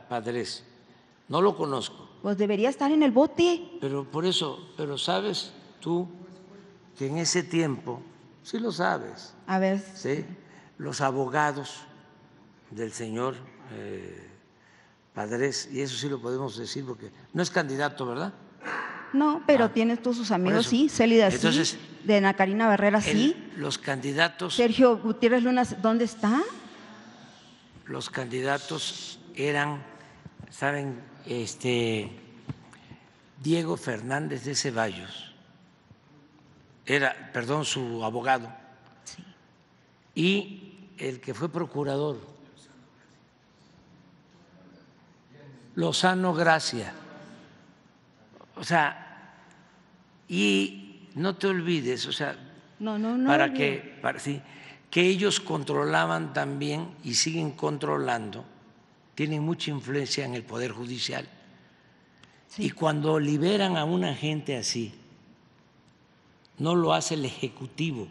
Padres. No lo conozco pues debería estar en el bote. Pero por eso, pero sabes tú que en ese tiempo, sí lo sabes. A ver. Sí, los abogados del señor eh, Padres, y eso sí lo podemos decir porque no es candidato, ¿verdad? No, pero ah, tiene tienes sus amigos, sí, Célida Entonces, de Ana Karina Barrera sí. Los candidatos. Sergio Gutiérrez Lunas, ¿dónde está? Los candidatos eran saben, este Diego Fernández de Ceballos era, perdón, su abogado y el que fue procurador Lozano Gracia. O sea, y no te olvides, o sea, para que para, sí, que ellos controlaban también y siguen controlando tienen mucha influencia en el Poder Judicial. Y cuando liberan a una gente así, no lo hace el Ejecutivo.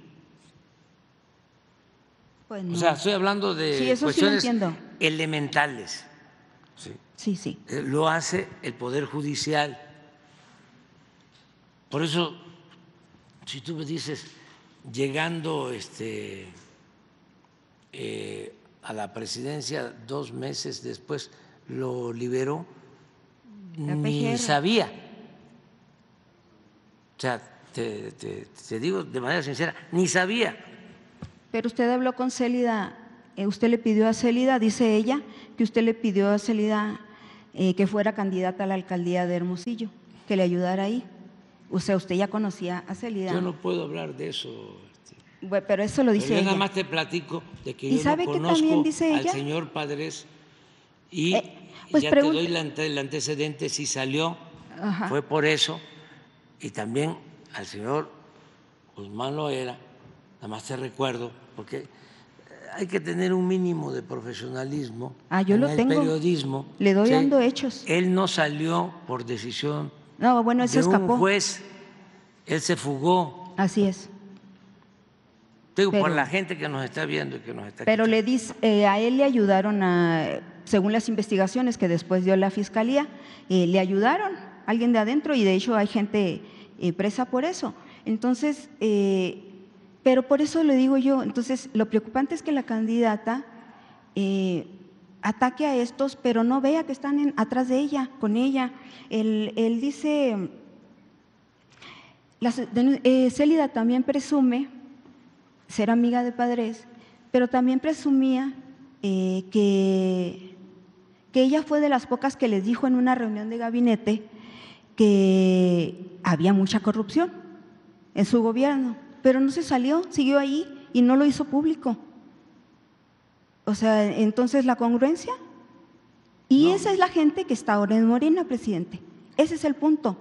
Pues o sea, estoy hablando de sí, cuestiones elementales. Sí. sí, eh, Lo hace el Poder Judicial. Por eso, si tú me dices, llegando este, eh, a la presidencia dos meses después, lo liberó, ni sabía. O sea, te, digo de manera sincera, ni sabía. Pero usted habló con Célida, eh, usted le pidió a Célida, dice ella, que usted le pidió a Célida eh, que fuera candidata a la alcaldía de Hermosillo, que le ayudara ahí. O sea, usted ya conocía a Célida. Yo no puedo hablar de eso, pero eso lo dice yo nada más te platico de que yo lo conozco al señor Padres y eh, pues ya te doy el antecedente si salió, fue por eso, y también al señor Guzmán lo era, nada más te recuerdo, porque eh, hay que tener un mínimo de profesionalismo ah, en el periodismo. Le doy dando hechos. Él no salió por decisión no, bueno, escapó. un juez, él se fugó. Así es. Digo, por la gente que nos está viendo y que nos está. Pero le dice, eh, a él le ayudaron a, según las investigaciones que después dio la fiscalía, eh, le ayudaron alguien de adentro y de hecho hay gente eh, presa por eso. Entonces, pero por eso le digo yo, entonces lo preocupante es que la candidata ataque a estos, pero no vea que están atrás de ella, con ella. Él, él dice, la, Célida también presume ser amiga de padres, pero también presumía eh, que, que ella fue de las pocas que les dijo en una reunión de gabinete que había mucha corrupción en su gobierno, pero no se salió, siguió ahí y no lo hizo público. O sea, entonces la congruencia. Y esa es la gente que está ahora en Morena, presidente. Ese es el punto.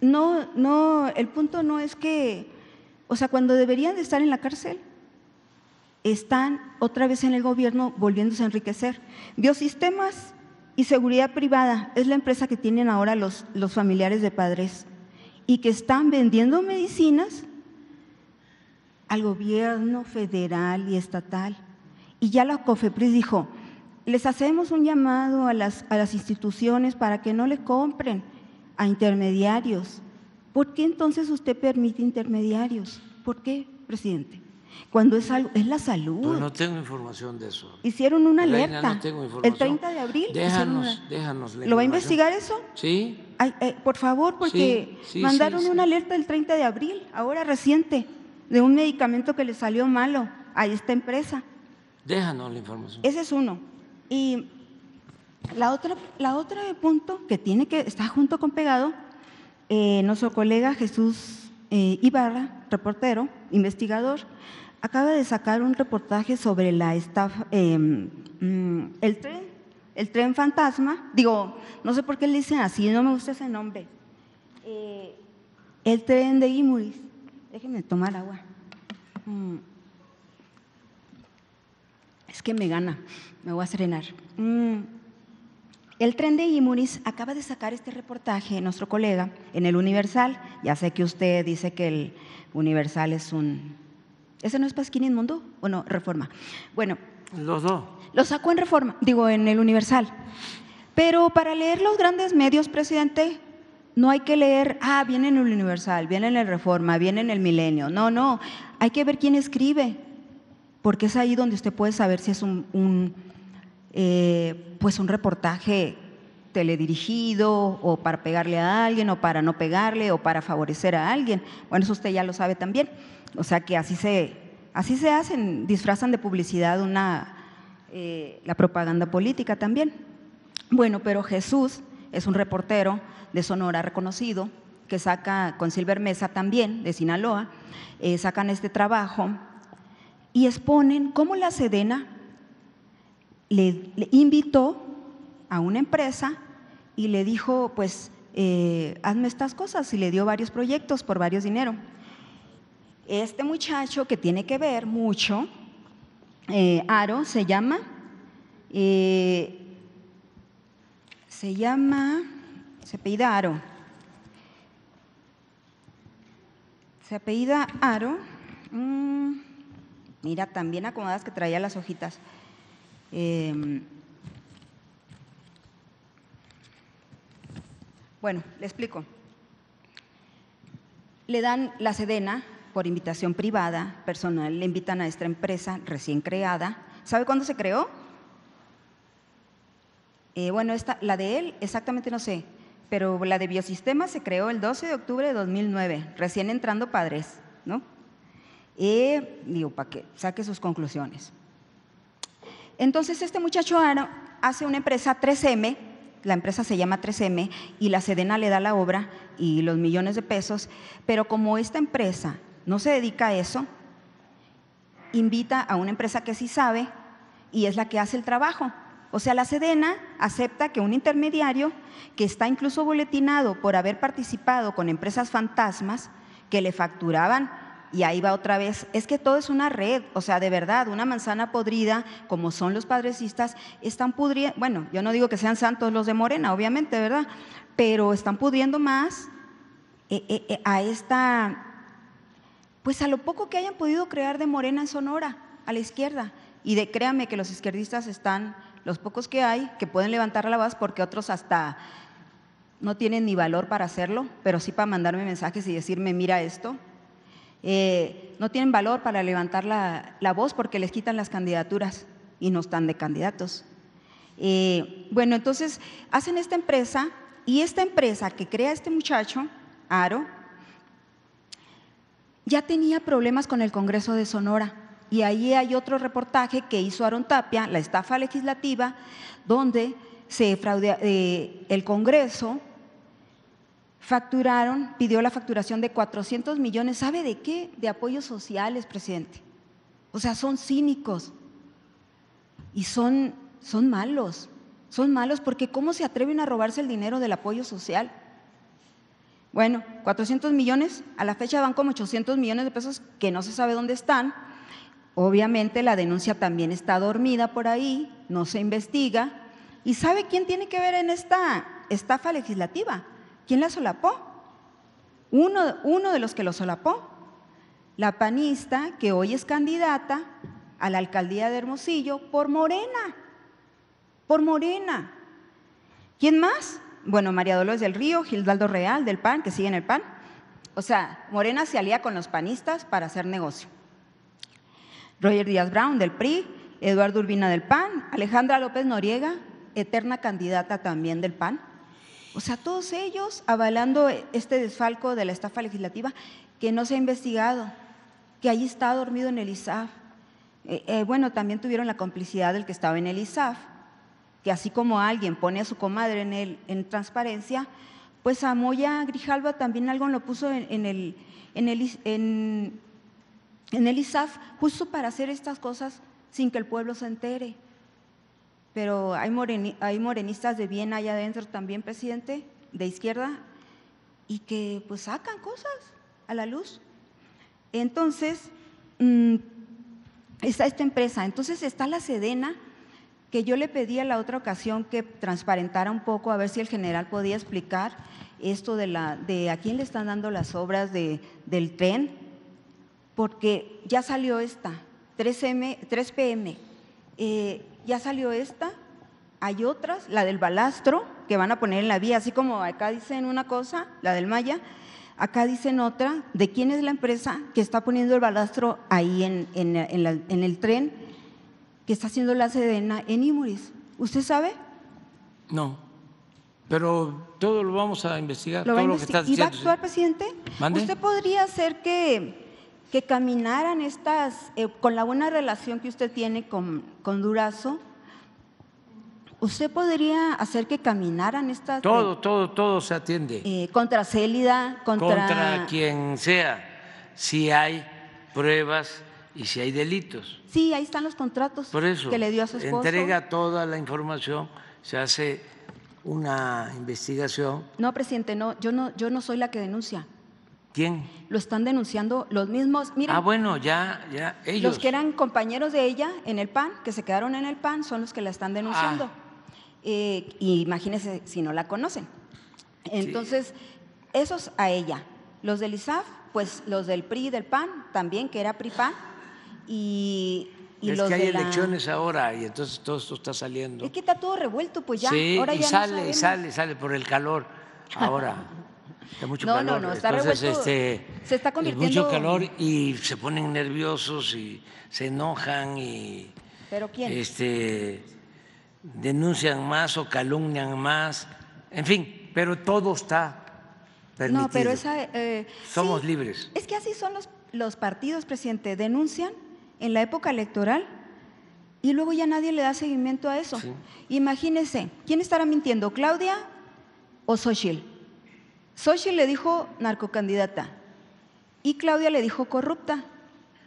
No, no, el punto no es que, o sea, cuando deberían de estar en la cárcel, están otra vez en el gobierno volviéndose a enriquecer. Biosistemas y seguridad privada es la empresa que tienen ahora los, familiares de padres y que están vendiendo medicinas al gobierno federal y estatal. Y ya la COFEPRIS dijo, les hacemos un llamado a las, a las instituciones para que no le compren a intermediarios. ¿Por qué entonces usted permite intermediarios? ¿Por qué, presidente? Cuando es, es la salud. Pues no tengo información de eso. Hicieron una alerta. El 30 de abril. Déjanos, déjanos. ¿Lo va a investigar eso? Sí. Eh, por favor, porque mandaron una alerta el 30 de abril, ahora reciente, de un medicamento que le salió malo a esta empresa. Déjanos la información. Ese es uno. Y la otra, la otra punto que tiene que está junto con pegado, eh, nuestro colega Jesús eh, Ibarra, reportero, investigador, acaba de sacar un reportaje sobre la estafa, em, mm, el tren, el tren fantasma, digo, no sé por qué le dicen así, no me gusta ese nombre, eh, el tren de Imuris, déjenme tomar agua, mm. es que me gana, me voy a serenar. Mm. El tren de Imunis acaba de sacar este reportaje, nuestro colega, en el Universal. Ya sé que usted dice que el Universal es un... ¿Ese no es Pasquín Mundo o no? Reforma. Bueno. Los dos. Lo sacó en Reforma, digo, en el Universal. Pero para leer los grandes medios, presidente, no hay que leer, ah, viene en el Universal, viene en el Reforma, viene en el Milenio. No, no, hay que ver quién escribe, porque es ahí donde usted puede saber si es un eh, pues un reportaje teledirigido o para pegarle a alguien o para no pegarle o para favorecer a alguien. Bueno, eso usted ya lo sabe también. O sea que así se, así se hacen, disfrazan de publicidad una, eh, la propaganda política también. Bueno, pero Jesús es un reportero de Sonora reconocido que saca con Silver Mesa también, de Sinaloa, eh, sacan este trabajo y exponen cómo la Sedena le, invitó a una empresa y le dijo, pues, eh, hazme estas cosas, y le dio varios proyectos por varios dinero. Este muchacho que tiene que ver mucho, eh, Aro se llama, eh, se llama, se apellida Aro. Se apellida Aro. Mm, mira, también acomodadas que traía las hojitas. Em, bueno, le explico. Le dan la sedena por invitación privada, personal, le invitan a esta empresa recién creada. ¿Sabe cuándo se creó? Eh, bueno, esta, la de él, exactamente no sé, pero la de Biosistema se creó el 12 de octubre de 2009, recién entrando padres, ¿no? Eh, digo, para que saque sus conclusiones. Entonces este muchacho hace una empresa 3M, la empresa se llama 3M y la Sedena le da la obra y los millones de pesos, pero como esta empresa no se dedica a eso, invita a una empresa que sí sabe y es la que hace el trabajo. O sea, la Sedena acepta que un intermediario que está incluso boletinado por haber participado con empresas fantasmas que le facturaban y ahí va otra vez, es que todo es una red, o sea, de verdad, una manzana podrida, como son los padrecistas, están pudriendo, bueno, yo no digo que sean santos los de Morena, obviamente, ¿verdad? Pero están pudriendo más eh, eh, eh, a esta, pues a lo poco que hayan podido crear de Morena en Sonora, a la izquierda, y de créanme que los izquierdistas están, los pocos que hay, que pueden levantar la voz porque otros hasta no tienen ni valor para hacerlo, pero sí para mandarme mensajes y decirme, mira esto, eh, no tienen valor para levantar la, voz porque les quitan las candidaturas y no están de candidatos. Eh, bueno, entonces hacen esta empresa y esta empresa que crea este muchacho, Aro, ya tenía problemas con el Congreso de Sonora. Y ahí hay otro reportaje que hizo Aaron Tapia, la estafa legislativa, donde se fraudea eh, el Congreso facturaron, pidió la facturación de 400 millones, ¿sabe de qué? De apoyos sociales, presidente. O sea, son cínicos y son, son malos, son malos porque ¿cómo se atreven a robarse el dinero del apoyo social? Bueno, 400 millones, a la fecha van como 800 millones de pesos que no se sabe dónde están. Obviamente la denuncia también está dormida por ahí, no se investiga. ¿Y sabe quién tiene que ver en esta estafa legislativa? ¿Quién la solapó? Uno, uno de los que lo solapó, la panista que hoy es candidata a la alcaldía de Hermosillo por Morena, por Morena. ¿Quién más? Bueno, María Dolores del Río, Gildaldo Real del PAN, que sigue en el PAN. O sea, Morena se alía con los panistas para hacer negocio. Roger Díaz Brown del PRI, Eduardo Urbina del PAN, Alejandra López Noriega, eterna candidata también del PAN. O sea, todos ellos avalando este desfalco de la estafa legislativa que no se ha investigado, que ahí está dormido en el ISAF. Eh, eh, bueno, también tuvieron la complicidad del que estaba en el ISAF, que así como alguien pone a su comadre en, el, en transparencia, pues a Moya Grijalva también algo lo puso en, el, en el ISAF justo para hacer estas cosas sin que el pueblo se entere pero hay, morenistas de bien allá adentro también, presidente, de izquierda, y que pues sacan cosas a la luz. Entonces, mm, está esta empresa, entonces está la Sedena, que yo le pedí a la otra ocasión que transparentara un poco, a ver si el general podía explicar esto de, la, de a quién le están dando las obras de, del tren, porque ya salió esta, 3M, 3PM ya salió esta, hay otras, la del balastro, que van a poner en la vía, así como acá dicen una cosa, la del Maya, acá dicen otra, de quién es la empresa que está poniendo el balastro ahí en, el tren que está haciendo la sedena en Imuris. ¿Usted sabe? No, pero todo lo vamos a investigar. ¿Lo todo Lo que está ¿Y va a actuar, presidente? ¿Usted podría hacer que que caminaran estas, eh, con la buena relación que usted tiene con, con Durazo, ¿usted podría hacer que caminaran estas? Todo, eh, todo, todo se atiende. Eh, contra Célida, contra... Contra quien sea, si hay pruebas y si hay delitos. Sí, ahí están los contratos que le dio a su esposo. Entrega toda la información, se hace una investigación. No, presidente, no, yo no, yo no soy la que denuncia. ¿Quién? Lo están denunciando los mismos. Mira, ah, bueno, ya, ya, ellos. Los que eran compañeros de ella en el PAN, que se quedaron en el PAN, son los que la están denunciando. Ah. Eh, imagínense si no la conocen. Entonces, esos a ella. Los del ISAF, pues los del PRI y del PAN también, que era PRI-PAN. Y y es que hay elecciones ahora y entonces todo esto está saliendo. Es que está todo revuelto, pues ya. Sí, ahora y sale, sale, sale por el calor ahora. *laughs* mucho no, calor. No, no, Entonces, este, se está convirtiendo. mucho calor y se ponen nerviosos y se enojan y. Este, denuncian más o calumnian más. En fin, pero todo está permitido. No, pero esa. Eh, Somos libres. Es que así son los, los partidos, presidente. Denuncian en la época electoral y luego ya nadie le da seguimiento a eso. Imagínense, ¿quién estará mintiendo, Claudia o Xochitl? Xochitl le dijo narcocandidata y Claudia le dijo corrupta.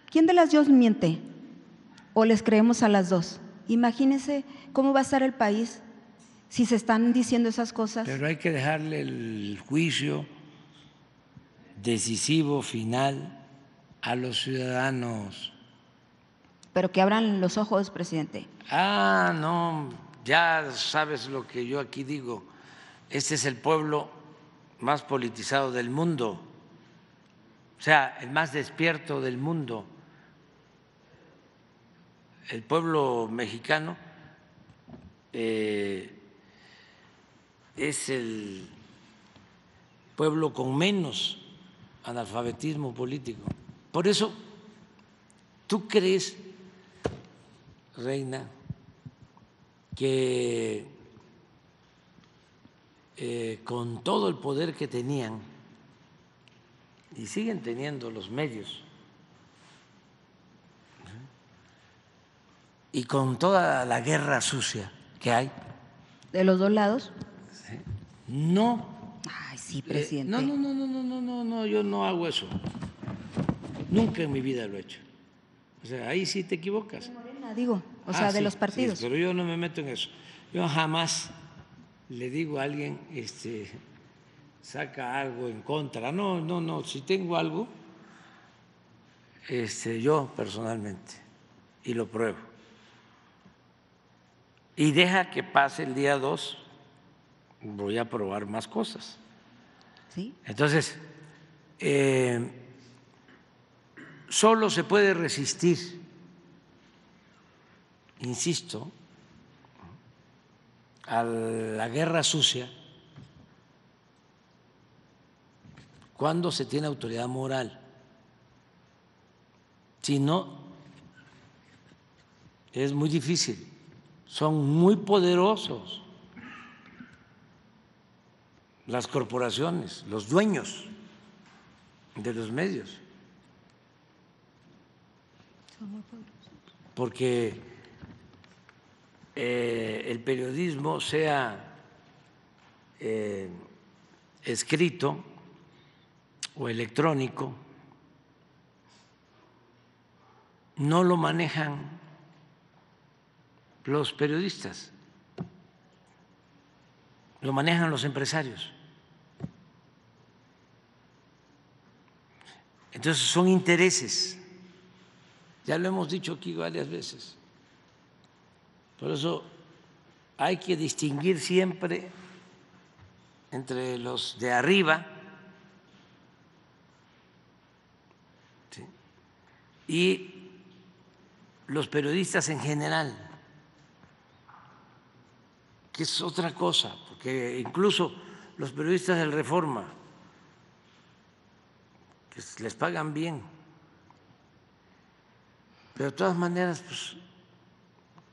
¿Quién de las dos miente? ¿O les creemos a las dos? Imagínense cómo va a estar el país si se están diciendo esas cosas. Pero hay que dejarle el juicio decisivo, final, a los ciudadanos. Pero que abran los ojos, presidente. Ah, no, ya sabes lo que yo aquí digo. Este es el pueblo más politizado del mundo, o sea, el más despierto del mundo. El pueblo mexicano eh, es el pueblo con menos analfabetismo político. Por eso, ¿tú crees, Reina, que eh, con todo el poder que tenían y siguen teniendo los medios ¿eh? y con toda la guerra sucia que hay. ¿De los dos lados? No. Ay, sí, eh, presidente. no, no, no, no, no, no, no, yo no hago eso. Nunca en mi vida lo he hecho. O sea, ahí sí te equivocas. De Morena, digo, o ah, sea, de los partidos. pero yo no me meto en eso. Yo jamás le digo a alguien, este, saca algo en contra. No, no, no, si tengo algo, este, yo personalmente, y lo pruebo. Y deja que pase el día dos, voy a probar más cosas. ¿Sí? Entonces, eh, solo se puede resistir, insisto, a la guerra sucia cuando se tiene autoridad moral. Si no, es muy difícil. Son muy poderosos las corporaciones, los dueños de los medios. Porque eh, el periodismo sea eh, escrito o electrónico, no lo manejan los periodistas, lo manejan los empresarios. Entonces son intereses, ya lo hemos dicho aquí varias veces por eso hay que distinguir siempre entre los de arriba y los periodistas en general, que es otra cosa, porque incluso los periodistas del Reforma, que les pagan bien, pero de todas maneras, pues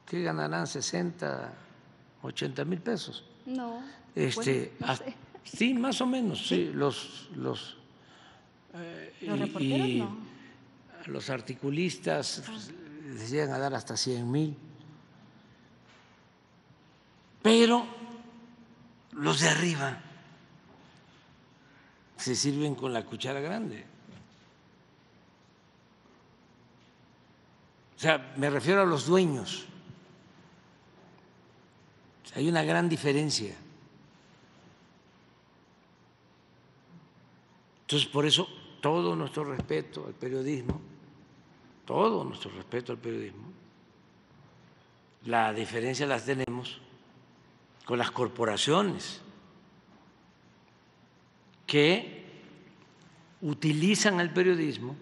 que ganarán 60, 80 mil pesos. No. Este, ah, sí, más o menos, sí, los... los eh, no. Los articulistas deciden ah. pues, les a dar hasta 100 mil. Pero los de arriba se sirven con la cuchara grande. O sea, me refiero a los dueños. Hay una gran diferencia. Entonces, por eso, todo nuestro respeto al periodismo, todo nuestro respeto al periodismo, la diferencia las tenemos con las corporaciones que utilizan el periodismo,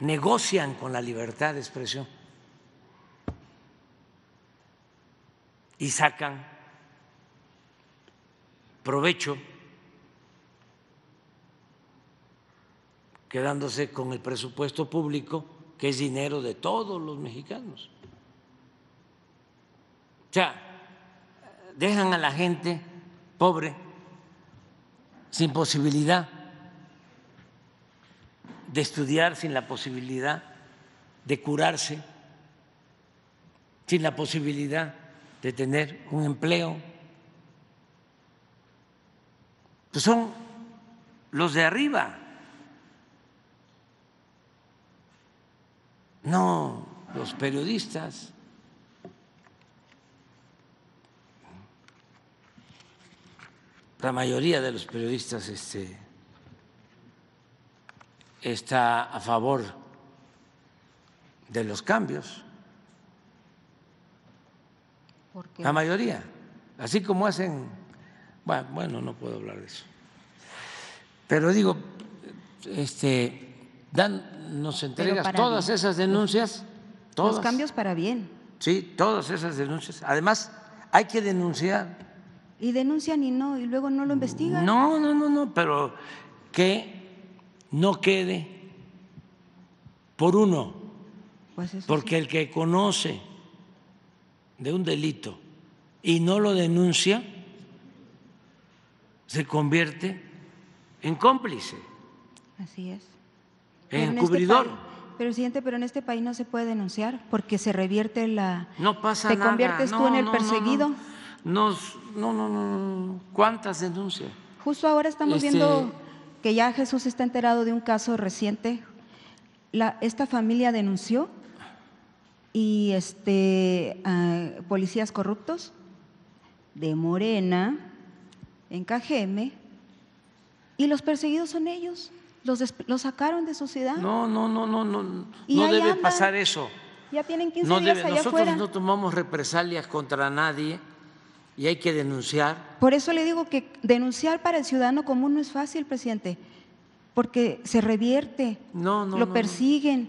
negocian con la libertad de expresión. y sacan provecho quedándose con el presupuesto público, que es dinero de todos los mexicanos. O sea, dejan a la gente pobre, sin posibilidad de estudiar, sin la posibilidad de curarse, sin la posibilidad de tener un empleo. Pues son los de arriba, no los periodistas. La mayoría de los periodistas este, está a favor de los cambios. La mayoría, así como hacen, bueno, no puedo hablar de eso. Pero digo, este, dan, nos entregas todas esas denuncias. todos Los cambios para bien. Sí, todas esas denuncias. Además, hay que denunciar. Y denuncian y no, y luego no lo investigan. No, no, no, no, pero que no quede por uno. Pues porque el que conoce de un delito y no lo denuncia, se convierte en cómplice. Así es. En este encubridor. pero presidente, pero en este país no se puede denunciar porque se revierte la. No pasa nada. Te conviertes tú en el perseguido. No, no no no, ¿Cuántas denuncias? Justo ahora estamos este viendo que ya Jesús está enterado de un caso reciente. La, esta familia denunció y este, ah, policías corruptos de Morena, en Cajeme, y los perseguidos son ellos. Los, sacaron de su ciudad. No, no, no, no, no. no debe pasar eso. Ya tienen 15 años días Nosotros no tomamos represalias contra nadie y hay que denunciar. Por eso le digo que denunciar para el ciudadano común no es fácil, presidente porque se revierte, lo persiguen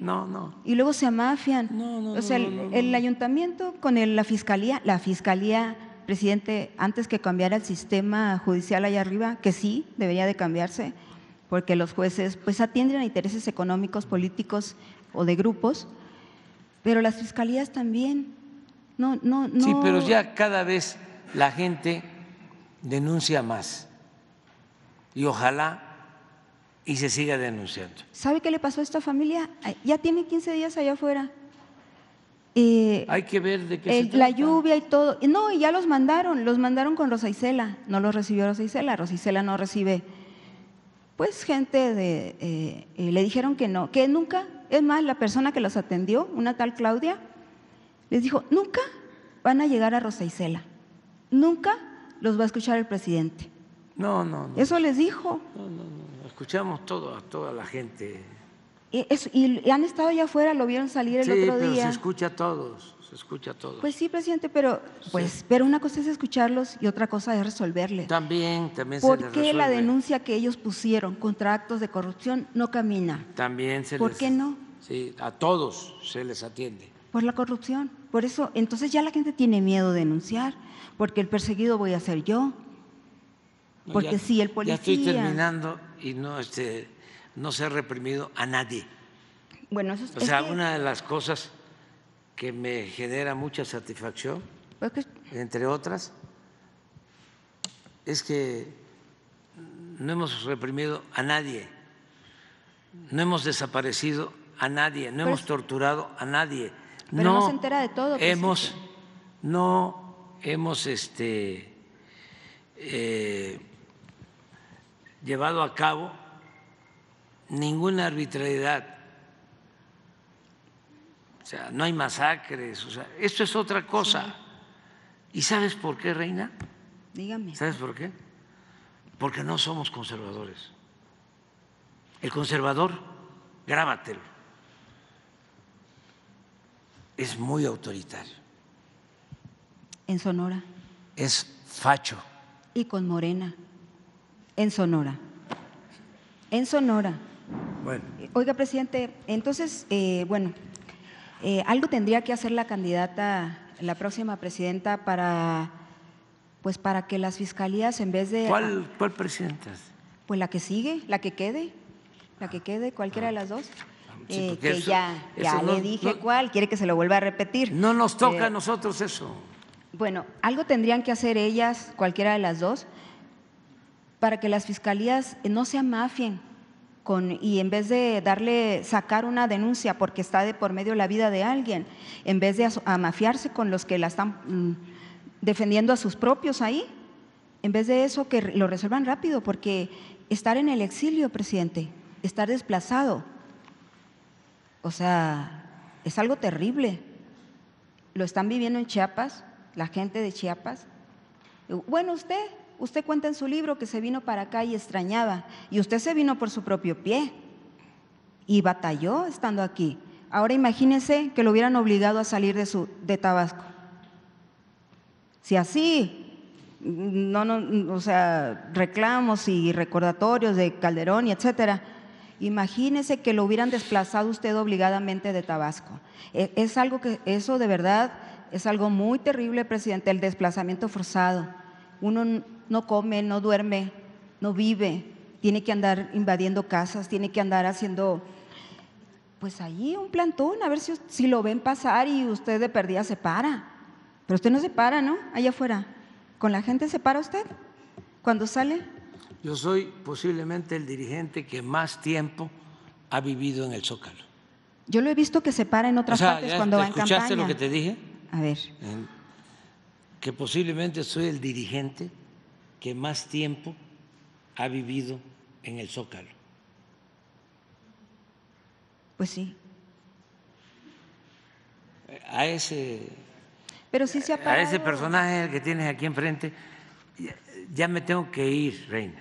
y luego se amafian. o sea, el, ayuntamiento con la fiscalía, la fiscalía, presidente, antes que cambiara el sistema judicial allá arriba, que sí, debería de cambiarse, porque los jueces pues atienden a intereses económicos, políticos o de grupos, pero las fiscalías también. No, no, no. Sí, pero ya cada vez la gente denuncia más y ojalá y se siga denunciando. ¿Sabe qué le pasó a esta familia? Ya tiene 15 días allá afuera. Eh, Hay que ver de qué se se La lluvia y todo. No, y ya los mandaron, los mandaron con Rosa Isela. No los recibió Rosa Isela, Rosa Isela no recibe. Pues gente de. Eh, eh, le dijeron que no, que nunca. Es más, la persona que los atendió, una tal Claudia, les dijo: nunca van a llegar a Rosa Isela. Nunca los va a escuchar el presidente. No, no, no. Eso les dijo. No, no, no escuchamos todo, a toda la gente. Y, han estado allá afuera, lo vieron salir el sí, otro pero Se escucha a todos, se escucha a todos. Pues sí, presidente, pero pues, pero una cosa es escucharlos y otra cosa es resolverles. También, también se les ¿Por qué la denuncia que ellos pusieron contra actos de corrupción no camina? También se ¿Por qué no? Sí, a todos se les atiende. Por la corrupción. Por eso, entonces ya la gente tiene miedo de denunciar, porque el perseguido voy a ser yo, porque si el policía. Ya estoy terminando y no, este, no se ha reprimido a nadie. Bueno, eso es, O sea, una de las cosas que me genera mucha satisfacción, entre otras, es que no hemos reprimido a nadie, no hemos desaparecido a nadie, no hemos torturado a nadie. Pero no, se entera de todo. Pues, hemos, no hemos este, eh, llevado a cabo ninguna arbitrariedad. O sea, no hay masacres. O sea, esto es otra cosa. ¿Y sabes por qué, Reina? Dígame. ¿Sabes por qué? Porque no somos conservadores. El conservador, grábatelo, es muy autoritario. En Sonora. Es facho. Y con Morena. En Sonora. En Sonora. Bueno. Oiga, presidente, entonces, eh, bueno, eh, algo tendría que hacer la candidata, la próxima presidenta, para, pues, para que las fiscalías, en vez de. ¿Cuál, presidenta? Pues la que sigue, la que quede, la que quede, cualquiera de ah, las dos. Ah, eh, que ya, ya le dije cuál, quiere que se lo vuelva a repetir. No nos toca a nosotros eso. Bueno, algo tendrían que hacer ellas, cualquiera de las dos, para que las fiscalías eh, no se amafien y en vez de darle, sacar una denuncia porque está de por medio la vida de alguien, en vez de amafiarse con los que la están mm, defendiendo a sus propios ahí, en vez de eso que lo resuelvan rápido, porque estar en el exilio, presidente, estar desplazado, o sea, es algo terrible. Lo están viviendo en Chiapas, la gente de Chiapas. Bueno, usted Usted cuenta en su libro que se vino para acá y extrañaba, y usted se vino por su propio pie y batalló estando aquí. Ahora imagínese que lo hubieran obligado a salir de, su, de Tabasco. Si así, no, no, o sea, reclamos y recordatorios de Calderón y etcétera, imagínese que lo hubieran desplazado usted obligadamente de Tabasco. E, es algo que, eso de verdad, es algo muy terrible, presidente, el desplazamiento forzado. Uno no come, no duerme, no vive, tiene que andar invadiendo casas, tiene que andar haciendo, pues ahí un plantón, a ver si, si lo ven pasar y usted de perdida se para. Pero usted no se para, ¿no? Allá afuera. ¿Con la gente se para usted cuando sale? Yo soy posiblemente el dirigente que más tiempo ha vivido en el Zócalo. Yo lo he visto que se para en otras partes cuando va en campaña. ¿Escuchaste lo que te dije? A ver. Que posiblemente soy el dirigente que más tiempo ha vivido en el Zócalo. Pues sí. A ese, Pero sí se a ese personaje que tienes aquí enfrente, ya, me tengo que ir, Reina.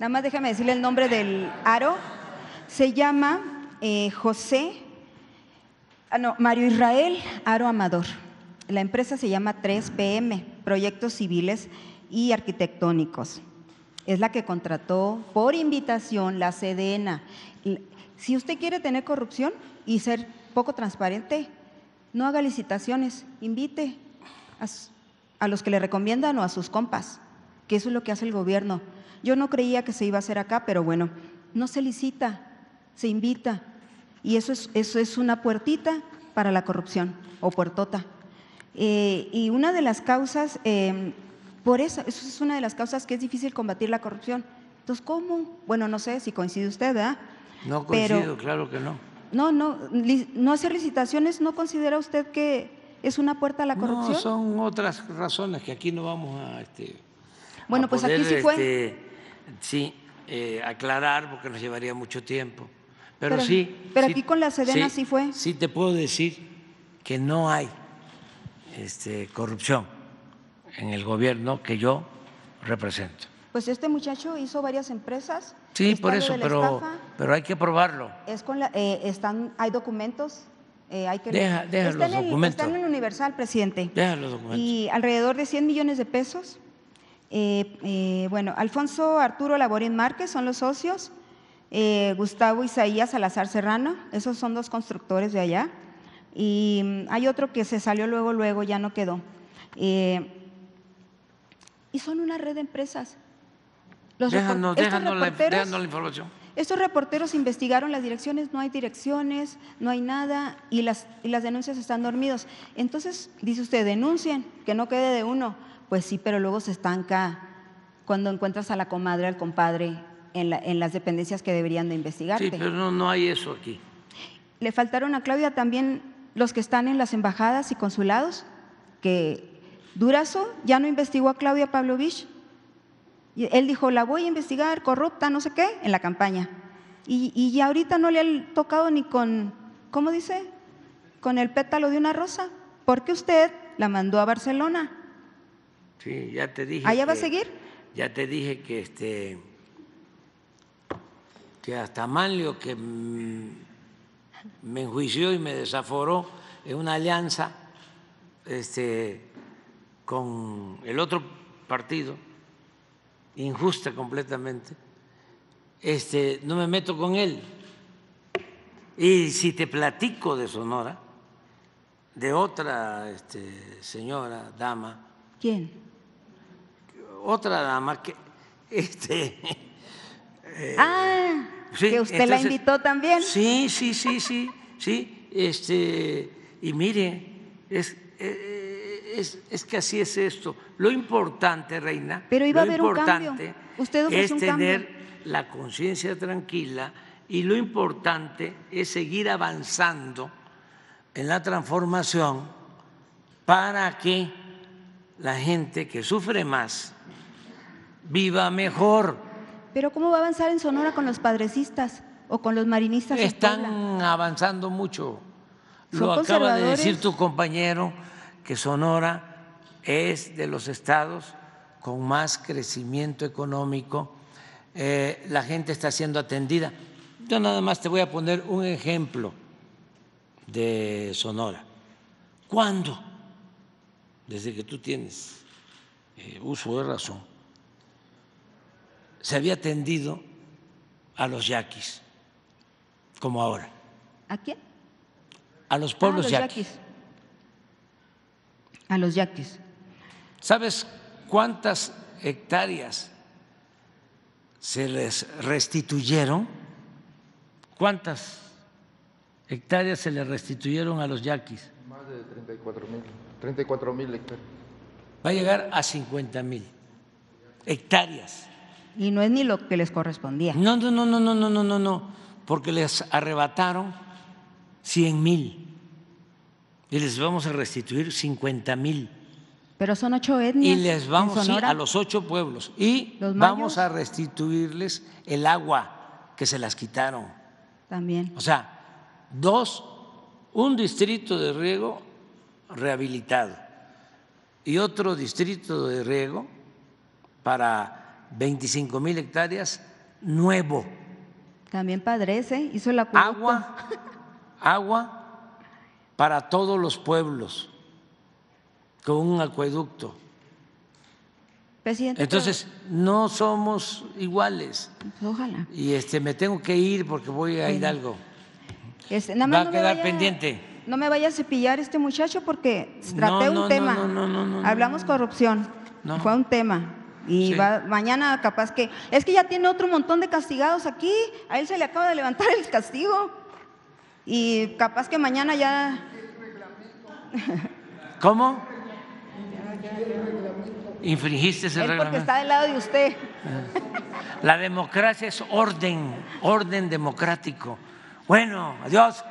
Nada más déjame decirle el nombre del aro. Se llama eh, José, ah, no, Mario Israel Aro Amador. La empresa se llama 3PM, Proyectos Civiles y arquitectónicos. Es la que contrató por invitación la Sedena. Si usted quiere tener corrupción y ser poco transparente, no haga licitaciones, invite a, los que le recomiendan o a sus compas, que eso es lo que hace el gobierno. Yo no creía que se iba a hacer acá, pero bueno, no se licita, se invita. Y eso es, eso es una puertita para la corrupción o puertota. Eh, y una de las causas em, por eso, eso es una de las causas que es difícil combatir la corrupción. Entonces, ¿cómo? Bueno, no sé si coincide usted, ¿ah? No coincido, claro que no. No, no, no hacer licitaciones, ¿no considera usted que es una puerta a la corrupción? No, son otras razones que aquí no vamos a. Este, bueno, pues aquí sí fue. Este, sí, eh, aclarar porque nos llevaría mucho tiempo. Pero, sí. Pero aquí con la Sedena sí, fue. Sí, te puedo decir que no hay este, corrupción en el gobierno que yo represento. Pues este muchacho hizo varias empresas. Sí, por eso, pero, pero hay que probarlo. Es con la, eh, están, hay documentos. Eh, hay que deja, los documentos. Están en Universal, presidente. Deja los documentos. Y alrededor de 100 millones de pesos. Eh, bueno, Alfonso Arturo Laborín Márquez son los socios. Gustavo Isaías Salazar Serrano, esos son dos constructores de allá. Y mm, hay otro que se salió luego, luego, ya no quedó y son una red de empresas. Los déjanos, la, información. Estos reporteros investigaron las direcciones, no hay direcciones, no hay nada y las, las denuncias están dormidos. Entonces, dice usted, denuncien, que no quede de uno. Pues sí, pero luego se estanca cuando encuentras a la comadre, al compadre en, en las dependencias que deberían de investigar. Sí, pero no, no hay eso aquí. Le faltaron a Claudia también los que están en las embajadas y consulados, que Durazo ya no investigó a Claudia Pavlovich. él dijo, la voy a investigar, corrupta, no sé qué, en la campaña. Y, ya ahorita no le han tocado ni con, ¿cómo dice? Con el pétalo de una rosa, porque usted la mandó a Barcelona. Sí, ya te dije. ¿Allá va a seguir? Ya te dije que este que hasta Manlio que me enjuició y me desaforó en una alianza este con el otro partido, injusta completamente, este, no me meto con él. Y si te platico de Sonora, de otra este, señora, dama. ¿Quién? Otra dama que. Este, *laughs* eh, ah, que usted la invitó también. Sí, sí, sí, sí, sí. Este, y mire, es eh, es, que así es esto. Lo importante, Reina, Pero lo importante ¿Usted es tener la conciencia tranquila y lo importante es seguir avanzando en la transformación para que la gente que sufre más viva mejor. Pero ¿cómo va a avanzar en Sonora con los padrecistas o con los marinistas? Están avanzando mucho. Lo acaba de decir tu compañero que Sonora es de los estados con más crecimiento económico, eh, la gente está siendo atendida. Yo nada más te voy a poner un ejemplo de Sonora. ¿Cuándo? Desde que tú tienes eh, uso de razón, se había atendido a los yaquis, como ahora. ¿A quién? A los pueblos ah, yaquis a los yaquis. ¿Sabes cuántas hectáreas se les restituyeron? ¿Cuántas hectáreas se les restituyeron a los yaquis? Más de 34 mil, mil hectáreas. Va a llegar a 50 mil hectáreas. Y no es ni lo que les correspondía. No, no, no, no, no, no, no, no, no, porque les arrebataron 100 mil y les vamos a restituir 50 mil. Pero son ocho etnias. Y les vamos a los ocho pueblos y vamos a restituirles el agua que se las quitaron. También. O sea, dos, un distrito de riego rehabilitado y otro distrito de riego para 25 mil hectáreas nuevo. También padrece, hizo la Agua, agua para todos los pueblos con un acueducto. Presidente, Entonces, no somos iguales. Ojalá. Y este, me tengo que ir porque voy a Hidalgo. Este, Va a quedar pendiente. No me vaya a cepillar este muchacho porque traté no, no, un tema. Hablamos corrupción. Fue un tema. Y mañana capaz que... Es que ya tiene otro montón de castigados aquí. A él se le acaba de levantar el castigo. Y capaz que mañana ya... ¿Cómo? Infringiste ese reglamento. Porque está del lado de usted. Ah. La democracia es orden, orden democrático. Bueno, adiós.